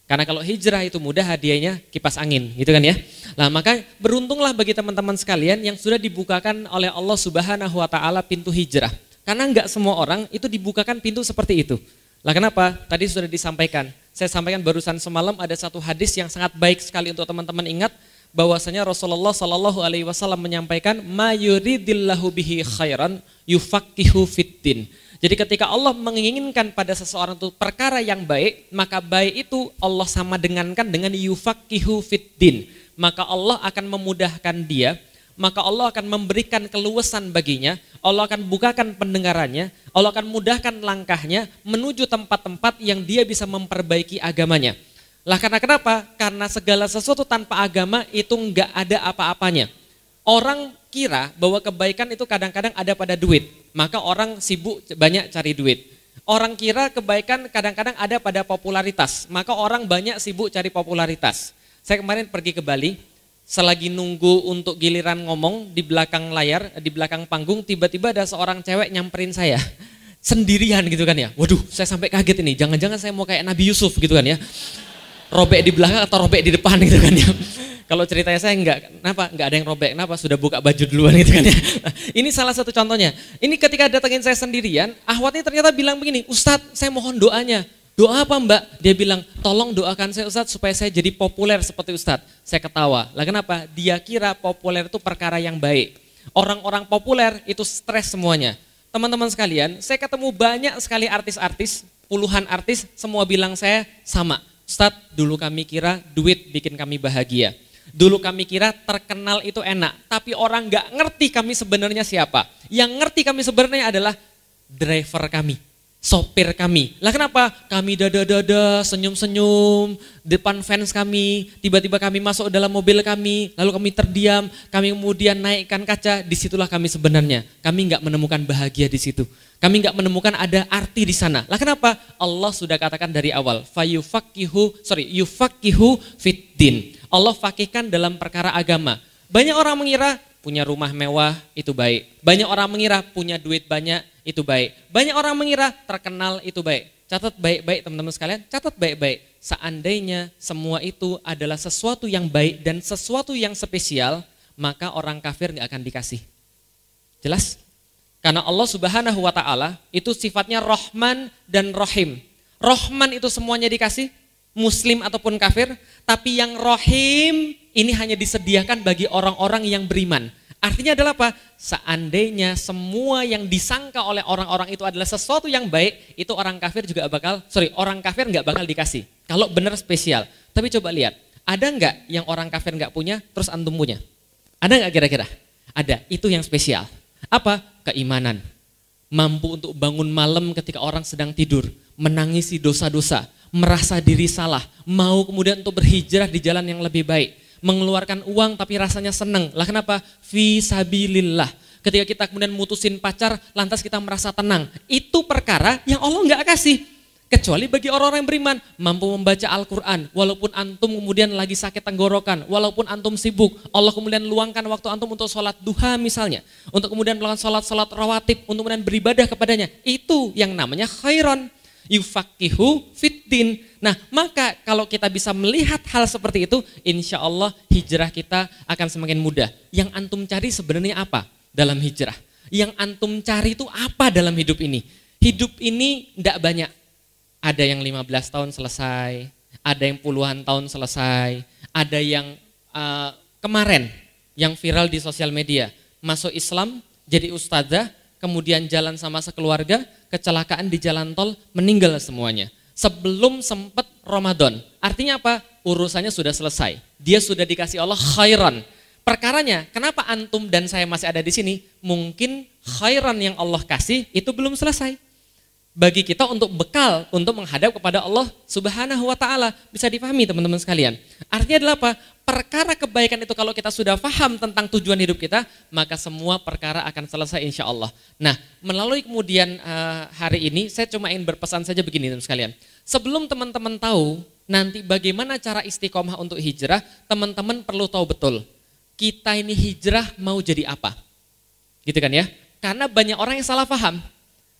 Speaker 8: Karena kalau hijrah itu mudah hadiahnya kipas angin, gitu kan ya. Nah, maka beruntunglah bagi teman-teman sekalian yang sudah dibukakan oleh Allah Subhanahu wa taala pintu hijrah. Karena nggak semua orang itu dibukakan pintu seperti itu. Lah kenapa? Tadi sudah disampaikan. Saya sampaikan barusan semalam ada satu hadis yang sangat baik sekali untuk teman-teman ingat bahwasanya Rasulullah Shallallahu Alaihi Wasallam menyampaikan mayuridillahu bihi khairan yufakihu fitin. Jadi ketika Allah menginginkan pada seseorang itu perkara yang baik, maka baik itu Allah sama dengankan dengan yufakihu fitin. Maka Allah akan memudahkan dia, maka Allah akan memberikan keluasan baginya, Allah akan bukakan pendengarannya, Allah akan mudahkan langkahnya menuju tempat-tempat yang dia bisa memperbaiki agamanya. Lah karena kenapa? Karena segala sesuatu tanpa agama itu nggak ada apa-apanya. Orang kira bahwa kebaikan itu kadang-kadang ada pada duit. Maka orang sibuk banyak cari duit. Orang kira kebaikan kadang-kadang ada pada popularitas. Maka orang banyak sibuk cari popularitas. Saya kemarin pergi ke Bali, selagi nunggu untuk giliran ngomong di belakang layar, di belakang panggung, tiba-tiba ada seorang cewek nyamperin saya sendirian gitu kan ya. Waduh, saya sampai kaget ini. Jangan-jangan saya mau kayak Nabi Yusuf gitu kan ya robek di belakang atau robek di depan gitu kan ya. Kalau ceritanya saya enggak, kenapa? Enggak ada yang robek, kenapa? Sudah buka baju duluan gitu kan ya. Nah, ini salah satu contohnya. Ini ketika datangin saya sendirian, ahwatnya ternyata bilang begini, Ustadz saya mohon doanya. Doa apa mbak? Dia bilang, tolong doakan saya Ustadz supaya saya jadi populer seperti Ustadz. Saya ketawa. Lah kenapa? Dia kira populer itu perkara yang baik. Orang-orang populer itu stres semuanya. Teman-teman sekalian, saya ketemu banyak sekali artis-artis, puluhan artis, semua bilang saya sama Start dulu kami kira duit bikin kami bahagia. Dulu kami kira terkenal itu enak, tapi orang nggak ngerti kami sebenarnya siapa. Yang ngerti kami sebenarnya adalah driver kami sopir kami. Lah kenapa? Kami dada-dada, senyum-senyum, depan fans kami, tiba-tiba kami masuk dalam mobil kami, lalu kami terdiam, kami kemudian naikkan kaca, disitulah kami sebenarnya. Kami nggak menemukan bahagia di situ. Kami nggak menemukan ada arti di sana. Lah kenapa? Allah sudah katakan dari awal, fayufakihu, sorry, yufakihu fitdin. Allah fakihkan dalam perkara agama. Banyak orang mengira punya rumah mewah itu baik. Banyak orang mengira punya duit banyak itu baik. Banyak orang mengira terkenal itu baik. Catat baik-baik teman-teman sekalian, catat baik-baik. Seandainya semua itu adalah sesuatu yang baik dan sesuatu yang spesial, maka orang kafir nggak akan dikasih. Jelas? Karena Allah Subhanahu wa taala itu sifatnya rohman dan rohim rohman itu semuanya dikasih, muslim ataupun kafir, tapi yang rohim ini hanya disediakan bagi orang-orang yang beriman. Artinya adalah apa? Seandainya semua yang disangka oleh orang-orang itu adalah sesuatu yang baik, itu orang kafir juga bakal, sorry, orang kafir nggak bakal dikasih. Kalau benar spesial. Tapi coba lihat, ada nggak yang orang kafir nggak punya, terus antum punya? Ada nggak kira-kira? Ada, itu yang spesial. Apa? Keimanan. Mampu untuk bangun malam ketika orang sedang tidur, menangisi dosa-dosa, merasa diri salah, mau kemudian untuk berhijrah di jalan yang lebih baik, mengeluarkan uang tapi rasanya senang. Lah kenapa? Fisabilillah. Ketika kita kemudian mutusin pacar, lantas kita merasa tenang. Itu perkara yang Allah nggak kasih. Kecuali bagi orang-orang yang beriman, mampu membaca Al-Quran, walaupun antum kemudian lagi sakit tenggorokan, walaupun antum sibuk, Allah kemudian luangkan waktu antum untuk sholat duha misalnya, untuk kemudian melakukan sholat-sholat rawatib, untuk kemudian beribadah kepadanya, itu yang namanya khairan yufakihu fitdin. Nah, maka kalau kita bisa melihat hal seperti itu, insya Allah hijrah kita akan semakin mudah. Yang antum cari sebenarnya apa dalam hijrah? Yang antum cari itu apa dalam hidup ini? Hidup ini tidak banyak. Ada yang 15 tahun selesai, ada yang puluhan tahun selesai, ada yang uh, kemarin yang viral di sosial media, masuk Islam, jadi ustazah, kemudian jalan sama sekeluarga, kecelakaan di jalan tol, meninggal semuanya. Sebelum sempat Ramadan. Artinya apa? Urusannya sudah selesai. Dia sudah dikasih Allah khairan. Perkaranya, kenapa antum dan saya masih ada di sini? Mungkin khairan yang Allah kasih itu belum selesai bagi kita untuk bekal untuk menghadap kepada Allah Subhanahu wa taala. Bisa dipahami teman-teman sekalian. Artinya adalah apa? Perkara kebaikan itu kalau kita sudah paham tentang tujuan hidup kita, maka semua perkara akan selesai insya Allah. Nah, melalui kemudian uh, hari ini saya cuma ingin berpesan saja begini teman-teman sekalian. Sebelum teman-teman tahu nanti bagaimana cara istiqomah untuk hijrah, teman-teman perlu tahu betul kita ini hijrah mau jadi apa. Gitu kan ya? Karena banyak orang yang salah paham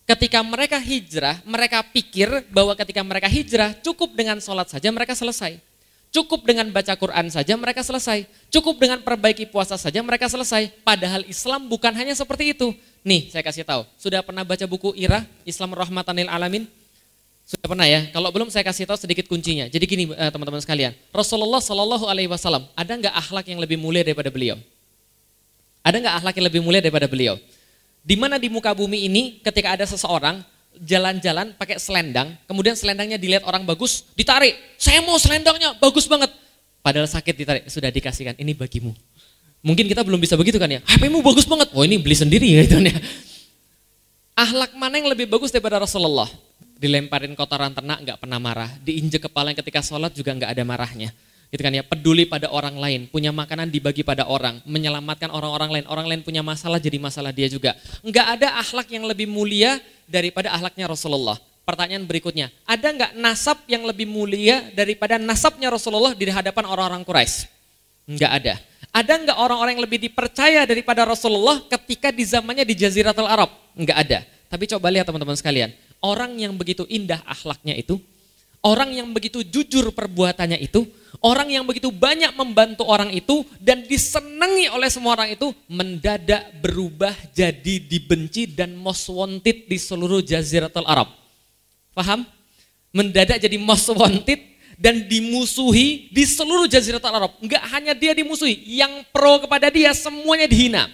Speaker 8: ketika mereka hijrah, mereka pikir bahwa ketika mereka hijrah cukup dengan sholat saja mereka selesai. Cukup dengan baca Quran saja mereka selesai. Cukup dengan perbaiki puasa saja mereka selesai. Padahal Islam bukan hanya seperti itu. Nih saya kasih tahu, sudah pernah baca buku Ira, Islam Rahmatanil Alamin? Sudah pernah ya? Kalau belum saya kasih tahu sedikit kuncinya. Jadi gini eh, teman-teman sekalian, Rasulullah Shallallahu Alaihi Wasallam ada nggak akhlak yang lebih mulia daripada beliau? Ada nggak akhlak yang lebih mulia daripada beliau? Di mana di muka bumi ini ketika ada seseorang jalan-jalan pakai selendang, kemudian selendangnya dilihat orang bagus, ditarik. Saya mau selendangnya, bagus banget. Padahal sakit ditarik, sudah dikasihkan, ini bagimu. Mungkin kita belum bisa begitu kan ya, HP-mu bagus banget, oh ini beli sendiri ya itu ya. Ahlak mana yang lebih bagus daripada Rasulullah? Dilemparin kotoran ternak nggak pernah marah, diinjek kepala yang ketika sholat juga nggak ada marahnya gitu kan ya peduli pada orang lain punya makanan dibagi pada orang menyelamatkan orang-orang lain orang lain punya masalah jadi masalah dia juga nggak ada akhlak yang lebih mulia daripada akhlaknya Rasulullah pertanyaan berikutnya ada nggak nasab yang lebih mulia daripada nasabnya Rasulullah di hadapan orang-orang Quraisy nggak ada ada nggak orang-orang yang lebih dipercaya daripada Rasulullah ketika di zamannya di Jaziratul Arab nggak ada tapi coba lihat teman-teman sekalian orang yang begitu indah akhlaknya itu orang yang begitu jujur perbuatannya itu orang yang begitu banyak membantu orang itu dan disenangi oleh semua orang itu mendadak berubah jadi dibenci dan most wanted di seluruh jaziratul Arab. Paham? Mendadak jadi most wanted dan dimusuhi di seluruh jaziratul Arab. Enggak hanya dia dimusuhi, yang pro kepada dia semuanya dihina.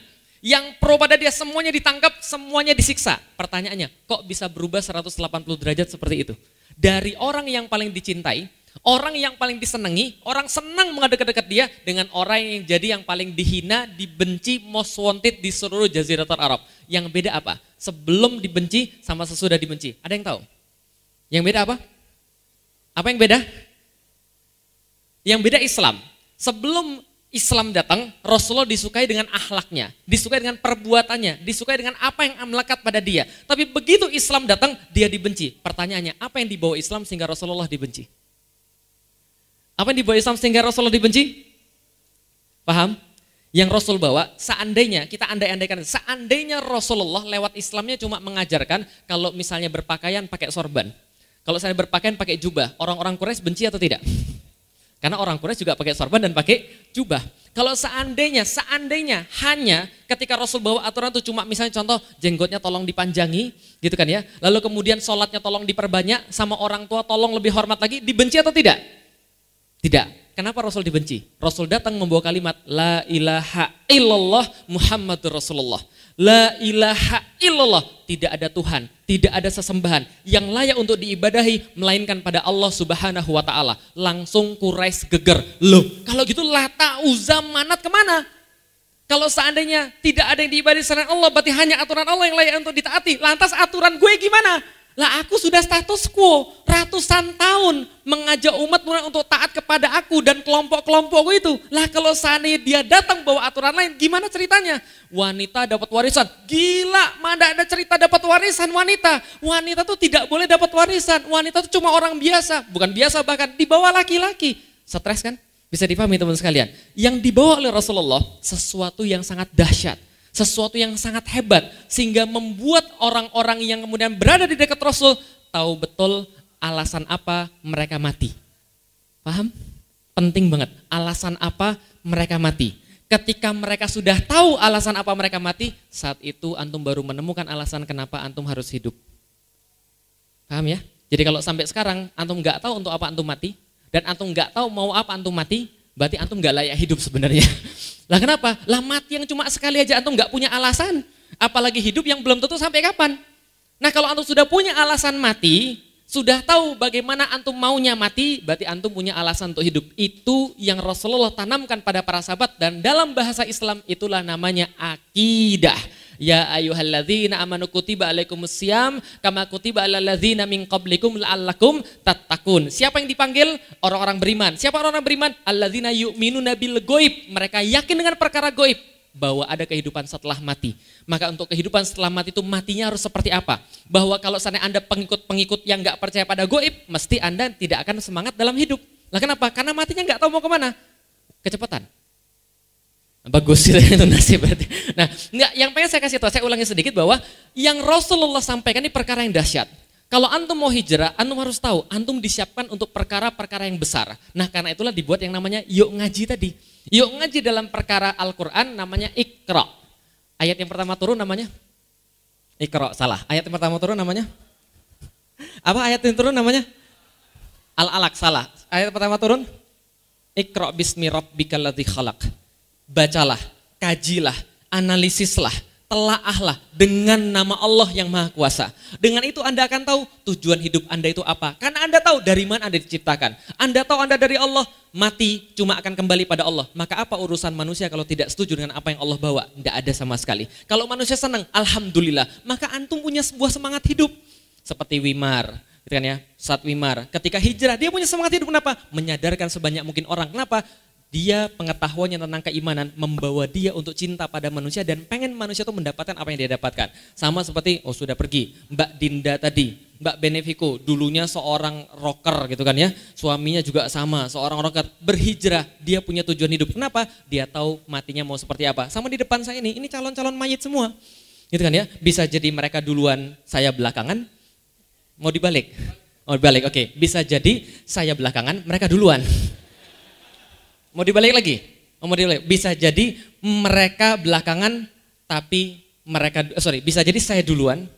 Speaker 8: Yang pro pada dia semuanya ditangkap, semuanya disiksa. Pertanyaannya, kok bisa berubah 180 derajat seperti itu? Dari orang yang paling dicintai, Orang yang paling disenangi, orang senang mendekat-dekat dia dengan orang yang jadi yang paling dihina, dibenci, most wanted di seluruh jazirah Arab. Yang beda apa? Sebelum dibenci sama sesudah dibenci. Ada yang tahu? Yang beda apa? Apa yang beda? Yang beda Islam. Sebelum Islam datang, Rasulullah disukai dengan akhlaknya, disukai dengan perbuatannya, disukai dengan apa yang melekat pada dia. Tapi begitu Islam datang, dia dibenci. Pertanyaannya, apa yang dibawa Islam sehingga Rasulullah dibenci? Apa yang dibawa Islam sehingga Rasulullah dibenci? Paham? Yang Rasul bawa, seandainya, kita andai-andaikan, seandainya Rasulullah lewat Islamnya cuma mengajarkan kalau misalnya berpakaian pakai sorban. Kalau saya berpakaian pakai jubah, orang-orang Quraisy benci atau tidak? Karena orang Quraisy juga pakai sorban dan pakai jubah. Kalau seandainya, seandainya hanya ketika Rasul bawa aturan itu cuma misalnya contoh jenggotnya tolong dipanjangi, gitu kan ya. Lalu kemudian sholatnya tolong diperbanyak, sama orang tua tolong lebih hormat lagi, dibenci atau tidak? Tidak. Kenapa Rasul dibenci? Rasul datang membawa kalimat La ilaha illallah Muhammadur Rasulullah. La ilaha illallah. Tidak ada Tuhan, tidak ada sesembahan yang layak untuk diibadahi melainkan pada Allah Subhanahu wa taala. Langsung Quraisy geger. Loh, kalau gitu Lata, Uzza, Manat kemana? Kalau seandainya tidak ada yang diibadahi selain Allah, berarti hanya aturan Allah yang layak untuk ditaati. Lantas aturan gue gimana? Lah aku sudah status quo ratusan tahun mengajak umat untuk taat kepada aku dan kelompok-kelompokku itu. Lah kalau sani dia datang bawa aturan lain, gimana ceritanya? Wanita dapat warisan. Gila, mana ada cerita dapat warisan wanita. Wanita tuh tidak boleh dapat warisan. Wanita tuh cuma orang biasa. Bukan biasa bahkan, dibawa laki-laki. Stres kan? Bisa dipahami teman sekalian. Yang dibawa oleh Rasulullah, sesuatu yang sangat dahsyat sesuatu yang sangat hebat sehingga membuat orang-orang yang kemudian berada di dekat Rasul tahu betul alasan apa mereka mati. Paham? Penting banget. Alasan apa mereka mati. Ketika mereka sudah tahu alasan apa mereka mati, saat itu antum baru menemukan alasan kenapa antum harus hidup. Paham ya? Jadi kalau sampai sekarang antum nggak tahu untuk apa antum mati dan antum nggak tahu mau apa antum mati, berarti antum nggak layak hidup sebenarnya. Lah kenapa? Lah mati yang cuma sekali aja antum nggak punya alasan, apalagi hidup yang belum tentu sampai kapan. Nah kalau antum sudah punya alasan mati, sudah tahu bagaimana antum maunya mati, berarti antum punya alasan untuk hidup. Itu yang Rasulullah tanamkan pada para sahabat dan dalam bahasa Islam itulah namanya akidah. Ya ayyuhalladzina amanu kutiba alaikumus siyam kama kutiba alal ladzina min qablikum la'allakum tattaqun. Siapa yang dipanggil? Orang-orang beriman. Siapa orang-orang beriman? Alladzina yu'minuna bil goib. Mereka yakin dengan perkara goib bahwa ada kehidupan setelah mati. Maka untuk kehidupan setelah mati itu matinya harus seperti apa? Bahwa kalau sana Anda pengikut-pengikut yang nggak percaya pada goib, mesti Anda tidak akan semangat dalam hidup. Lah kenapa? Karena matinya nggak tahu mau kemana. Kecepatan. Bagus sih itu nasib berarti. Nah, enggak, yang pengen saya kasih tahu, saya ulangi sedikit bahwa yang Rasulullah sampaikan ini perkara yang dahsyat. Kalau antum mau hijrah, antum harus tahu, antum disiapkan untuk perkara-perkara yang besar. Nah, karena itulah dibuat yang namanya yuk ngaji tadi. Yuk ngaji dalam perkara Al-Quran namanya ikra. Ayat yang pertama turun namanya? Ikra, salah. Ayat yang pertama turun namanya? Apa ayat yang turun namanya? al alak salah. Ayat pertama turun? Ikra bismi rabbikal ladzi khalaq bacalah, kajilah, analisislah, telaahlah dengan nama Allah yang Maha Kuasa. Dengan itu Anda akan tahu tujuan hidup Anda itu apa. Karena Anda tahu dari mana Anda diciptakan. Anda tahu Anda dari Allah, mati cuma akan kembali pada Allah. Maka apa urusan manusia kalau tidak setuju dengan apa yang Allah bawa? Tidak ada sama sekali. Kalau manusia senang, Alhamdulillah. Maka Antum punya sebuah semangat hidup. Seperti Wimar, gitu kan ya, saat Wimar. Ketika hijrah, dia punya semangat hidup. Kenapa? Menyadarkan sebanyak mungkin orang. Kenapa? dia pengetahuannya tentang keimanan membawa dia untuk cinta pada manusia dan pengen manusia itu mendapatkan apa yang dia dapatkan. Sama seperti oh sudah pergi Mbak Dinda tadi, Mbak Benefico dulunya seorang rocker gitu kan ya. Suaminya juga sama seorang rocker berhijrah, dia punya tujuan hidup. Kenapa? Dia tahu matinya mau seperti apa. Sama di depan saya ini, ini calon-calon mayit semua. Gitu kan ya. Bisa jadi mereka duluan, saya belakangan. Mau dibalik? Mau dibalik. Oke, okay. bisa jadi saya belakangan, mereka duluan. Mau dibalik lagi? Oh, mau dibalik. Bisa jadi mereka belakangan tapi mereka eh, sorry, bisa jadi saya duluan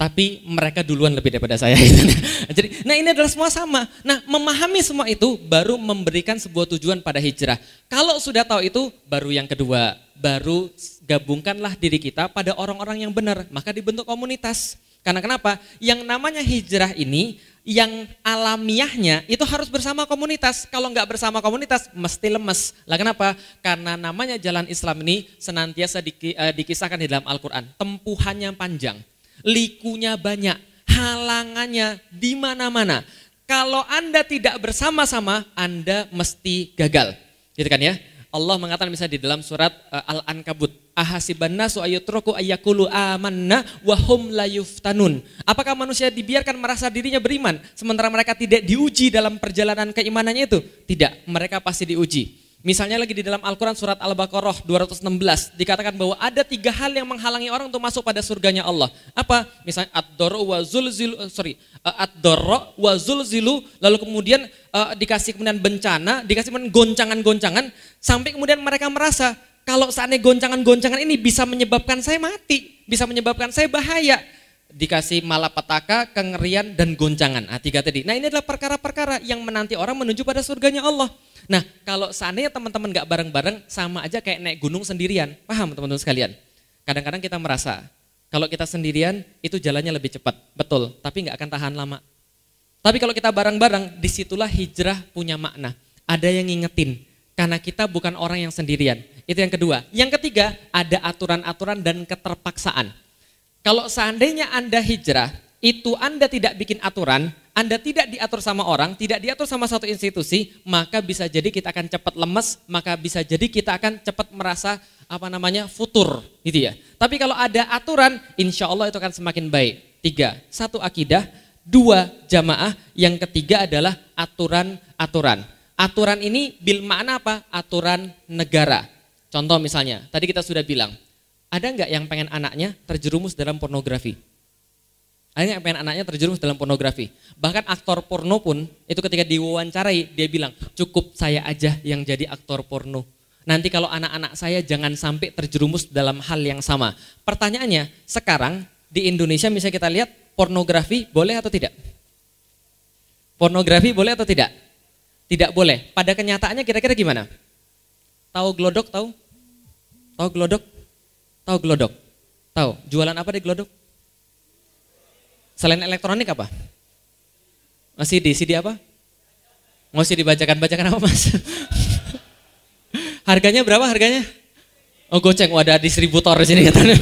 Speaker 8: tapi mereka duluan lebih daripada saya. jadi, nah ini adalah semua sama. Nah, memahami semua itu baru memberikan sebuah tujuan pada hijrah. Kalau sudah tahu itu, baru yang kedua, baru gabungkanlah diri kita pada orang-orang yang benar. Maka dibentuk komunitas. Karena kenapa? Yang namanya hijrah ini yang alamiahnya itu harus bersama komunitas. Kalau nggak bersama komunitas, mesti lemes. Lah kenapa? Karena namanya jalan Islam ini senantiasa eh, dikisahkan di dalam Al-Quran. Tempuhannya panjang, likunya banyak, halangannya di mana-mana. Kalau Anda tidak bersama-sama, Anda mesti gagal. Gitu kan ya? Allah mengatakan misalnya di dalam surat uh, Al-Ankabut, ahasibannasu ayutraku ayakulu amanna wahum la yuftanun. Apakah manusia dibiarkan merasa dirinya beriman sementara mereka tidak diuji dalam perjalanan keimanannya itu? Tidak, mereka pasti diuji. Misalnya lagi di dalam Al-Quran surat Al-Baqarah 216 dikatakan bahwa ada tiga hal yang menghalangi orang untuk masuk pada surganya Allah. Apa? Misalnya ad-doro wa zulzilu, eh, sorry, ad-doro wa zulzilu, lalu kemudian uh, dikasih kemudian bencana, dikasih kemudian goncangan-goncangan, sampai kemudian mereka merasa kalau seandainya goncangan-goncangan ini bisa menyebabkan saya mati, bisa menyebabkan saya bahaya. Dikasih malapetaka, kengerian, dan goncangan. Nah, tiga tadi. Nah ini adalah perkara-perkara yang menanti orang menuju pada surganya Allah. Nah kalau seandainya teman-teman gak bareng-bareng, sama aja kayak naik gunung sendirian. Paham teman-teman sekalian? Kadang-kadang kita merasa, kalau kita sendirian itu jalannya lebih cepat, betul, tapi gak akan tahan lama. Tapi kalau kita bareng-bareng, disitulah hijrah punya makna. Ada yang ngingetin, karena kita bukan orang yang sendirian. Itu yang kedua. Yang ketiga, ada aturan-aturan dan keterpaksaan. Kalau seandainya Anda hijrah, itu Anda tidak bikin aturan, Anda tidak diatur sama orang, tidak diatur sama satu institusi, maka bisa jadi kita akan cepat lemes, maka bisa jadi kita akan cepat merasa apa namanya futur gitu ya. Tapi kalau ada aturan, insya Allah itu akan semakin baik. Tiga, satu akidah, dua jamaah, yang ketiga adalah aturan-aturan. Aturan ini bil makna apa? Aturan negara. Contoh misalnya, tadi kita sudah bilang, ada nggak yang pengen anaknya terjerumus dalam pornografi? Ada nggak yang pengen anaknya terjerumus dalam pornografi? Bahkan aktor porno pun, itu ketika diwawancarai, dia bilang, cukup saya aja yang jadi aktor porno. Nanti kalau anak-anak saya jangan sampai terjerumus dalam hal yang sama. Pertanyaannya, sekarang di Indonesia misalnya kita lihat pornografi boleh atau tidak? Pornografi boleh atau tidak? Tidak boleh. Pada kenyataannya kira-kira gimana? Tahu glodok tahu? Tahu glodok? Tahu glodok? Tahu. Jualan apa di glodok? Selain elektronik apa? Masih di CD apa? Masih sih dibacakan-bacakan apa mas? harganya berapa harganya? Oh goceng, wadah distributor di sini katanya.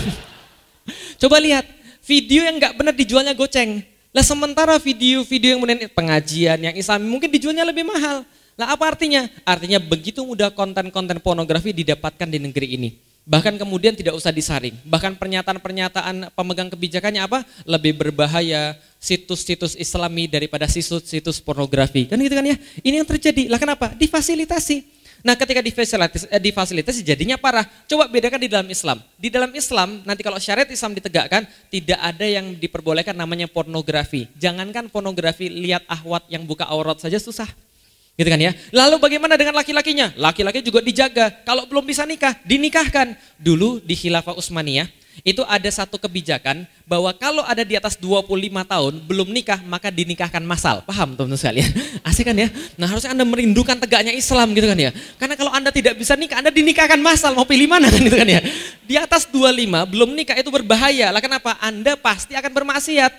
Speaker 8: Coba lihat, video yang nggak benar dijualnya goceng. Lah sementara video-video yang menen pengajian yang Islam mungkin dijualnya lebih mahal. Lah apa artinya? Artinya begitu mudah konten-konten pornografi didapatkan di negeri ini. Bahkan kemudian tidak usah disaring. Bahkan pernyataan-pernyataan pemegang kebijakannya apa? Lebih berbahaya situs-situs islami daripada situs-situs pornografi. Kan gitu kan ya? Ini yang terjadi. Lah kenapa? Difasilitasi. Nah, ketika difasilitasi, eh, difasilitasi jadinya parah. Coba bedakan di dalam Islam. Di dalam Islam, nanti kalau syariat Islam ditegakkan, tidak ada yang diperbolehkan namanya pornografi. Jangankan pornografi lihat ahwat yang buka aurat saja susah. Gitu kan ya. Lalu bagaimana dengan laki-lakinya? Laki-laki juga dijaga. Kalau belum bisa nikah, dinikahkan. Dulu di Khilafah Utsmaniyah, itu ada satu kebijakan bahwa kalau ada di atas 25 tahun belum nikah maka dinikahkan masal Paham teman-teman sekalian? Asik kan ya? Nah harusnya Anda merindukan tegaknya Islam gitu kan ya. Karena kalau Anda tidak bisa nikah, Anda dinikahkan masal Mau pilih mana kan gitu kan ya. Di atas 25 belum nikah itu berbahaya. Lah kenapa? Anda pasti akan bermaksiat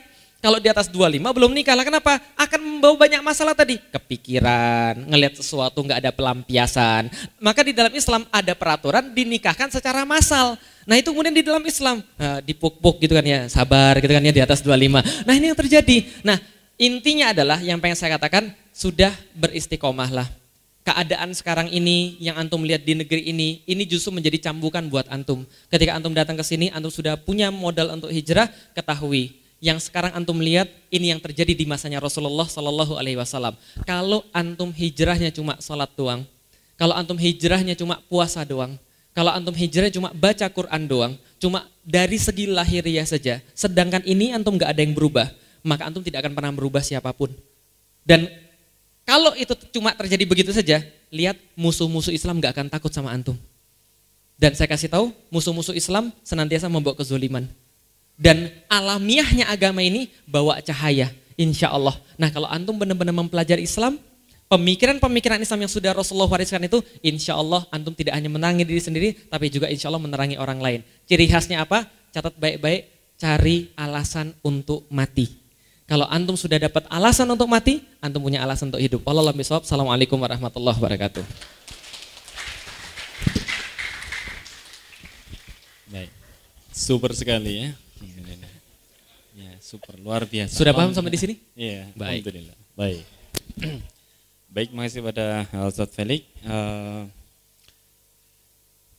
Speaker 8: kalau di atas 25 belum nikah lah kenapa akan membawa banyak masalah tadi kepikiran ngelihat sesuatu nggak ada pelampiasan maka di dalam Islam ada peraturan dinikahkan secara massal Nah itu kemudian di dalam Islam, nah, dipuk-puk gitu kan ya, sabar gitu kan ya di atas 25. Nah ini yang terjadi. Nah intinya adalah yang pengen saya katakan, sudah beristiqomah lah. Keadaan sekarang ini yang antum lihat di negeri ini, ini justru menjadi cambukan buat antum. Ketika antum datang ke sini, antum sudah punya modal untuk hijrah, ketahui yang sekarang antum lihat ini yang terjadi di masanya Rasulullah Shallallahu Alaihi Wasallam. Kalau antum hijrahnya cuma sholat doang, kalau antum hijrahnya cuma puasa doang, kalau antum hijrah cuma baca Quran doang, cuma dari segi lahiriah saja. Sedangkan ini antum gak ada yang berubah, maka antum tidak akan pernah berubah siapapun. Dan kalau itu cuma terjadi begitu saja, lihat musuh-musuh Islam gak akan takut sama antum. Dan saya kasih tahu, musuh-musuh Islam senantiasa membawa kezuliman. Dan alamiahnya agama ini bawa cahaya, insya Allah. Nah kalau antum benar-benar mempelajari Islam, pemikiran-pemikiran Islam yang sudah Rasulullah wariskan itu, insya Allah antum tidak hanya menangi diri sendiri, tapi juga insya Allah menerangi orang lain. Ciri khasnya apa? Catat baik-baik, cari alasan untuk mati. Kalau antum sudah dapat alasan untuk mati, antum punya alasan untuk hidup. Allah bisawab. Assalamualaikum warahmatullahi wabarakatuh.
Speaker 2: Baik, super sekali ya. Ya, super luar biasa. Sudah paham sama di sini? Iya, alhamdulillah. Baik. Baik, makasih pada eh, Ustaz Felix. Uh,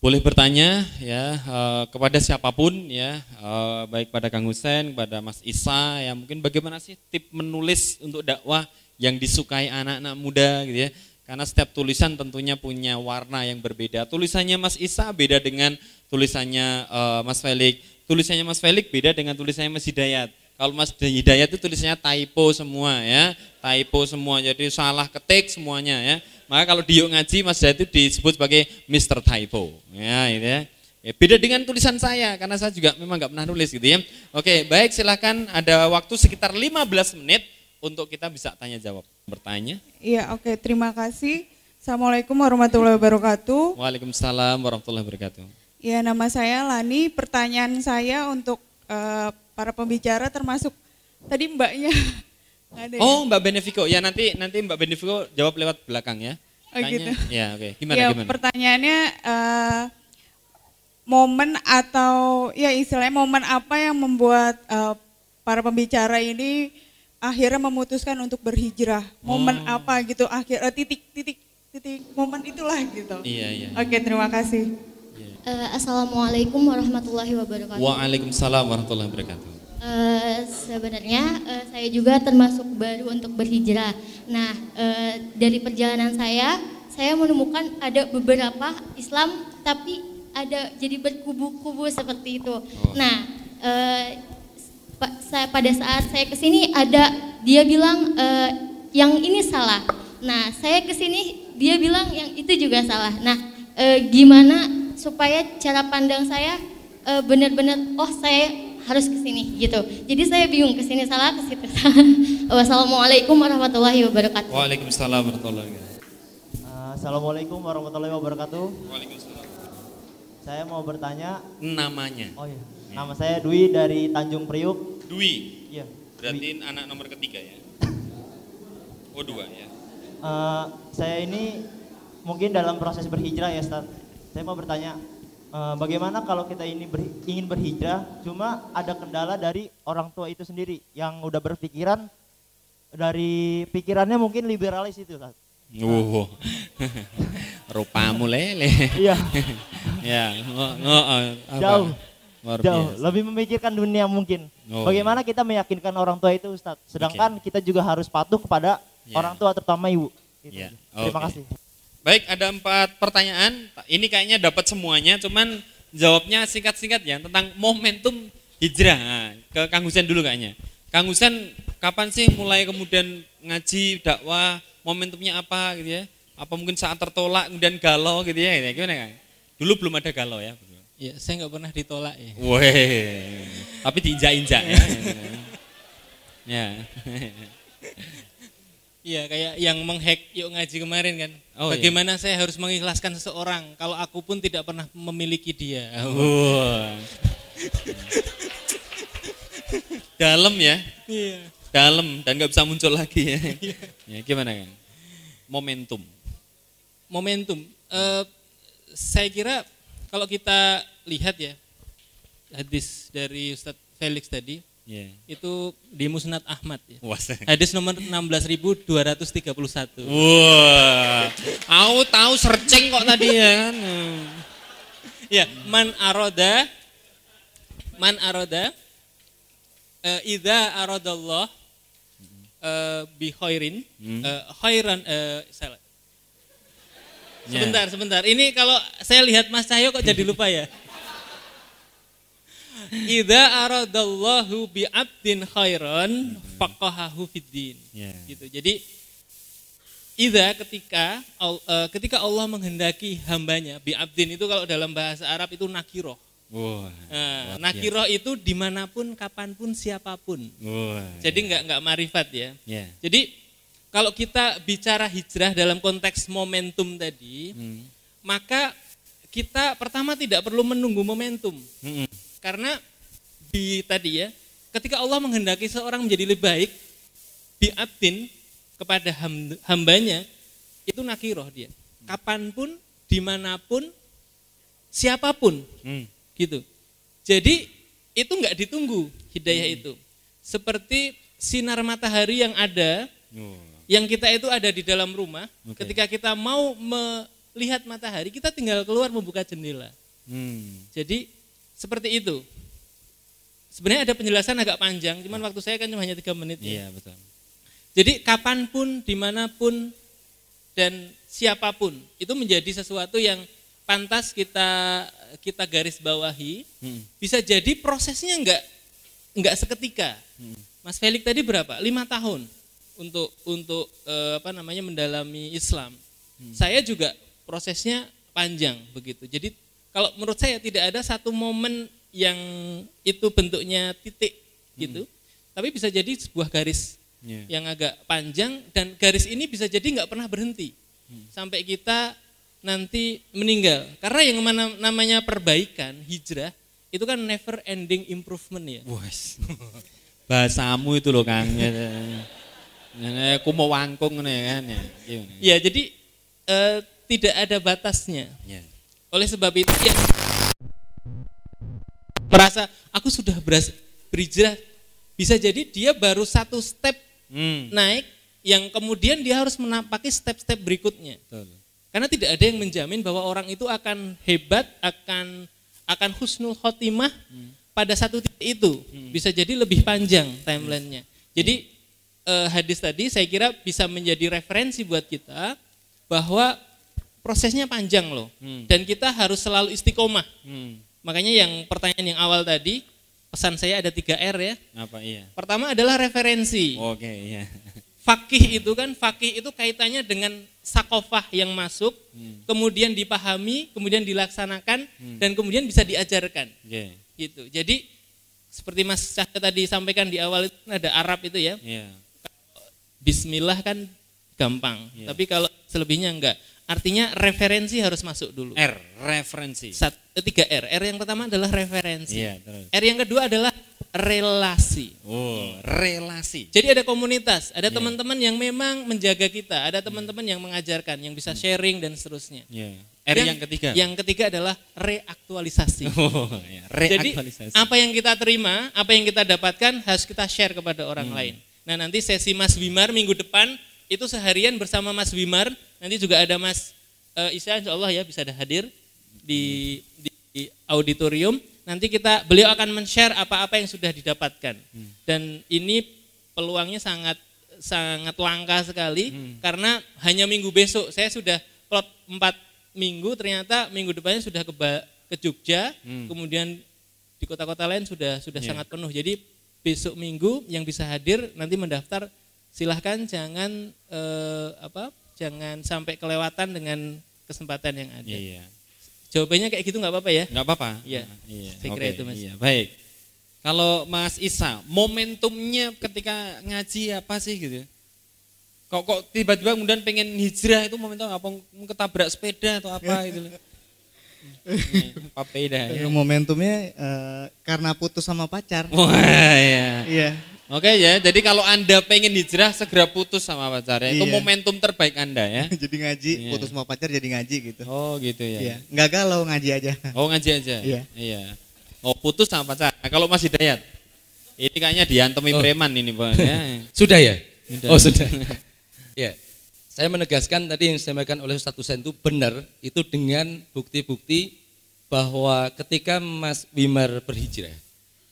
Speaker 2: boleh bertanya ya uh, kepada siapapun ya, uh, baik pada Kang Husen, kepada Mas Isa ya, mungkin bagaimana sih tip menulis untuk dakwah yang disukai anak-anak muda gitu ya. Karena setiap tulisan tentunya punya warna yang berbeda. Tulisannya Mas Isa beda dengan tulisannya uh, Mas Felix. Tulisannya Mas Felix beda dengan tulisannya Mas Hidayat kalau Mas Hidayat itu tulisannya typo semua ya, typo semua. Jadi salah ketik semuanya ya. Maka kalau di ngaji Mas Hidayat itu disebut sebagai Mr. Typo. Ya, gitu ya. Ya, beda dengan tulisan saya karena saya juga memang nggak pernah nulis gitu ya. Oke, baik silahkan ada waktu sekitar 15 menit untuk kita bisa tanya jawab. Bertanya?
Speaker 4: Iya, oke, terima kasih. Assalamualaikum warahmatullahi wabarakatuh.
Speaker 2: Waalaikumsalam warahmatullahi wabarakatuh.
Speaker 4: Ya, nama saya Lani. Pertanyaan saya untuk uh, para pembicara termasuk tadi mbaknya. Ada ya? oh mbak Benefico ya nanti
Speaker 2: nanti mbak Benefico jawab lewat belakang ya. Oh gitu. Ya oke okay. gimana ya, gimana.
Speaker 4: Pertanyaannya uh, momen atau ya istilahnya momen apa yang membuat uh, para pembicara ini akhirnya memutuskan untuk berhijrah. Momen oh. apa gitu akhir eh, titik titik titik momen itulah gitu. Iya iya. Oke okay, terima kasih. Uh, Assalamualaikum warahmatullahi wabarakatuh.
Speaker 2: Waalaikumsalam warahmatullahi wabarakatuh.
Speaker 4: Uh, sebenarnya uh, saya juga termasuk baru untuk berhijrah. Nah, uh, dari perjalanan saya, saya menemukan ada beberapa Islam, tapi ada jadi berkubu-kubu seperti itu. Oh. Nah, uh, pa saya, pada saat saya kesini ada dia bilang uh, yang ini salah. Nah, saya kesini dia bilang yang itu juga salah. Nah, e, gimana supaya cara pandang saya e, benar-benar oh saya harus ke sini gitu. Jadi saya bingung ke sini salah ke situ. Wassalamualaikum warahmatullahi wabarakatuh.
Speaker 2: Waalaikumsalam warahmatullahi wabarakatuh.
Speaker 7: Eh, Assalamualaikum warahmatullahi wabarakatuh. Waalaikumsalam. Saya mau bertanya namanya. Oh iya. Ya. Nama saya Dwi dari Tanjung Priuk. Dwi. Iya.
Speaker 2: Berarti Dwi. anak nomor ketiga ya. Oh dua
Speaker 1: ya.
Speaker 7: Uh, saya ini mungkin dalam proses berhijrah ya Ustaz. Saya mau bertanya, eh, bagaimana kalau kita ini ber, ingin berhijrah cuma ada kendala dari orang tua itu sendiri yang udah berpikiran dari pikirannya mungkin liberalis itu Ustaz.
Speaker 2: Uh, rupamu lele. Iya.
Speaker 1: ya, eh, jauh.
Speaker 7: Luar jauh, lebih memikirkan dunia mungkin. Oh, Bagaimana iya. kita meyakinkan orang tua itu Ustadz? Sedangkan okay. kita juga harus patuh kepada yeah. orang tua terutama ibu.
Speaker 2: Gitu. Yeah. Okay. Terima kasih. Baik, ada empat pertanyaan. Ini kayaknya dapat semuanya, cuman jawabnya singkat-singkat ya tentang momentum hijrah. Nah, ke Kang Husen dulu kayaknya. Kang Husen, kapan sih mulai kemudian ngaji, dakwah, momentumnya apa gitu ya? Apa mungkin saat tertolak kemudian galau gitu ya? Gimana kan? Dulu belum ada galau ya. Ya, saya nggak pernah ditolak ya. Weh, tapi diinjak-injak ya. ya. Iya, kayak yang menghack yuk ngaji kemarin kan. Oh, iya. Bagaimana iya. saya harus mengikhlaskan seseorang kalau aku pun tidak pernah memiliki dia? Oh. Dalam ya. Iya. Dalam dan nggak bisa muncul lagi ya. Iya. Ya, gimana kan? Momentum. Momentum. Uh, saya kira kalau kita lihat ya hadis dari Ustadz Felix tadi, yeah. itu di Musnad Ahmad ya. Hadis nomor 16231. Wah. Wow. Aku
Speaker 6: tahu searching kok
Speaker 2: tadi ya. ya, man aroda man aroda uh, idza Allah uh, e, bi khairin uh, khairan uh, Sebentar, yeah. sebentar. Ini kalau saya lihat Mas Cahyo kok jadi lupa ya. Ida aradallahu bi khairan faqahahu fiddin. Yeah. Gitu. Jadi Ida ketika uh, ketika Allah menghendaki hambanya bi abdin itu kalau dalam bahasa Arab itu nakiroh.
Speaker 1: Oh, nah, nakiroh
Speaker 2: yeah. itu dimanapun, kapanpun, siapapun.
Speaker 1: Oh, Jadi
Speaker 2: yeah. nggak nggak marifat ya. Yeah. Jadi kalau kita bicara hijrah dalam konteks momentum tadi, hmm. maka kita pertama tidak perlu menunggu momentum. Hmm. Karena di tadi ya, ketika Allah menghendaki seorang menjadi lebih baik, diabdin kepada hambanya, itu nakiroh dia. Kapanpun, dimanapun, siapapun. Hmm. Gitu. Jadi itu nggak ditunggu hidayah hmm. itu. Seperti sinar matahari yang ada, oh. yang kita itu ada di dalam rumah. Okay. Ketika kita mau melihat matahari, kita tinggal keluar membuka jendela. Hmm. Jadi seperti itu. Sebenarnya ada penjelasan agak panjang, cuman waktu saya kan cuma hanya tiga menit. Ya. Iya ya. betul. Jadi kapanpun, dimanapun, dan siapapun itu menjadi sesuatu yang pantas kita kita garis bawahi. Hmm. Bisa jadi prosesnya enggak nggak seketika. Hmm. Mas Felix tadi berapa? Lima tahun untuk untuk eh, apa namanya mendalami Islam. Hmm. Saya juga prosesnya panjang begitu. Jadi kalau menurut saya tidak ada satu momen yang itu bentuknya titik hmm. gitu tapi bisa jadi sebuah garis yeah. yang agak panjang dan garis ini bisa jadi nggak pernah berhenti hmm. sampai kita nanti meninggal karena yang mana, namanya perbaikan hijrah itu kan never ending improvement ya Was. bahasamu itu loh kang ya, ya, ya. aku mau wangkung nih kan ya, iya, jadi eh, tidak ada batasnya yeah. Oleh sebab itu dia merasa aku sudah berhijrah bisa jadi dia baru satu step hmm. naik yang kemudian dia harus menapaki step-step berikutnya. Betul. Karena tidak ada yang menjamin bahwa orang itu akan hebat, akan akan husnul khotimah hmm. pada satu titik itu. Hmm. Bisa jadi lebih panjang timelinenya. Hmm. Jadi eh, hadis tadi saya kira bisa menjadi referensi buat kita bahwa prosesnya panjang loh hmm. dan kita harus selalu istiqomah hmm. makanya yang pertanyaan yang awal tadi pesan saya ada 3 R ya apa iya pertama adalah referensi oke okay, iya fakih itu kan fakih itu kaitannya dengan sakofah yang masuk hmm. kemudian dipahami kemudian dilaksanakan hmm. dan kemudian bisa diajarkan yeah. gitu jadi seperti Mas Cahya tadi sampaikan di awal itu kan ada Arab itu ya yeah. Bismillah kan gampang yeah. tapi kalau selebihnya enggak Artinya referensi harus masuk dulu. R, referensi. Sat, eh, tiga R. R yang pertama adalah referensi. Iya, R yang kedua adalah relasi. Oh, relasi. Jadi ada komunitas, ada yeah. teman-teman yang memang menjaga kita, ada teman-teman yang mengajarkan, yang bisa hmm. sharing dan seterusnya. Yeah. R yang, yang ketiga. Yang ketiga adalah reaktualisasi. Oh, ya. reaktualisasi. Jadi apa yang kita terima, apa yang kita dapatkan harus kita share kepada orang hmm. lain. Nah, nanti sesi Mas Wimar minggu depan itu seharian bersama Mas Wimar Nanti juga ada Mas uh, Isa insya Allah ya bisa hadir di, di auditorium. Nanti kita beliau akan men-share apa-apa yang sudah didapatkan. Hmm. Dan ini peluangnya sangat sangat langka sekali hmm. karena hanya minggu besok saya sudah plot 4 minggu ternyata minggu depannya sudah ke ke Jogja, hmm. kemudian di kota-kota lain sudah sudah yeah. sangat penuh. Jadi besok minggu yang bisa hadir nanti mendaftar silahkan jangan eh, apa jangan sampai kelewatan dengan kesempatan yang ada. Iya. Jawabannya kayak gitu nggak apa-apa ya? Nggak apa-apa. Iya. Nah, iya. okay. itu mas. Iya. Baik. Kalau Mas Isa, momentumnya ketika ngaji apa sih gitu? Kok kok tiba-tiba kemudian pengen hijrah itu momentum apa? Ketabrak sepeda atau apa gitu? apa beda? Ya.
Speaker 7: Momentumnya uh, karena putus sama pacar. Wah, iya. Iya.
Speaker 2: Oke okay, ya, jadi kalau Anda pengen hijrah segera putus sama pacarnya. Iya. Itu momentum terbaik Anda ya.
Speaker 7: jadi ngaji, iya. putus sama pacar jadi ngaji gitu. Oh, gitu ya. Iya. Enggak galau ngaji aja. Oh, ngaji aja. Iya.
Speaker 2: Iya. Oh, putus sama pacar. Nah, kalau masih dayat, Ini kayaknya diantemi oh. preman ini, Bang ya. sudah ya? Sudah. Oh, sudah.
Speaker 5: ya. Saya menegaskan tadi yang disampaikan oleh Ustaz Husain itu benar itu dengan bukti-bukti bahwa ketika Mas Wimar berhijrah,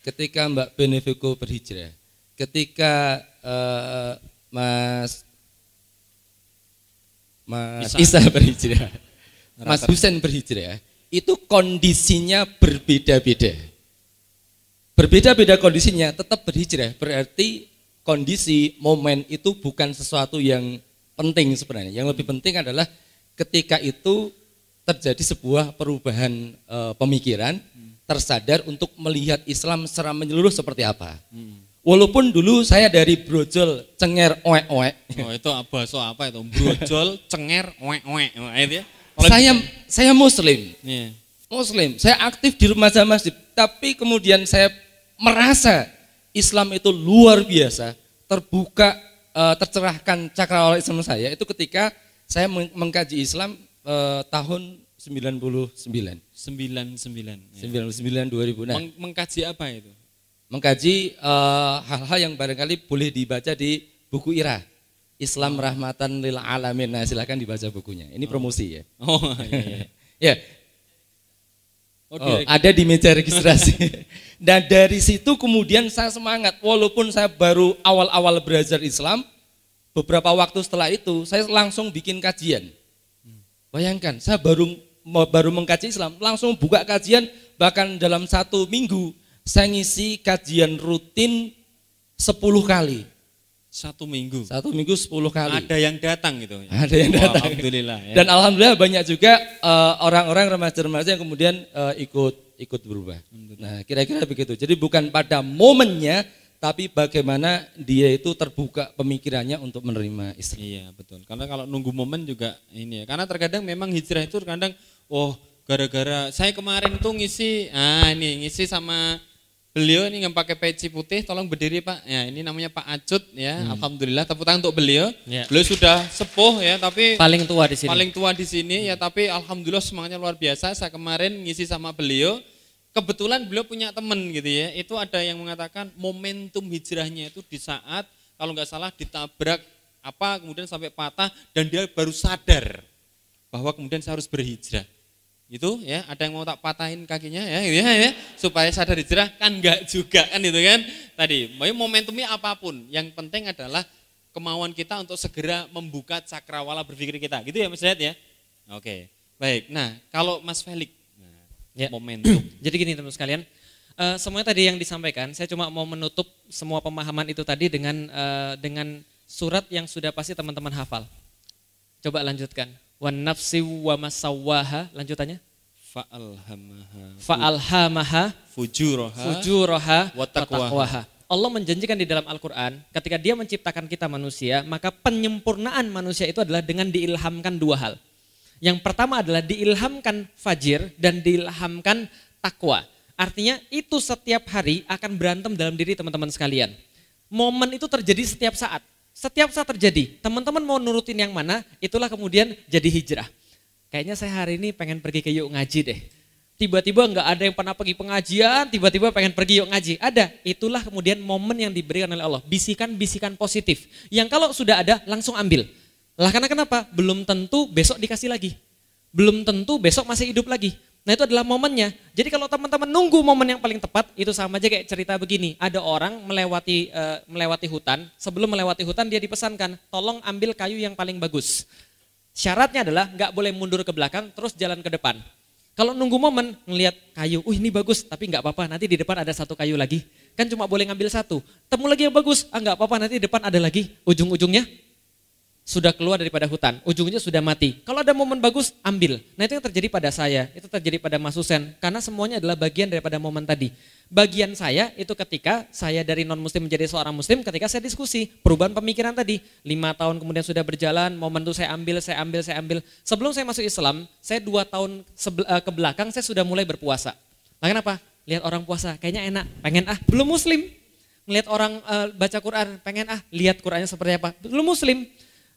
Speaker 5: ketika Mbak Beneviko berhijrah, ketika uh, Mas Mas Isa, berhijrah, Mas Husen berhijrah, itu kondisinya berbeda-beda. Berbeda-beda kondisinya, tetap berhijrah. Berarti kondisi momen itu bukan sesuatu yang penting sebenarnya. Yang lebih penting adalah ketika itu terjadi sebuah perubahan e, pemikiran, hmm. tersadar untuk melihat Islam secara menyeluruh seperti apa. Hmm. Walaupun dulu saya dari brojol cenger oek-oek. Oh, itu bahasa apa itu? Brojol cenger oek-oek. Gitu ya? Saya saya muslim. Yeah. Muslim. Saya aktif di remaja masjid, tapi kemudian saya merasa Islam itu luar biasa, terbuka eh, tercerahkan cakrawala Islam saya itu ketika saya mengkaji Islam eh, tahun 99. 99. Ya. 99 2000. Meng
Speaker 2: mengkaji apa itu?
Speaker 5: mengkaji eh, hal-hal uh, yang barangkali boleh dibaca di buku Ira Islam Rahmatan Lil Alamin. Nah, silakan dibaca bukunya. Ini promosi ya. Oh, oh iya, iya, iya.
Speaker 1: ya. Oh,
Speaker 5: oh, ada di meja registrasi. Dan dari situ kemudian saya semangat. Walaupun saya baru awal-awal belajar Islam, beberapa waktu setelah itu saya langsung bikin kajian. Bayangkan, saya baru baru mengkaji Islam, langsung buka kajian bahkan dalam satu minggu saya ngisi kajian rutin 10 kali. Satu minggu. Satu minggu 10 kali. Ada yang datang
Speaker 1: gitu. Ada yang datang. Wah, alhamdulillah. Ya. Dan
Speaker 5: alhamdulillah banyak juga orang eh, orang-orang remaja-remaja yang kemudian uh, ikut ikut berubah. Nah, kira-kira begitu. Jadi bukan pada momennya, tapi bagaimana dia itu terbuka pemikirannya untuk menerima istri. Iya betul. Karena kalau nunggu momen juga ini ya. Karena terkadang memang hijrah itu terkadang oh gara-gara
Speaker 2: saya kemarin tuh ngisi ah ini ngisi sama Beliau ini yang pakai peci putih, tolong berdiri Pak. Ya, ini namanya Pak Acut ya. Hmm. Alhamdulillah tepuk tangan untuk beliau. Ya. Beliau sudah sepuh ya, tapi paling tua di sini. Paling tua di sini ya. hmm. ya, tapi alhamdulillah semangatnya luar biasa. Saya kemarin ngisi sama beliau. Kebetulan beliau punya teman gitu ya. Itu ada yang mengatakan momentum hijrahnya itu di saat kalau nggak salah ditabrak apa kemudian sampai patah dan dia baru sadar bahwa kemudian saya harus berhijrah itu ya ada yang mau tak patahin kakinya ya gitu ya, ya supaya sadar hijrah kan enggak juga kan gitu kan tadi momentumnya apapun yang penting adalah kemauan kita untuk segera membuka cakrawala berpikir kita gitu ya Mas Zed ya oke baik nah kalau Mas Felix nah,
Speaker 8: ya. momentum jadi gini teman-teman sekalian uh, semuanya tadi yang disampaikan saya cuma mau menutup semua pemahaman itu tadi dengan uh, dengan surat yang sudah pasti teman-teman hafal coba lanjutkan wan nafsi lanjutannya
Speaker 2: fa'alhamaha fa'alhamaha
Speaker 8: fujuraha
Speaker 2: fujuraha wa taqwaha
Speaker 8: Allah menjanjikan di dalam Al-Qur'an ketika dia menciptakan kita manusia maka penyempurnaan manusia itu adalah dengan diilhamkan dua hal yang pertama adalah diilhamkan fajir dan diilhamkan takwa artinya itu setiap hari akan berantem dalam diri teman-teman sekalian momen itu terjadi setiap saat setiap saat terjadi, teman-teman mau nurutin yang mana, itulah kemudian jadi hijrah. Kayaknya saya hari ini pengen pergi ke yuk ngaji deh. Tiba-tiba nggak ada yang pernah pergi pengajian, tiba-tiba pengen pergi yuk ngaji. Ada, itulah kemudian momen yang diberikan oleh Allah. Bisikan-bisikan positif. Yang kalau sudah ada, langsung ambil. Lah karena kenapa? Belum tentu besok dikasih lagi. Belum tentu besok masih hidup lagi Nah itu adalah momennya. Jadi kalau teman-teman nunggu momen yang paling tepat, itu sama aja kayak cerita begini. Ada orang melewati uh, melewati hutan. Sebelum melewati hutan dia dipesankan, tolong ambil kayu yang paling bagus. Syaratnya adalah nggak boleh mundur ke belakang, terus jalan ke depan. Kalau nunggu momen ngelihat kayu, uh ini bagus, tapi nggak apa-apa. Nanti di depan ada satu kayu lagi. Kan cuma boleh ngambil satu. Temu lagi yang bagus, ah nggak apa-apa. Nanti di depan ada lagi. Ujung-ujungnya sudah keluar daripada hutan, ujungnya sudah mati. Kalau ada momen bagus, ambil. Nah itu yang terjadi pada saya, itu terjadi pada Mas Husen, karena semuanya adalah bagian daripada momen tadi. Bagian saya itu ketika saya dari non-muslim menjadi seorang muslim, ketika saya diskusi, perubahan pemikiran tadi. Lima tahun kemudian sudah berjalan, momen itu saya ambil, saya ambil, saya ambil. Sebelum saya masuk Islam, saya dua tahun eh, ke belakang saya sudah mulai berpuasa. Nah kenapa? Lihat orang puasa, kayaknya enak, pengen ah, belum muslim. Melihat orang uh, baca Quran, pengen ah, lihat Qurannya seperti apa, belum muslim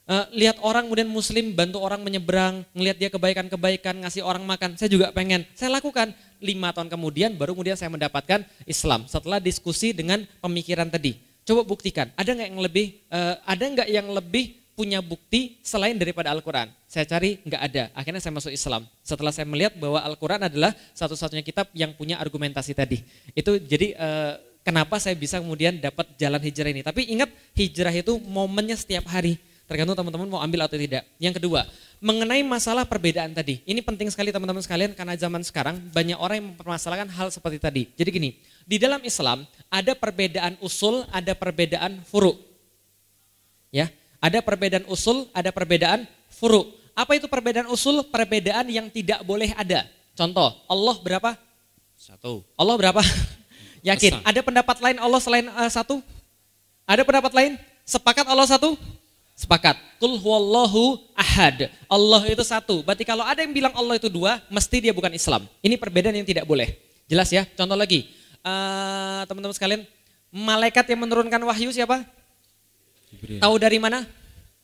Speaker 8: Eh, lihat orang kemudian muslim bantu orang menyeberang, ngelihat dia kebaikan-kebaikan, ngasih orang makan, saya juga pengen. Saya lakukan. Lima tahun kemudian baru kemudian saya mendapatkan Islam setelah diskusi dengan pemikiran tadi. Coba buktikan, ada nggak yang lebih, uh, ada nggak yang lebih punya bukti selain daripada Al-Quran? Saya cari, nggak ada. Akhirnya saya masuk Islam. Setelah saya melihat bahwa Al-Quran adalah satu-satunya kitab yang punya argumentasi tadi. Itu jadi uh, kenapa saya bisa kemudian dapat jalan hijrah ini. Tapi ingat, hijrah itu momennya setiap hari Tergantung teman-teman mau ambil atau tidak. Yang kedua, mengenai masalah perbedaan tadi. Ini penting sekali teman-teman sekalian karena zaman sekarang banyak orang yang mempermasalahkan hal seperti tadi. Jadi gini, di dalam Islam ada perbedaan usul, ada perbedaan furu. Ya, ada perbedaan usul, ada perbedaan furu. Apa itu perbedaan usul? Perbedaan yang tidak boleh ada. Contoh, Allah berapa? Satu. Allah berapa? Yakin. Ada pendapat lain Allah selain uh, satu? Ada pendapat lain? Sepakat Allah satu? Sepakat. Kul huwallahu ahad. Allah itu satu. Berarti kalau ada yang bilang Allah itu dua, mesti dia bukan Islam. Ini perbedaan yang tidak boleh. Jelas ya? Contoh lagi. teman eh, teman-teman sekalian, malaikat yang menurunkan wahyu siapa? Jibril. Tahu dari mana?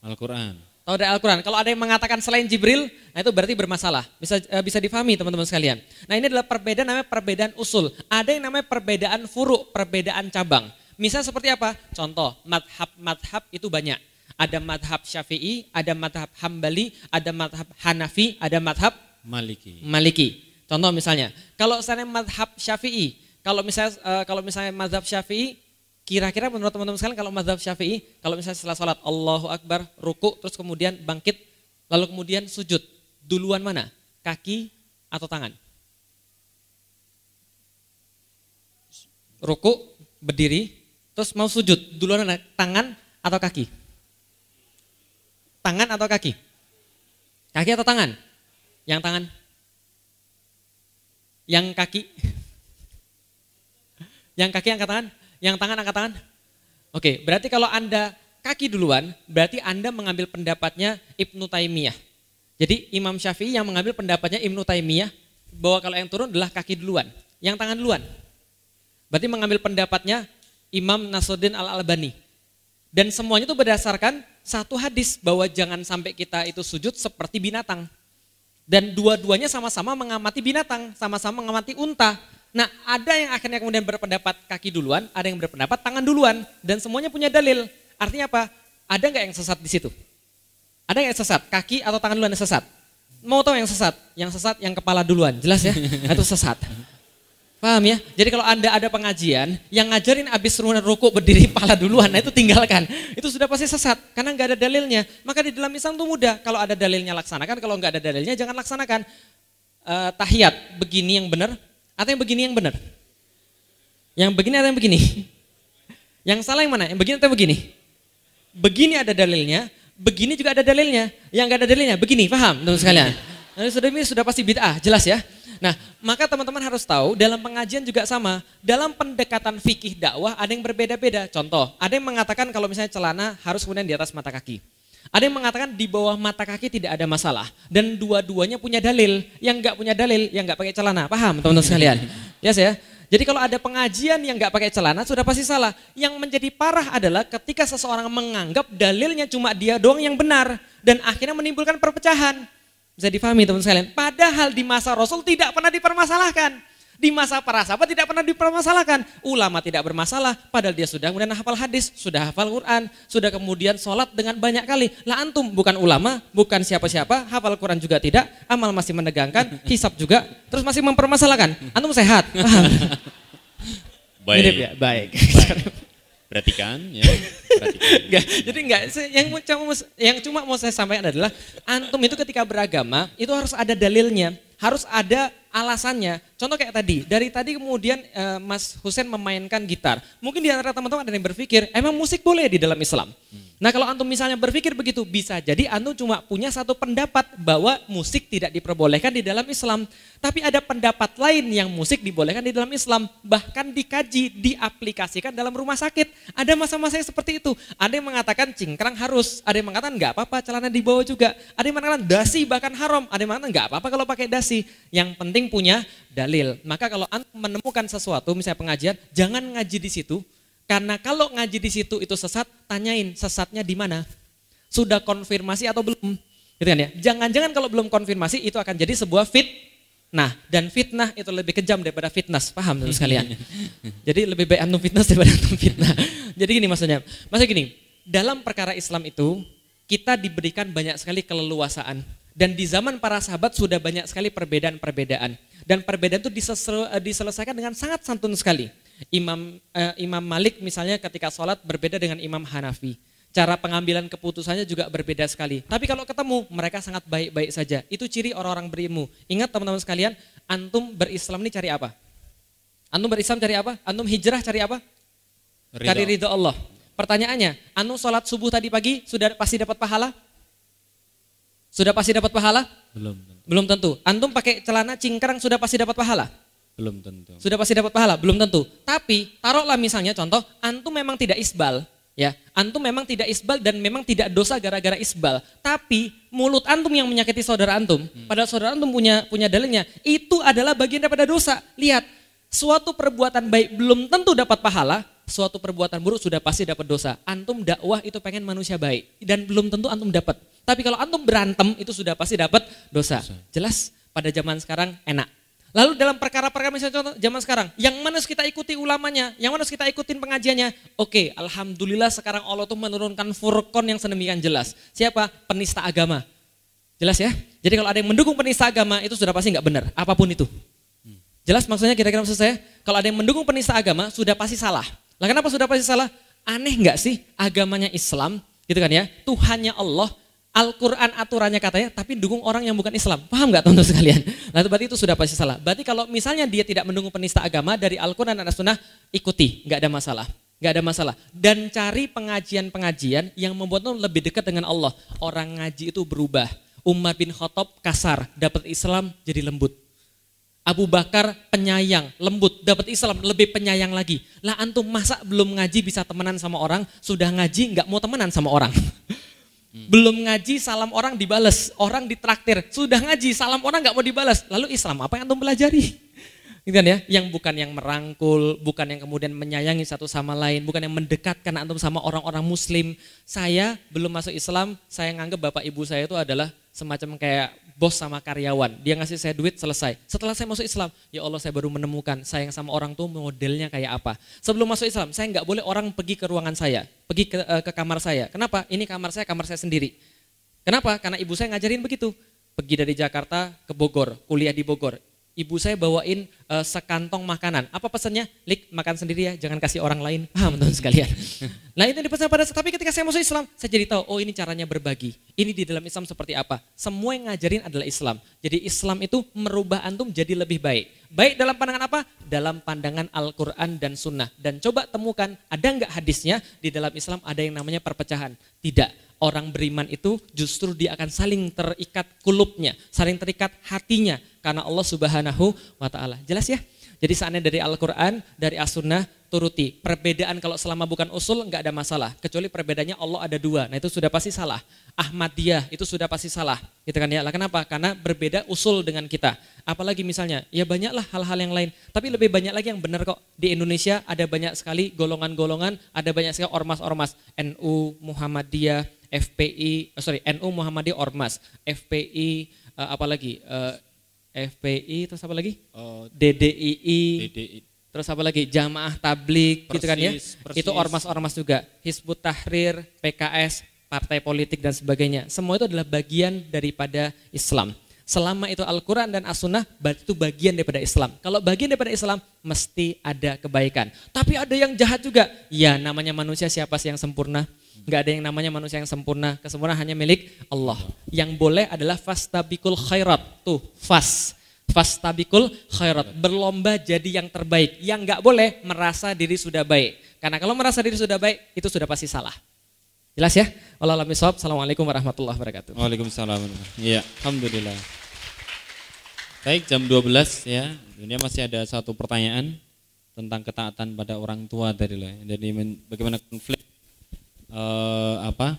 Speaker 8: Al-Qur'an. Tahu dari Al-Qur'an. Kalau ada yang mengatakan selain Jibril, nah itu berarti bermasalah. Bisa uh, bisa difahami teman-teman sekalian. Nah, ini adalah perbedaan namanya perbedaan usul. Ada yang namanya perbedaan furuk, perbedaan cabang. Misal seperti apa? Contoh, madhab-madhab itu banyak ada madhab syafi'i, ada madhab hambali, ada madhab hanafi, ada madhab maliki. Maliki. Contoh misalnya, kalau misalnya madhab syafi'i, kalau misalnya eh, kalau misalnya madhab syafi'i, kira-kira menurut teman-teman sekalian kalau madhab syafi'i, kalau misalnya setelah sholat Allahu Akbar, ruku, terus kemudian bangkit, lalu kemudian sujud, duluan mana? Kaki atau tangan? Ruku, berdiri, terus mau sujud, duluan mana? Tangan atau kaki? Tangan atau kaki? Kaki atau tangan? Yang tangan? Yang kaki? Yang kaki angkat tangan? Yang tangan angkat tangan? Oke, berarti kalau Anda kaki duluan, berarti Anda mengambil pendapatnya Ibnu Taimiyah. Jadi Imam Syafi'i yang mengambil pendapatnya Ibnu Taimiyah bahwa kalau yang turun adalah kaki duluan, yang tangan duluan. Berarti mengambil pendapatnya Imam Nasuddin Al-Albani. Dan semuanya itu berdasarkan satu hadis bahwa jangan sampai kita itu sujud seperti binatang. Dan dua-duanya sama-sama mengamati binatang, sama-sama mengamati unta. Nah ada yang akhirnya kemudian berpendapat kaki duluan, ada yang berpendapat tangan duluan. Dan semuanya punya dalil. Artinya apa? Ada nggak yang sesat di situ? Ada yang sesat? Kaki atau tangan duluan yang sesat? Mau tahu yang sesat? Yang sesat yang kepala duluan, jelas ya? Itu sesat. Paham ya? Jadi kalau Anda ada pengajian, yang ngajarin habis abis ruku berdiri pala duluan, nah itu tinggalkan. Itu sudah pasti sesat, karena nggak ada dalilnya. Maka di dalam Islam itu mudah, kalau ada dalilnya laksanakan, kalau nggak ada dalilnya jangan laksanakan. Uh, tahiyat, begini yang benar, atau yang begini yang benar? Yang begini atau yang begini? Yang salah yang mana? Yang begini atau yang begini? Begini ada dalilnya, begini juga ada dalilnya. Yang nggak ada dalilnya, begini, paham teman sekalian? Nah, sudah ini sudah pasti bid'ah, jelas ya. Nah, maka teman-teman harus tahu dalam pengajian juga sama. Dalam pendekatan fikih dakwah ada yang berbeda-beda. Contoh, ada yang mengatakan kalau misalnya celana harus kemudian di atas mata kaki. Ada yang mengatakan di bawah mata kaki tidak ada masalah. Dan dua-duanya punya dalil. Yang nggak punya dalil, yang nggak pakai celana. Paham teman-teman sekalian? Ya yes, saya. Jadi kalau ada pengajian yang nggak pakai celana sudah pasti salah. Yang menjadi parah adalah ketika seseorang menganggap dalilnya cuma dia doang yang benar dan akhirnya menimbulkan perpecahan. Bisa difahami teman teman sekalian. Padahal di masa Rasul tidak pernah dipermasalahkan. Di masa para sahabat tidak pernah dipermasalahkan. Ulama tidak bermasalah, padahal dia sudah kemudian hafal hadis, sudah hafal Quran, sudah kemudian sholat dengan banyak kali. Lah antum bukan ulama, bukan siapa-siapa, hafal Quran juga tidak, amal masih menegangkan, hisap juga, terus masih mempermasalahkan. Antum sehat, ya? baik. baik
Speaker 2: perhatikan ya.
Speaker 8: Perhatikan. Nggak, jadi enggak yang cuma yang cuma mau saya sampaikan adalah antum itu ketika beragama itu harus ada dalilnya, harus ada alasannya, Contoh kayak tadi, dari tadi kemudian uh, Mas Hussein memainkan gitar. Mungkin di antara teman-teman ada yang berpikir, emang musik boleh di dalam Islam? Hmm. Nah kalau Antum misalnya berpikir begitu, bisa jadi Antum cuma punya satu pendapat bahwa musik tidak diperbolehkan di dalam Islam. Tapi ada pendapat lain yang musik dibolehkan di dalam Islam. Bahkan dikaji, diaplikasikan dalam rumah sakit. Ada masa-masa yang seperti itu. Ada yang mengatakan cingkrang harus, ada yang mengatakan nggak apa-apa celana dibawa juga. Ada yang mengatakan dasi bahkan haram, ada yang mengatakan nggak apa-apa kalau pakai dasi. Yang penting punya dalil. Maka kalau antum menemukan sesuatu, misalnya pengajian, jangan ngaji di situ. Karena kalau ngaji di situ itu sesat, tanyain sesatnya di mana. Sudah konfirmasi atau belum? Gitu kan ya? Jangan-jangan kalau belum konfirmasi itu akan jadi sebuah fit. Nah, dan fitnah itu lebih kejam daripada fitness. Paham teman sekalian? jadi lebih baik antum fitness daripada antum fitnah. jadi gini maksudnya. Maksudnya gini, dalam perkara Islam itu kita diberikan banyak sekali keleluasaan dan di zaman para sahabat sudah banyak sekali perbedaan-perbedaan. Dan perbedaan itu eh, diselesaikan dengan sangat santun sekali. Imam uh, Imam Malik misalnya ketika sholat berbeda dengan Imam Hanafi. Cara pengambilan keputusannya juga berbeda sekali. Tapi kalau ketemu mereka sangat baik-baik saja. Itu ciri orang-orang berilmu. Ingat teman-teman sekalian, antum berislam ini cari apa? Antum berislam cari apa? Antum hijrah cari apa? Ridha. Cari ridho Allah. Pertanyaannya, antum sholat subuh tadi pagi sudah pasti dapat pahala? Sudah pasti dapat pahala? Belum. Tentu. Belum tentu. Antum pakai celana cingkrang sudah pasti dapat pahala? Belum tentu. Sudah pasti dapat pahala? Belum tentu. Tapi taruhlah misalnya contoh, antum memang tidak isbal, ya. Antum memang tidak isbal dan memang tidak dosa gara-gara isbal. Tapi mulut antum yang menyakiti saudara antum, hmm. padahal saudara antum punya punya dalilnya, itu adalah bagian daripada dosa. Lihat, suatu perbuatan baik belum tentu dapat pahala, suatu perbuatan buruk sudah pasti dapat dosa. Antum dakwah itu pengen manusia baik dan belum tentu antum dapat. Tapi kalau antum berantem itu sudah pasti dapat dosa. Jelas pada zaman sekarang enak. Lalu dalam perkara-perkara misalnya contoh zaman sekarang, yang mana harus kita ikuti ulamanya, yang mana harus kita ikutin pengajiannya. Oke, alhamdulillah sekarang Allah tuh menurunkan furqon yang sedemikian jelas. Siapa? Penista agama. Jelas ya? Jadi kalau ada yang mendukung penista agama itu sudah pasti nggak benar, apapun itu. Hmm. Jelas maksudnya kira-kira maksud saya? Kalau ada yang mendukung penista agama sudah pasti salah. Lah kenapa sudah pasti salah? Aneh nggak sih agamanya Islam, gitu kan ya? Tuhannya Allah, Al-Quran aturannya katanya, tapi dukung orang yang bukan Islam. Paham nggak teman-teman sekalian? Nah berarti itu sudah pasti salah. Berarti kalau misalnya dia tidak mendukung penista agama dari Al-Quran dan As-Sunnah, ikuti, nggak ada masalah nggak ada masalah. Dan cari pengajian-pengajian yang membuatmu lebih dekat dengan Allah. Orang ngaji itu berubah. Umar bin Khattab kasar, dapat Islam jadi lembut. Abu Bakar penyayang, lembut, dapat Islam lebih penyayang lagi. Lah antum masa belum ngaji bisa temenan sama orang, sudah ngaji nggak mau temenan sama orang. Hmm. Belum ngaji salam orang dibales, orang ditraktir. Sudah ngaji salam orang nggak mau dibales. Lalu Islam apa yang antum pelajari? Gitu kan ya, yang bukan yang merangkul, bukan yang kemudian menyayangi satu sama lain, bukan yang mendekatkan antum sama orang-orang muslim. Saya belum masuk Islam, saya nganggap bapak ibu saya itu adalah semacam kayak bos sama karyawan. Dia ngasih saya duit, selesai. Setelah saya masuk Islam, ya Allah saya baru menemukan sayang sama orang tuh modelnya kayak apa. Sebelum masuk Islam, saya nggak boleh orang pergi ke ruangan saya, pergi ke, eh, ke kamar saya. Kenapa? Ini kamar saya, kamar saya sendiri. Kenapa? Karena ibu saya ngajarin begitu. Pergi dari Jakarta ke Bogor, kuliah di Bogor ibu saya bawain uh, sekantong makanan. Apa pesannya? Lik, makan sendiri ya, jangan kasih orang lain. Paham teman sekalian? nah itu dipesan pada tapi ketika saya masuk Islam, saya jadi tahu, oh ini caranya berbagi. Ini di dalam Islam seperti apa. Semua yang ngajarin adalah Islam. Jadi Islam itu merubah antum jadi lebih baik. Baik dalam pandangan apa? Dalam pandangan Al-Quran dan Sunnah. Dan coba temukan, ada nggak hadisnya di dalam Islam ada yang namanya perpecahan? Tidak orang beriman itu justru dia akan saling terikat kulupnya, saling terikat hatinya, karena Allah Subhanahu wa taala. Jelas ya? Jadi seandainya dari Al-Qur'an, dari As-Sunnah turuti. Perbedaan kalau selama bukan usul enggak ada masalah, kecuali perbedaannya Allah ada dua. Nah, itu sudah pasti salah. Ahmadiyah itu sudah pasti salah. Gitu kan ya? Lah kenapa? Karena berbeda usul dengan kita. Apalagi misalnya, ya banyaklah hal-hal yang lain, tapi lebih banyak lagi yang benar kok. Di Indonesia ada banyak sekali golongan-golongan, ada banyak sekali ormas-ormas, NU, Muhammadiyah, FPI, oh eh, sorry, NU Muhammadiyah Ormas, FPI, eh, apalagi eh, FPI terus apa lagi? Oh, DDII. DDI. Terus apa lagi? Jamaah Tablik persis, gitu kan ya. Persis. Itu ormas-ormas juga. Hizbut Tahrir, PKS, partai politik dan sebagainya. Semua itu adalah bagian daripada Islam. Selama itu Al-Quran dan As-Sunnah itu bagian daripada Islam. Kalau bagian daripada Islam mesti ada kebaikan. Tapi ada yang jahat juga. Ya namanya manusia siapa sih yang sempurna? Nggak ada yang namanya manusia yang sempurna. Kesempurnaan hanya milik Allah. Yang boleh adalah fastabikul khairat. Tuh, fast. Fastabikul khairat. Berlomba jadi yang terbaik. Yang nggak boleh merasa diri sudah baik. Karena kalau merasa diri sudah baik, itu sudah pasti salah. Jelas ya? waalaikumsalam Assalamualaikum warahmatullahi wabarakatuh. Waalaikumsalam.
Speaker 2: ya Alhamdulillah. Baik, jam 12 ya. Ini masih ada satu pertanyaan tentang ketaatan pada orang tua tadi loh. Jadi ya. bagaimana konflik eh, apa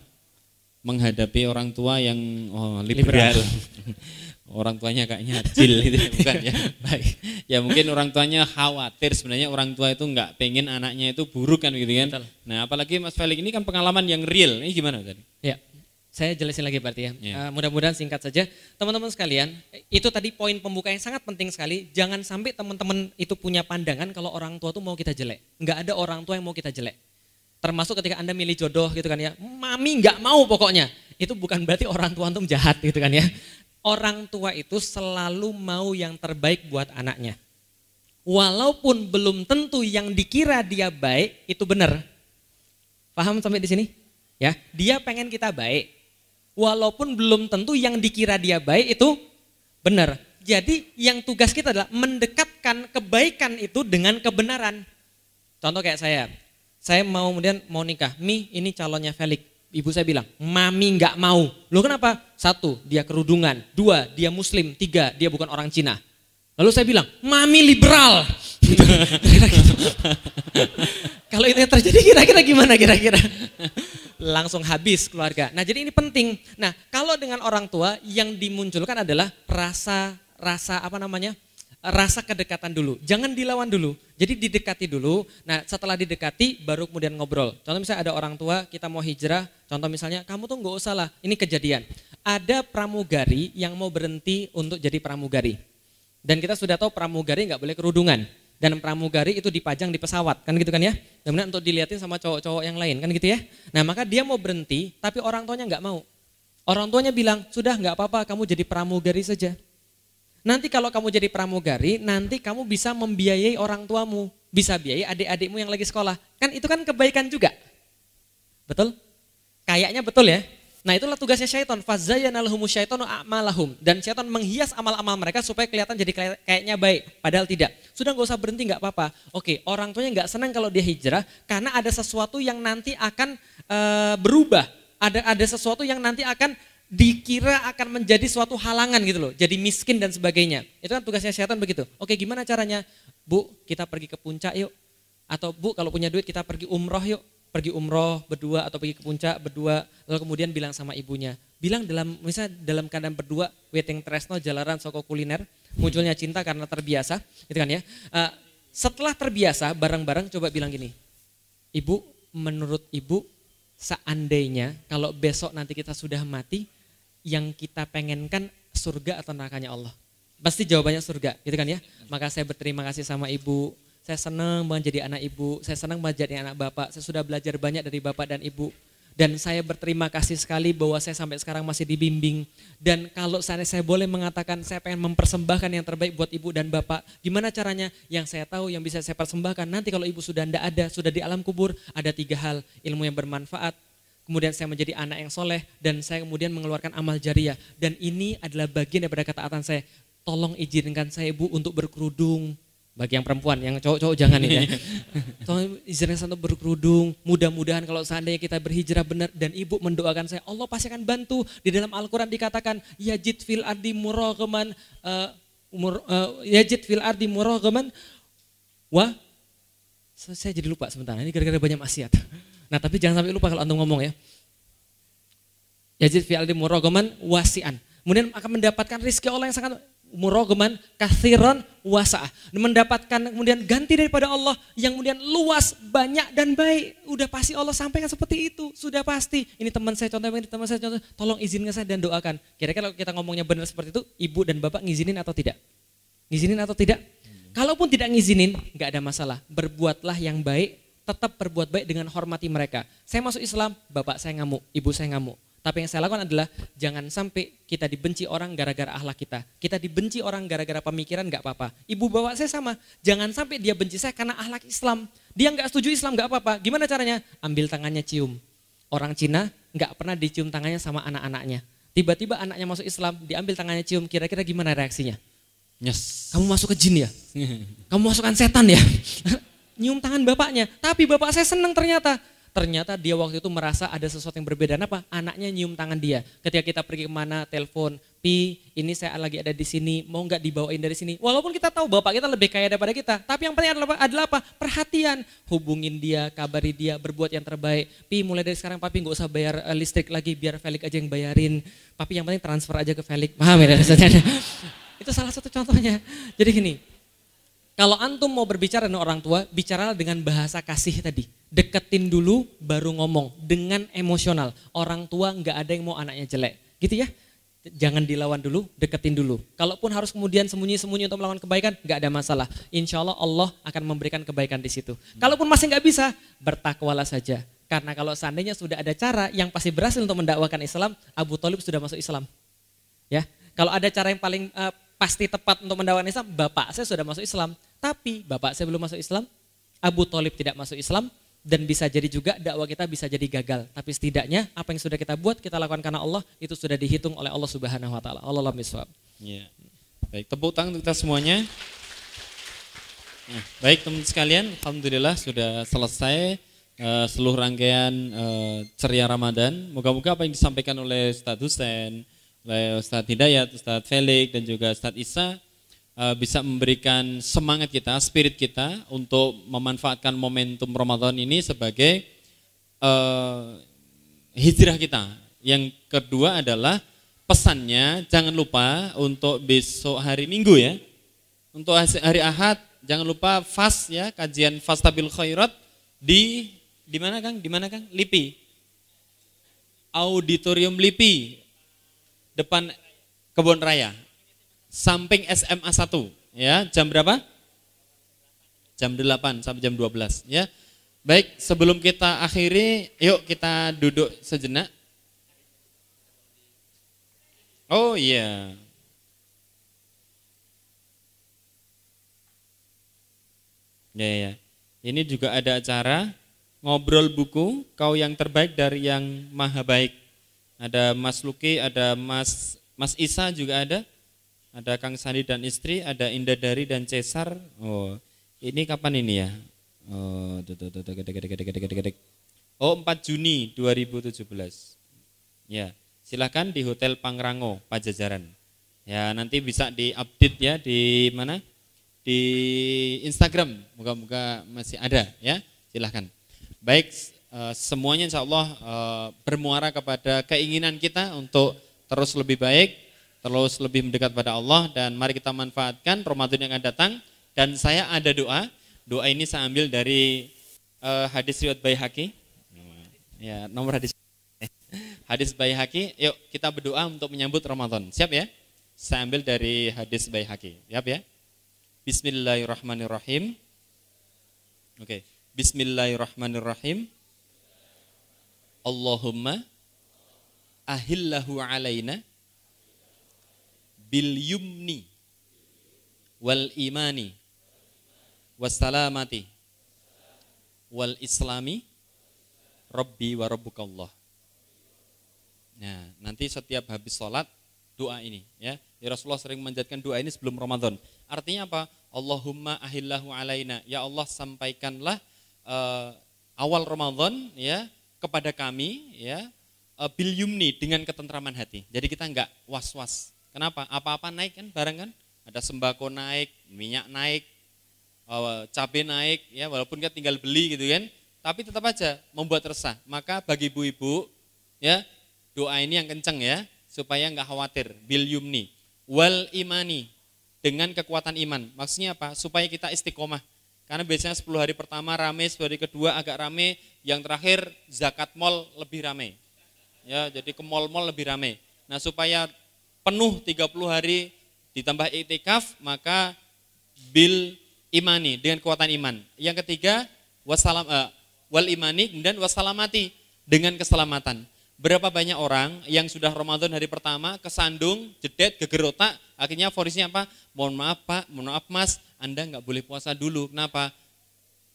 Speaker 2: menghadapi orang tua yang oh, liberal. liberal. orang tuanya kayaknya jil itu ya, bukan ya. Baik. Ya mungkin orang tuanya khawatir sebenarnya orang tua itu nggak pengen anaknya itu buruk kan gitu kan. Betul. Nah, apalagi Mas Felix ini kan pengalaman yang real. Ini gimana tadi?
Speaker 8: Ya. Saya jelasin lagi berarti ya. ya. Uh, mudah-mudahan singkat saja. Teman-teman sekalian, itu tadi poin pembuka yang sangat penting sekali. Jangan sampai teman-teman itu punya pandangan kalau orang tua tuh mau kita jelek. Nggak ada orang tua yang mau kita jelek Termasuk ketika Anda milih jodoh gitu kan ya. Mami nggak mau pokoknya. Itu bukan berarti orang tua antum jahat gitu kan ya. Orang tua itu selalu mau yang terbaik buat anaknya. Walaupun belum tentu yang dikira dia baik itu benar. Paham sampai di sini? Ya, dia pengen kita baik. Walaupun belum tentu yang dikira dia baik itu benar. Jadi yang tugas kita adalah mendekatkan kebaikan itu dengan kebenaran. Contoh kayak saya, saya mau kemudian mau nikah. Mi ini calonnya Felix. Ibu saya bilang, mami nggak mau. Lo kenapa? Satu, dia kerudungan. Dua, dia muslim. Tiga, dia bukan orang Cina. Lalu saya bilang, mami liberal. Gitu. Kalau itu terjadi kira-kira gimana kira-kira? Langsung habis keluarga. Nah jadi ini penting. Nah kalau dengan orang tua yang dimunculkan adalah rasa rasa apa namanya rasa kedekatan dulu. Jangan dilawan dulu. Jadi didekati dulu. Nah, setelah didekati baru kemudian ngobrol. Contoh misalnya ada orang tua kita mau hijrah, contoh misalnya kamu tuh nggak usah lah. Ini kejadian. Ada pramugari yang mau berhenti untuk jadi pramugari. Dan kita sudah tahu pramugari nggak boleh kerudungan. Dan pramugari itu dipajang di pesawat, kan gitu kan ya? Kemudian untuk dilihatin sama cowok-cowok yang lain, kan gitu ya? Nah, maka dia mau berhenti, tapi orang tuanya nggak mau. Orang tuanya bilang, sudah nggak apa-apa, kamu jadi pramugari saja. Nanti kalau kamu jadi pramugari, nanti kamu bisa membiayai orang tuamu, bisa biayai adik-adikmu yang lagi sekolah. Kan itu kan kebaikan juga. Betul? Kayaknya betul ya. Nah itulah tugasnya syaitan. Fazayana syaitanu a'malahum. Dan syaitan menghias amal-amal mereka supaya kelihatan jadi kayaknya baik. Padahal tidak. Sudah gak usah berhenti nggak apa-apa. Oke orang tuanya nggak senang kalau dia hijrah karena ada sesuatu yang nanti akan e, berubah. Ada ada sesuatu yang nanti akan dikira akan menjadi suatu halangan gitu loh, jadi miskin dan sebagainya. Itu kan tugasnya setan begitu. Oke, gimana caranya? Bu, kita pergi ke puncak yuk. Atau Bu, kalau punya duit kita pergi umroh yuk. Pergi umroh berdua atau pergi ke puncak berdua. Lalu kemudian bilang sama ibunya. Bilang dalam misalnya dalam keadaan berdua, waiting tresno, jalaran soko kuliner, munculnya cinta karena terbiasa, gitu kan ya. Uh, setelah terbiasa bareng-bareng coba bilang gini. Ibu, menurut ibu seandainya kalau besok nanti kita sudah mati, yang kita pengenkan surga atau nerakanya Allah? Pasti jawabannya surga, gitu kan ya. Maka saya berterima kasih sama ibu. Saya senang menjadi anak ibu. Saya senang banget jadi anak bapak. Saya sudah belajar banyak dari bapak dan ibu. Dan saya berterima kasih sekali bahwa saya sampai sekarang masih dibimbing. Dan kalau saya, saya boleh mengatakan saya pengen mempersembahkan yang terbaik buat ibu dan bapak. Gimana caranya? Yang saya tahu yang bisa saya persembahkan nanti kalau ibu sudah tidak ada, sudah di alam kubur, ada tiga hal. Ilmu yang bermanfaat, kemudian saya menjadi anak yang soleh, dan saya kemudian mengeluarkan amal jariah. Dan ini adalah bagian daripada kataatan saya. Tolong izinkan saya ibu untuk berkerudung. Bagi yang perempuan, yang cowok-cowok jangan ya. Tolong izinkan saya untuk berkerudung. Mudah-mudahan kalau seandainya kita berhijrah benar dan ibu mendoakan saya, Allah pasti akan bantu. Di dalam Al-Quran dikatakan, Yajid fil ardi muragaman, uh, mur, eh, Yajid fil ardi muragaman, wah, saya jadi lupa sebentar, ini gara-gara banyak maksiat. Nah tapi jangan sampai lupa kalau antum ngomong ya. Yazid fi aldi muragoman wasian. Kemudian akan mendapatkan rizki Allah yang sangat murogoman kathiran wasah. Mendapatkan kemudian ganti daripada Allah yang kemudian luas, banyak dan baik. Udah pasti Allah sampaikan seperti itu. Sudah pasti. Ini teman saya contoh, ini teman saya contoh. Tolong izinkan saya dan doakan. Kira-kira kalau kita ngomongnya benar seperti itu, ibu dan bapak ngizinin atau tidak? Ngizinin atau tidak? Kalaupun tidak ngizinin, nggak ada masalah. Berbuatlah yang baik tetap berbuat baik dengan hormati mereka. Saya masuk Islam, bapak saya ngamuk, ibu saya ngamuk. Tapi yang saya lakukan adalah jangan sampai kita dibenci orang gara-gara ahlak kita. Kita dibenci orang gara-gara pemikiran gak apa-apa. Ibu bawa saya sama, jangan sampai dia benci saya karena ahlak Islam. Dia gak setuju Islam gak apa-apa. Gimana caranya? Ambil tangannya cium. Orang Cina gak pernah dicium tangannya sama anak-anaknya. Tiba-tiba anaknya masuk Islam, diambil tangannya cium. Kira-kira gimana reaksinya? Yes. Kamu masuk ke jin ya? Kamu masukkan setan ya? nyium tangan bapaknya. Tapi bapak saya senang ternyata. Ternyata dia waktu itu merasa ada sesuatu yang berbeda. Apa? Anaknya nyium tangan dia. Ketika kita pergi kemana, telepon, Pi, ini saya lagi ada di sini, mau nggak dibawain dari sini? Walaupun kita tahu bapak kita lebih kaya daripada kita, tapi yang penting adalah, adalah apa? Perhatian, hubungin dia, kabari dia, berbuat yang terbaik. Pi, mulai dari sekarang papi nggak usah bayar eh, listrik lagi, biar Felix aja yang bayarin. Papi yang penting transfer aja ke Felix. Paham ya? Itu salah satu contohnya. Jadi gini, kalau antum mau berbicara dengan orang tua, bicaralah dengan bahasa kasih tadi. Deketin dulu, baru ngomong dengan emosional. Orang tua nggak ada yang mau anaknya jelek, gitu ya. Jangan dilawan dulu, deketin dulu. Kalaupun harus kemudian sembunyi-sembunyi untuk melawan kebaikan, nggak ada masalah. Insya Allah Allah akan memberikan kebaikan di situ. Kalaupun masih nggak bisa, bertakwalah saja. Karena kalau seandainya sudah ada cara yang pasti berhasil untuk mendakwakan Islam, Abu Talib sudah masuk Islam. Ya, kalau ada cara yang paling uh, pasti tepat untuk mendakwahkan Islam, bapak saya sudah masuk Islam. Tapi bapak saya belum masuk Islam, Abu Talib tidak masuk Islam, dan bisa jadi juga dakwah kita bisa jadi gagal. Tapi setidaknya apa yang sudah kita buat, kita lakukan karena Allah, itu sudah dihitung oleh Allah Subhanahu wa taala. Allah bisawab. Ya. Baik, tepuk tangan untuk kita semuanya.
Speaker 1: Nah,
Speaker 2: baik teman sekalian, alhamdulillah sudah selesai uh, seluruh rangkaian uh, ceria Ramadan. Moga-moga apa yang disampaikan oleh Ustaz Hussein, oleh Ustadz Hidayat, Ustadz Felix, dan juga Ustadz Isa eh, bisa memberikan semangat kita, spirit kita untuk memanfaatkan momentum Ramadan ini sebagai uh, hijrah kita. Yang kedua adalah pesannya jangan lupa untuk besok hari Minggu ya. Untuk hari Ahad jangan lupa fast ya kajian Fastabil Khairat di di mana Kang? Di mana Kang? LIPI. Auditorium LIPI depan kebun raya, samping SMA 1, ya. Jam berapa? Jam 8 sampai jam 12, ya. Baik, sebelum kita akhiri, yuk kita duduk sejenak. Oh iya. Yeah. Ya, ya. Ini juga ada acara ngobrol buku kau yang terbaik dari yang maha baik. Ada Mas Luki, ada Mas Mas Isa juga ada. Ada Kang Sandi dan istri, ada Indah Dari dan Cesar. Oh, ini kapan ini ya? Oh, tuh tuh tuh Oh, 4 Juni 2017. Ya, silahkan di Hotel Pangrango, Pajajaran. Ya, nanti bisa diupdate ya di mana? Di Instagram. Moga-moga masih ada ya. Silahkan. Baik, Eh, semuanya insya Allah eh, bermuara kepada keinginan kita untuk terus lebih baik, terus lebih mendekat pada Allah dan mari kita manfaatkan Ramadan yang akan datang dan saya ada doa. Doa ini saya ambil dari uh, hadis riwayat Baihaqi. Ya, nomor hadis hadis Baihaqi. Yuk, kita berdoa untuk menyambut Ramadan. Siap ya? Saya ambil dari hadis Baihaqi. Siap ya? Bismillahirrahmanirrahim. Oke. Okay. Bismillahirrahmanirrahim. Allahumma ahillahu alaina bil yumni wal imani wassalamati wal islami Rabbi wa Rabbukallah. Nah, nanti setiap habis sholat doa ini ya. ya. Rasulullah sering menjadikan doa ini sebelum Ramadan. Artinya apa? Allahumma ahillahu alaina. Ya Allah sampaikanlah uh, awal Ramadan ya kepada kami ya eh, biliumni dengan ketentraman hati. Jadi kita enggak was-was. Kenapa? Apa-apa naik kan barang kan? Ada sembako naik, minyak naik, eh, cabai naik ya walaupun kita tinggal beli gitu kan, tapi tetap aja membuat resah. Maka bagi ibu-ibu ya doa ini yang kenceng ya supaya enggak khawatir biliumni wal imani dengan kekuatan iman. Maksudnya apa? Supaya kita istiqomah karena biasanya 10 hari pertama rame, 10 hari kedua agak rame, yang terakhir zakat mall lebih rame. Ya, jadi ke mall-mall lebih rame. Nah, supaya penuh 30 hari ditambah itikaf maka bil imani dengan kekuatan iman. Yang ketiga, wasalam uh, eh, wal imani kemudian wasalamati dengan keselamatan. Berapa banyak orang yang sudah Ramadan hari pertama kesandung, jedet, geger otak, akhirnya forisnya apa? Mohon maaf Pak, mohon maaf Mas, anda nggak boleh puasa dulu. Kenapa?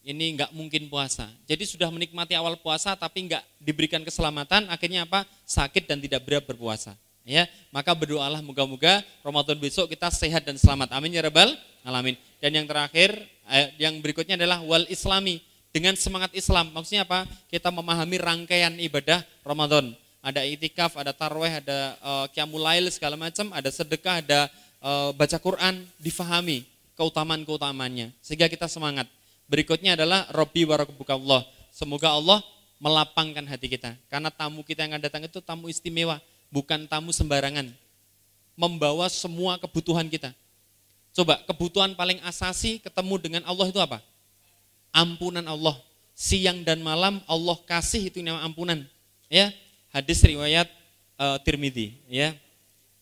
Speaker 2: Ini nggak mungkin puasa. Jadi sudah menikmati awal puasa tapi nggak diberikan keselamatan, akhirnya apa? Sakit dan tidak berat berpuasa. Ya, maka berdoalah moga-moga Ramadan besok kita sehat dan selamat. Amin ya rabbal alamin. Dan yang terakhir, eh, yang berikutnya adalah wal islami dengan semangat Islam. Maksudnya apa? Kita memahami rangkaian ibadah Ramadan. Ada itikaf, ada tarweh, ada uh, eh, kiamulail segala macam, ada sedekah, ada uh, baca Quran, difahami keutamaan-keutamaannya. Sehingga kita semangat. Berikutnya adalah Robi Allah. Semoga Allah melapangkan hati kita. Karena tamu kita yang akan datang itu tamu istimewa, bukan tamu sembarangan. Membawa semua kebutuhan kita. Coba kebutuhan paling asasi ketemu dengan Allah itu apa? Ampunan Allah. Siang dan malam Allah kasih itu nama ampunan. Ya, hadis riwayat uh, Tirmidzi. Ya,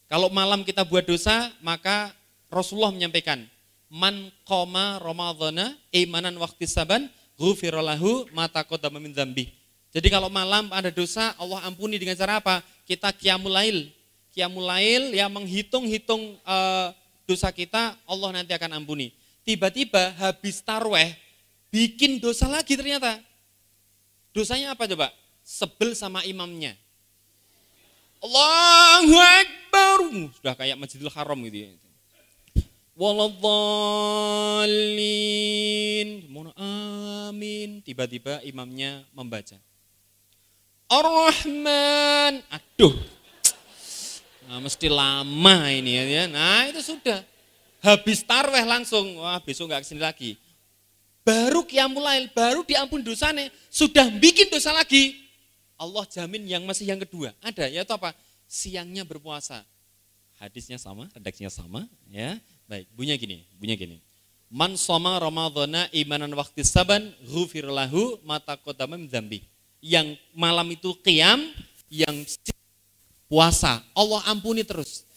Speaker 2: kalau malam kita buat dosa maka Rasulullah menyampaikan man koma ramadhana imanan waktu saban ghufirallahu mata kota min dzambi. Jadi kalau malam ada dosa, Allah ampuni dengan cara apa? Kita kiamulail, lail. lail ya menghitung-hitung e, dosa kita, Allah nanti akan ampuni. Tiba-tiba habis tarweh, bikin dosa lagi ternyata. Dosanya apa coba? Sebel sama imamnya. Allahu Akbar. Sudah kayak Masjidil Haram gitu ya waladhalin. Amin. Tiba-tiba imamnya membaca. Ar-Rahman. Aduh. Nah, mesti lama ini ya, ya. Nah itu sudah. Habis tarweh langsung. Wah besok nggak kesini lagi. Baru kiamulail, baru diampun dosanya. Sudah bikin dosa lagi. Allah jamin yang masih yang kedua. Ada yaitu apa? Siangnya berpuasa. Hadisnya sama, redaksinya sama. ya Baik, bunyinya gini, bunyinya gini. Man soma Ramadhana imanan waktu saban ghufir lahu mata kota zambi Yang malam itu qiyam, yang puasa, Allah ampuni terus.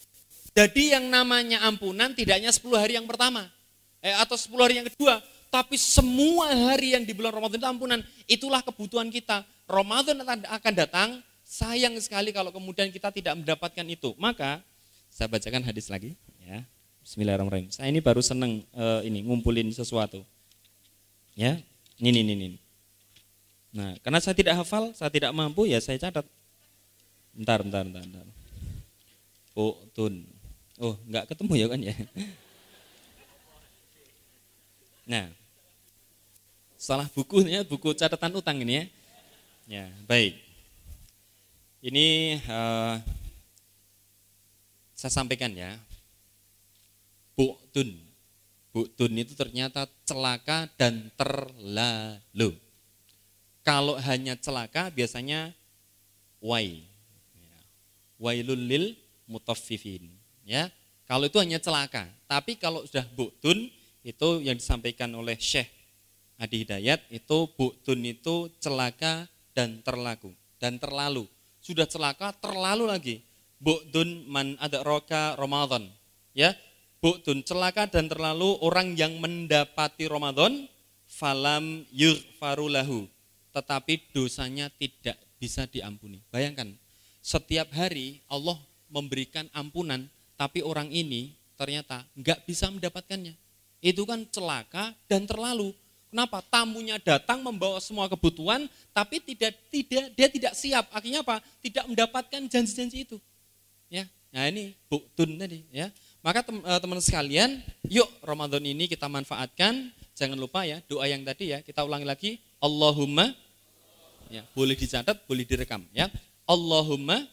Speaker 2: Jadi yang namanya ampunan tidaknya 10 hari yang pertama eh, atau 10 hari yang kedua, tapi semua hari yang di bulan Ramadan itu ampunan. Itulah kebutuhan kita. Ramadan akan datang, sayang sekali kalau kemudian kita tidak mendapatkan itu. Maka saya bacakan hadis lagi ya. Bismillahirrahmanirrahim. Saya ini baru seneng uh, ini ngumpulin sesuatu. Ya, ini, ini, ini. Nah, karena saya tidak hafal, saya tidak mampu, ya saya catat. Bentar, bentar, bentar, bentar. Oh, tun. Oh, nggak ketemu ya kan ya. Nah, salah bukunya buku catatan utang ini ya. Ya, baik. Ini uh, saya sampaikan ya buktun. Buktun itu ternyata celaka dan terlalu. Kalau hanya celaka biasanya wai. Ya. Wailul lil mutaffifin. Ya, kalau itu hanya celaka. Tapi kalau sudah buktun itu yang disampaikan oleh Syekh Adi Hidayat itu buktun itu celaka dan terlaku dan terlalu. Sudah celaka terlalu lagi. Buktun man ada roka Ramadan. Ya, buktun celaka dan terlalu orang yang mendapati Ramadan falam yughfarulahu tetapi dosanya tidak bisa diampuni. Bayangkan, setiap hari Allah memberikan ampunan, tapi orang ini ternyata nggak bisa mendapatkannya. Itu kan celaka dan terlalu. Kenapa? Tamunya datang membawa semua kebutuhan, tapi tidak tidak dia tidak siap. Akhirnya apa? Tidak mendapatkan janji-janji itu. Ya, nah ini buktun tadi. Ya, maka teman-teman eh, sekalian, yuk Ramadan ini kita manfaatkan. Jangan lupa ya, doa yang tadi ya, kita ulangi lagi. Allahumma, ya, boleh dicatat, boleh direkam ya. Allahumma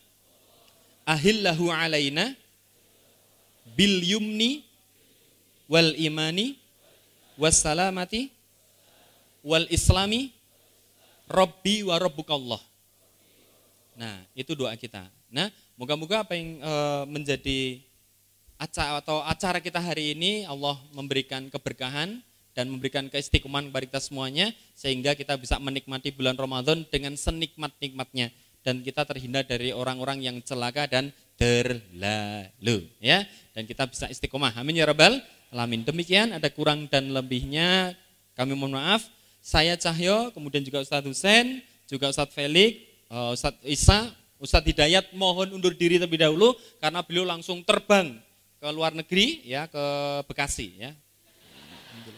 Speaker 2: ahillahu alaina bil yumni wal imani wassalamati, wal islami Robbi wa rabbukallah. Nah, itu doa kita. Nah, moga-moga apa yang e, menjadi acara atau acara kita hari ini Allah memberikan keberkahan dan memberikan keistiqomahan kepada kita semuanya sehingga kita bisa menikmati bulan Ramadan dengan senikmat-nikmatnya dan kita terhindar dari orang-orang yang celaka dan terlalu ya dan kita bisa istiqomah amin ya rabbal alamin demikian ada kurang dan lebihnya kami mohon maaf saya Cahyo kemudian juga Ustadz Husain juga Ustadz Felix eh, Ustadz Isa Ustadz Hidayat mohon undur diri terlebih dahulu karena beliau langsung terbang ke luar negeri ya ke Bekasi ya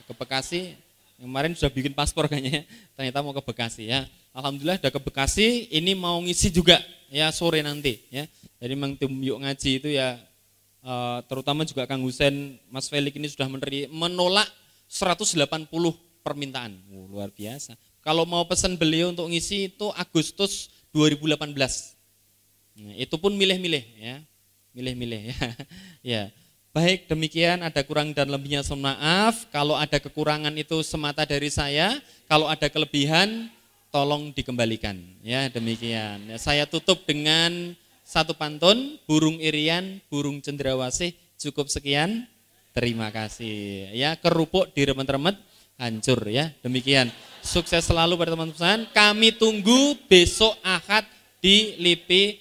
Speaker 2: ke Bekasi kemarin sudah bikin paspor kayaknya ya. ternyata mau ke Bekasi ya Alhamdulillah sudah ke Bekasi ini mau ngisi juga ya sore nanti ya jadi memang tim yuk ngaji itu ya eh, terutama juga Kang Husen Mas Felix ini sudah meneri, menolak 180 permintaan oh, luar biasa kalau mau pesan beliau untuk ngisi itu Agustus 2018 nah, itu pun milih-milih ya milih-milih ya. ya. Baik, demikian ada kurang dan lebihnya semaaf maaf. Kalau ada kekurangan itu semata dari saya, kalau ada kelebihan tolong dikembalikan. Ya, demikian. Ya, saya tutup dengan satu pantun, burung irian, burung cendrawasih, cukup sekian. Terima kasih. Ya, kerupuk di remet remet hancur ya. Demikian. Sukses selalu pada teman-teman. Kami tunggu besok Ahad di LIPI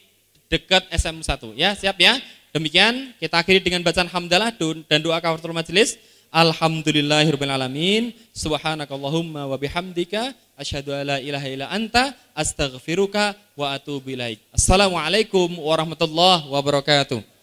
Speaker 2: dekat SM1 ya siap ya demikian kita akhiri dengan bacaan hamdalah dan doa kafaratul majelis Alhamdulillahirabbil alamin subhanakallahumma wa bihamdika asyhadu alla ilaha illa anta astaghfiruka
Speaker 1: wa atuubu ilaik Assalamualaikum warahmatullahi wabarakatuh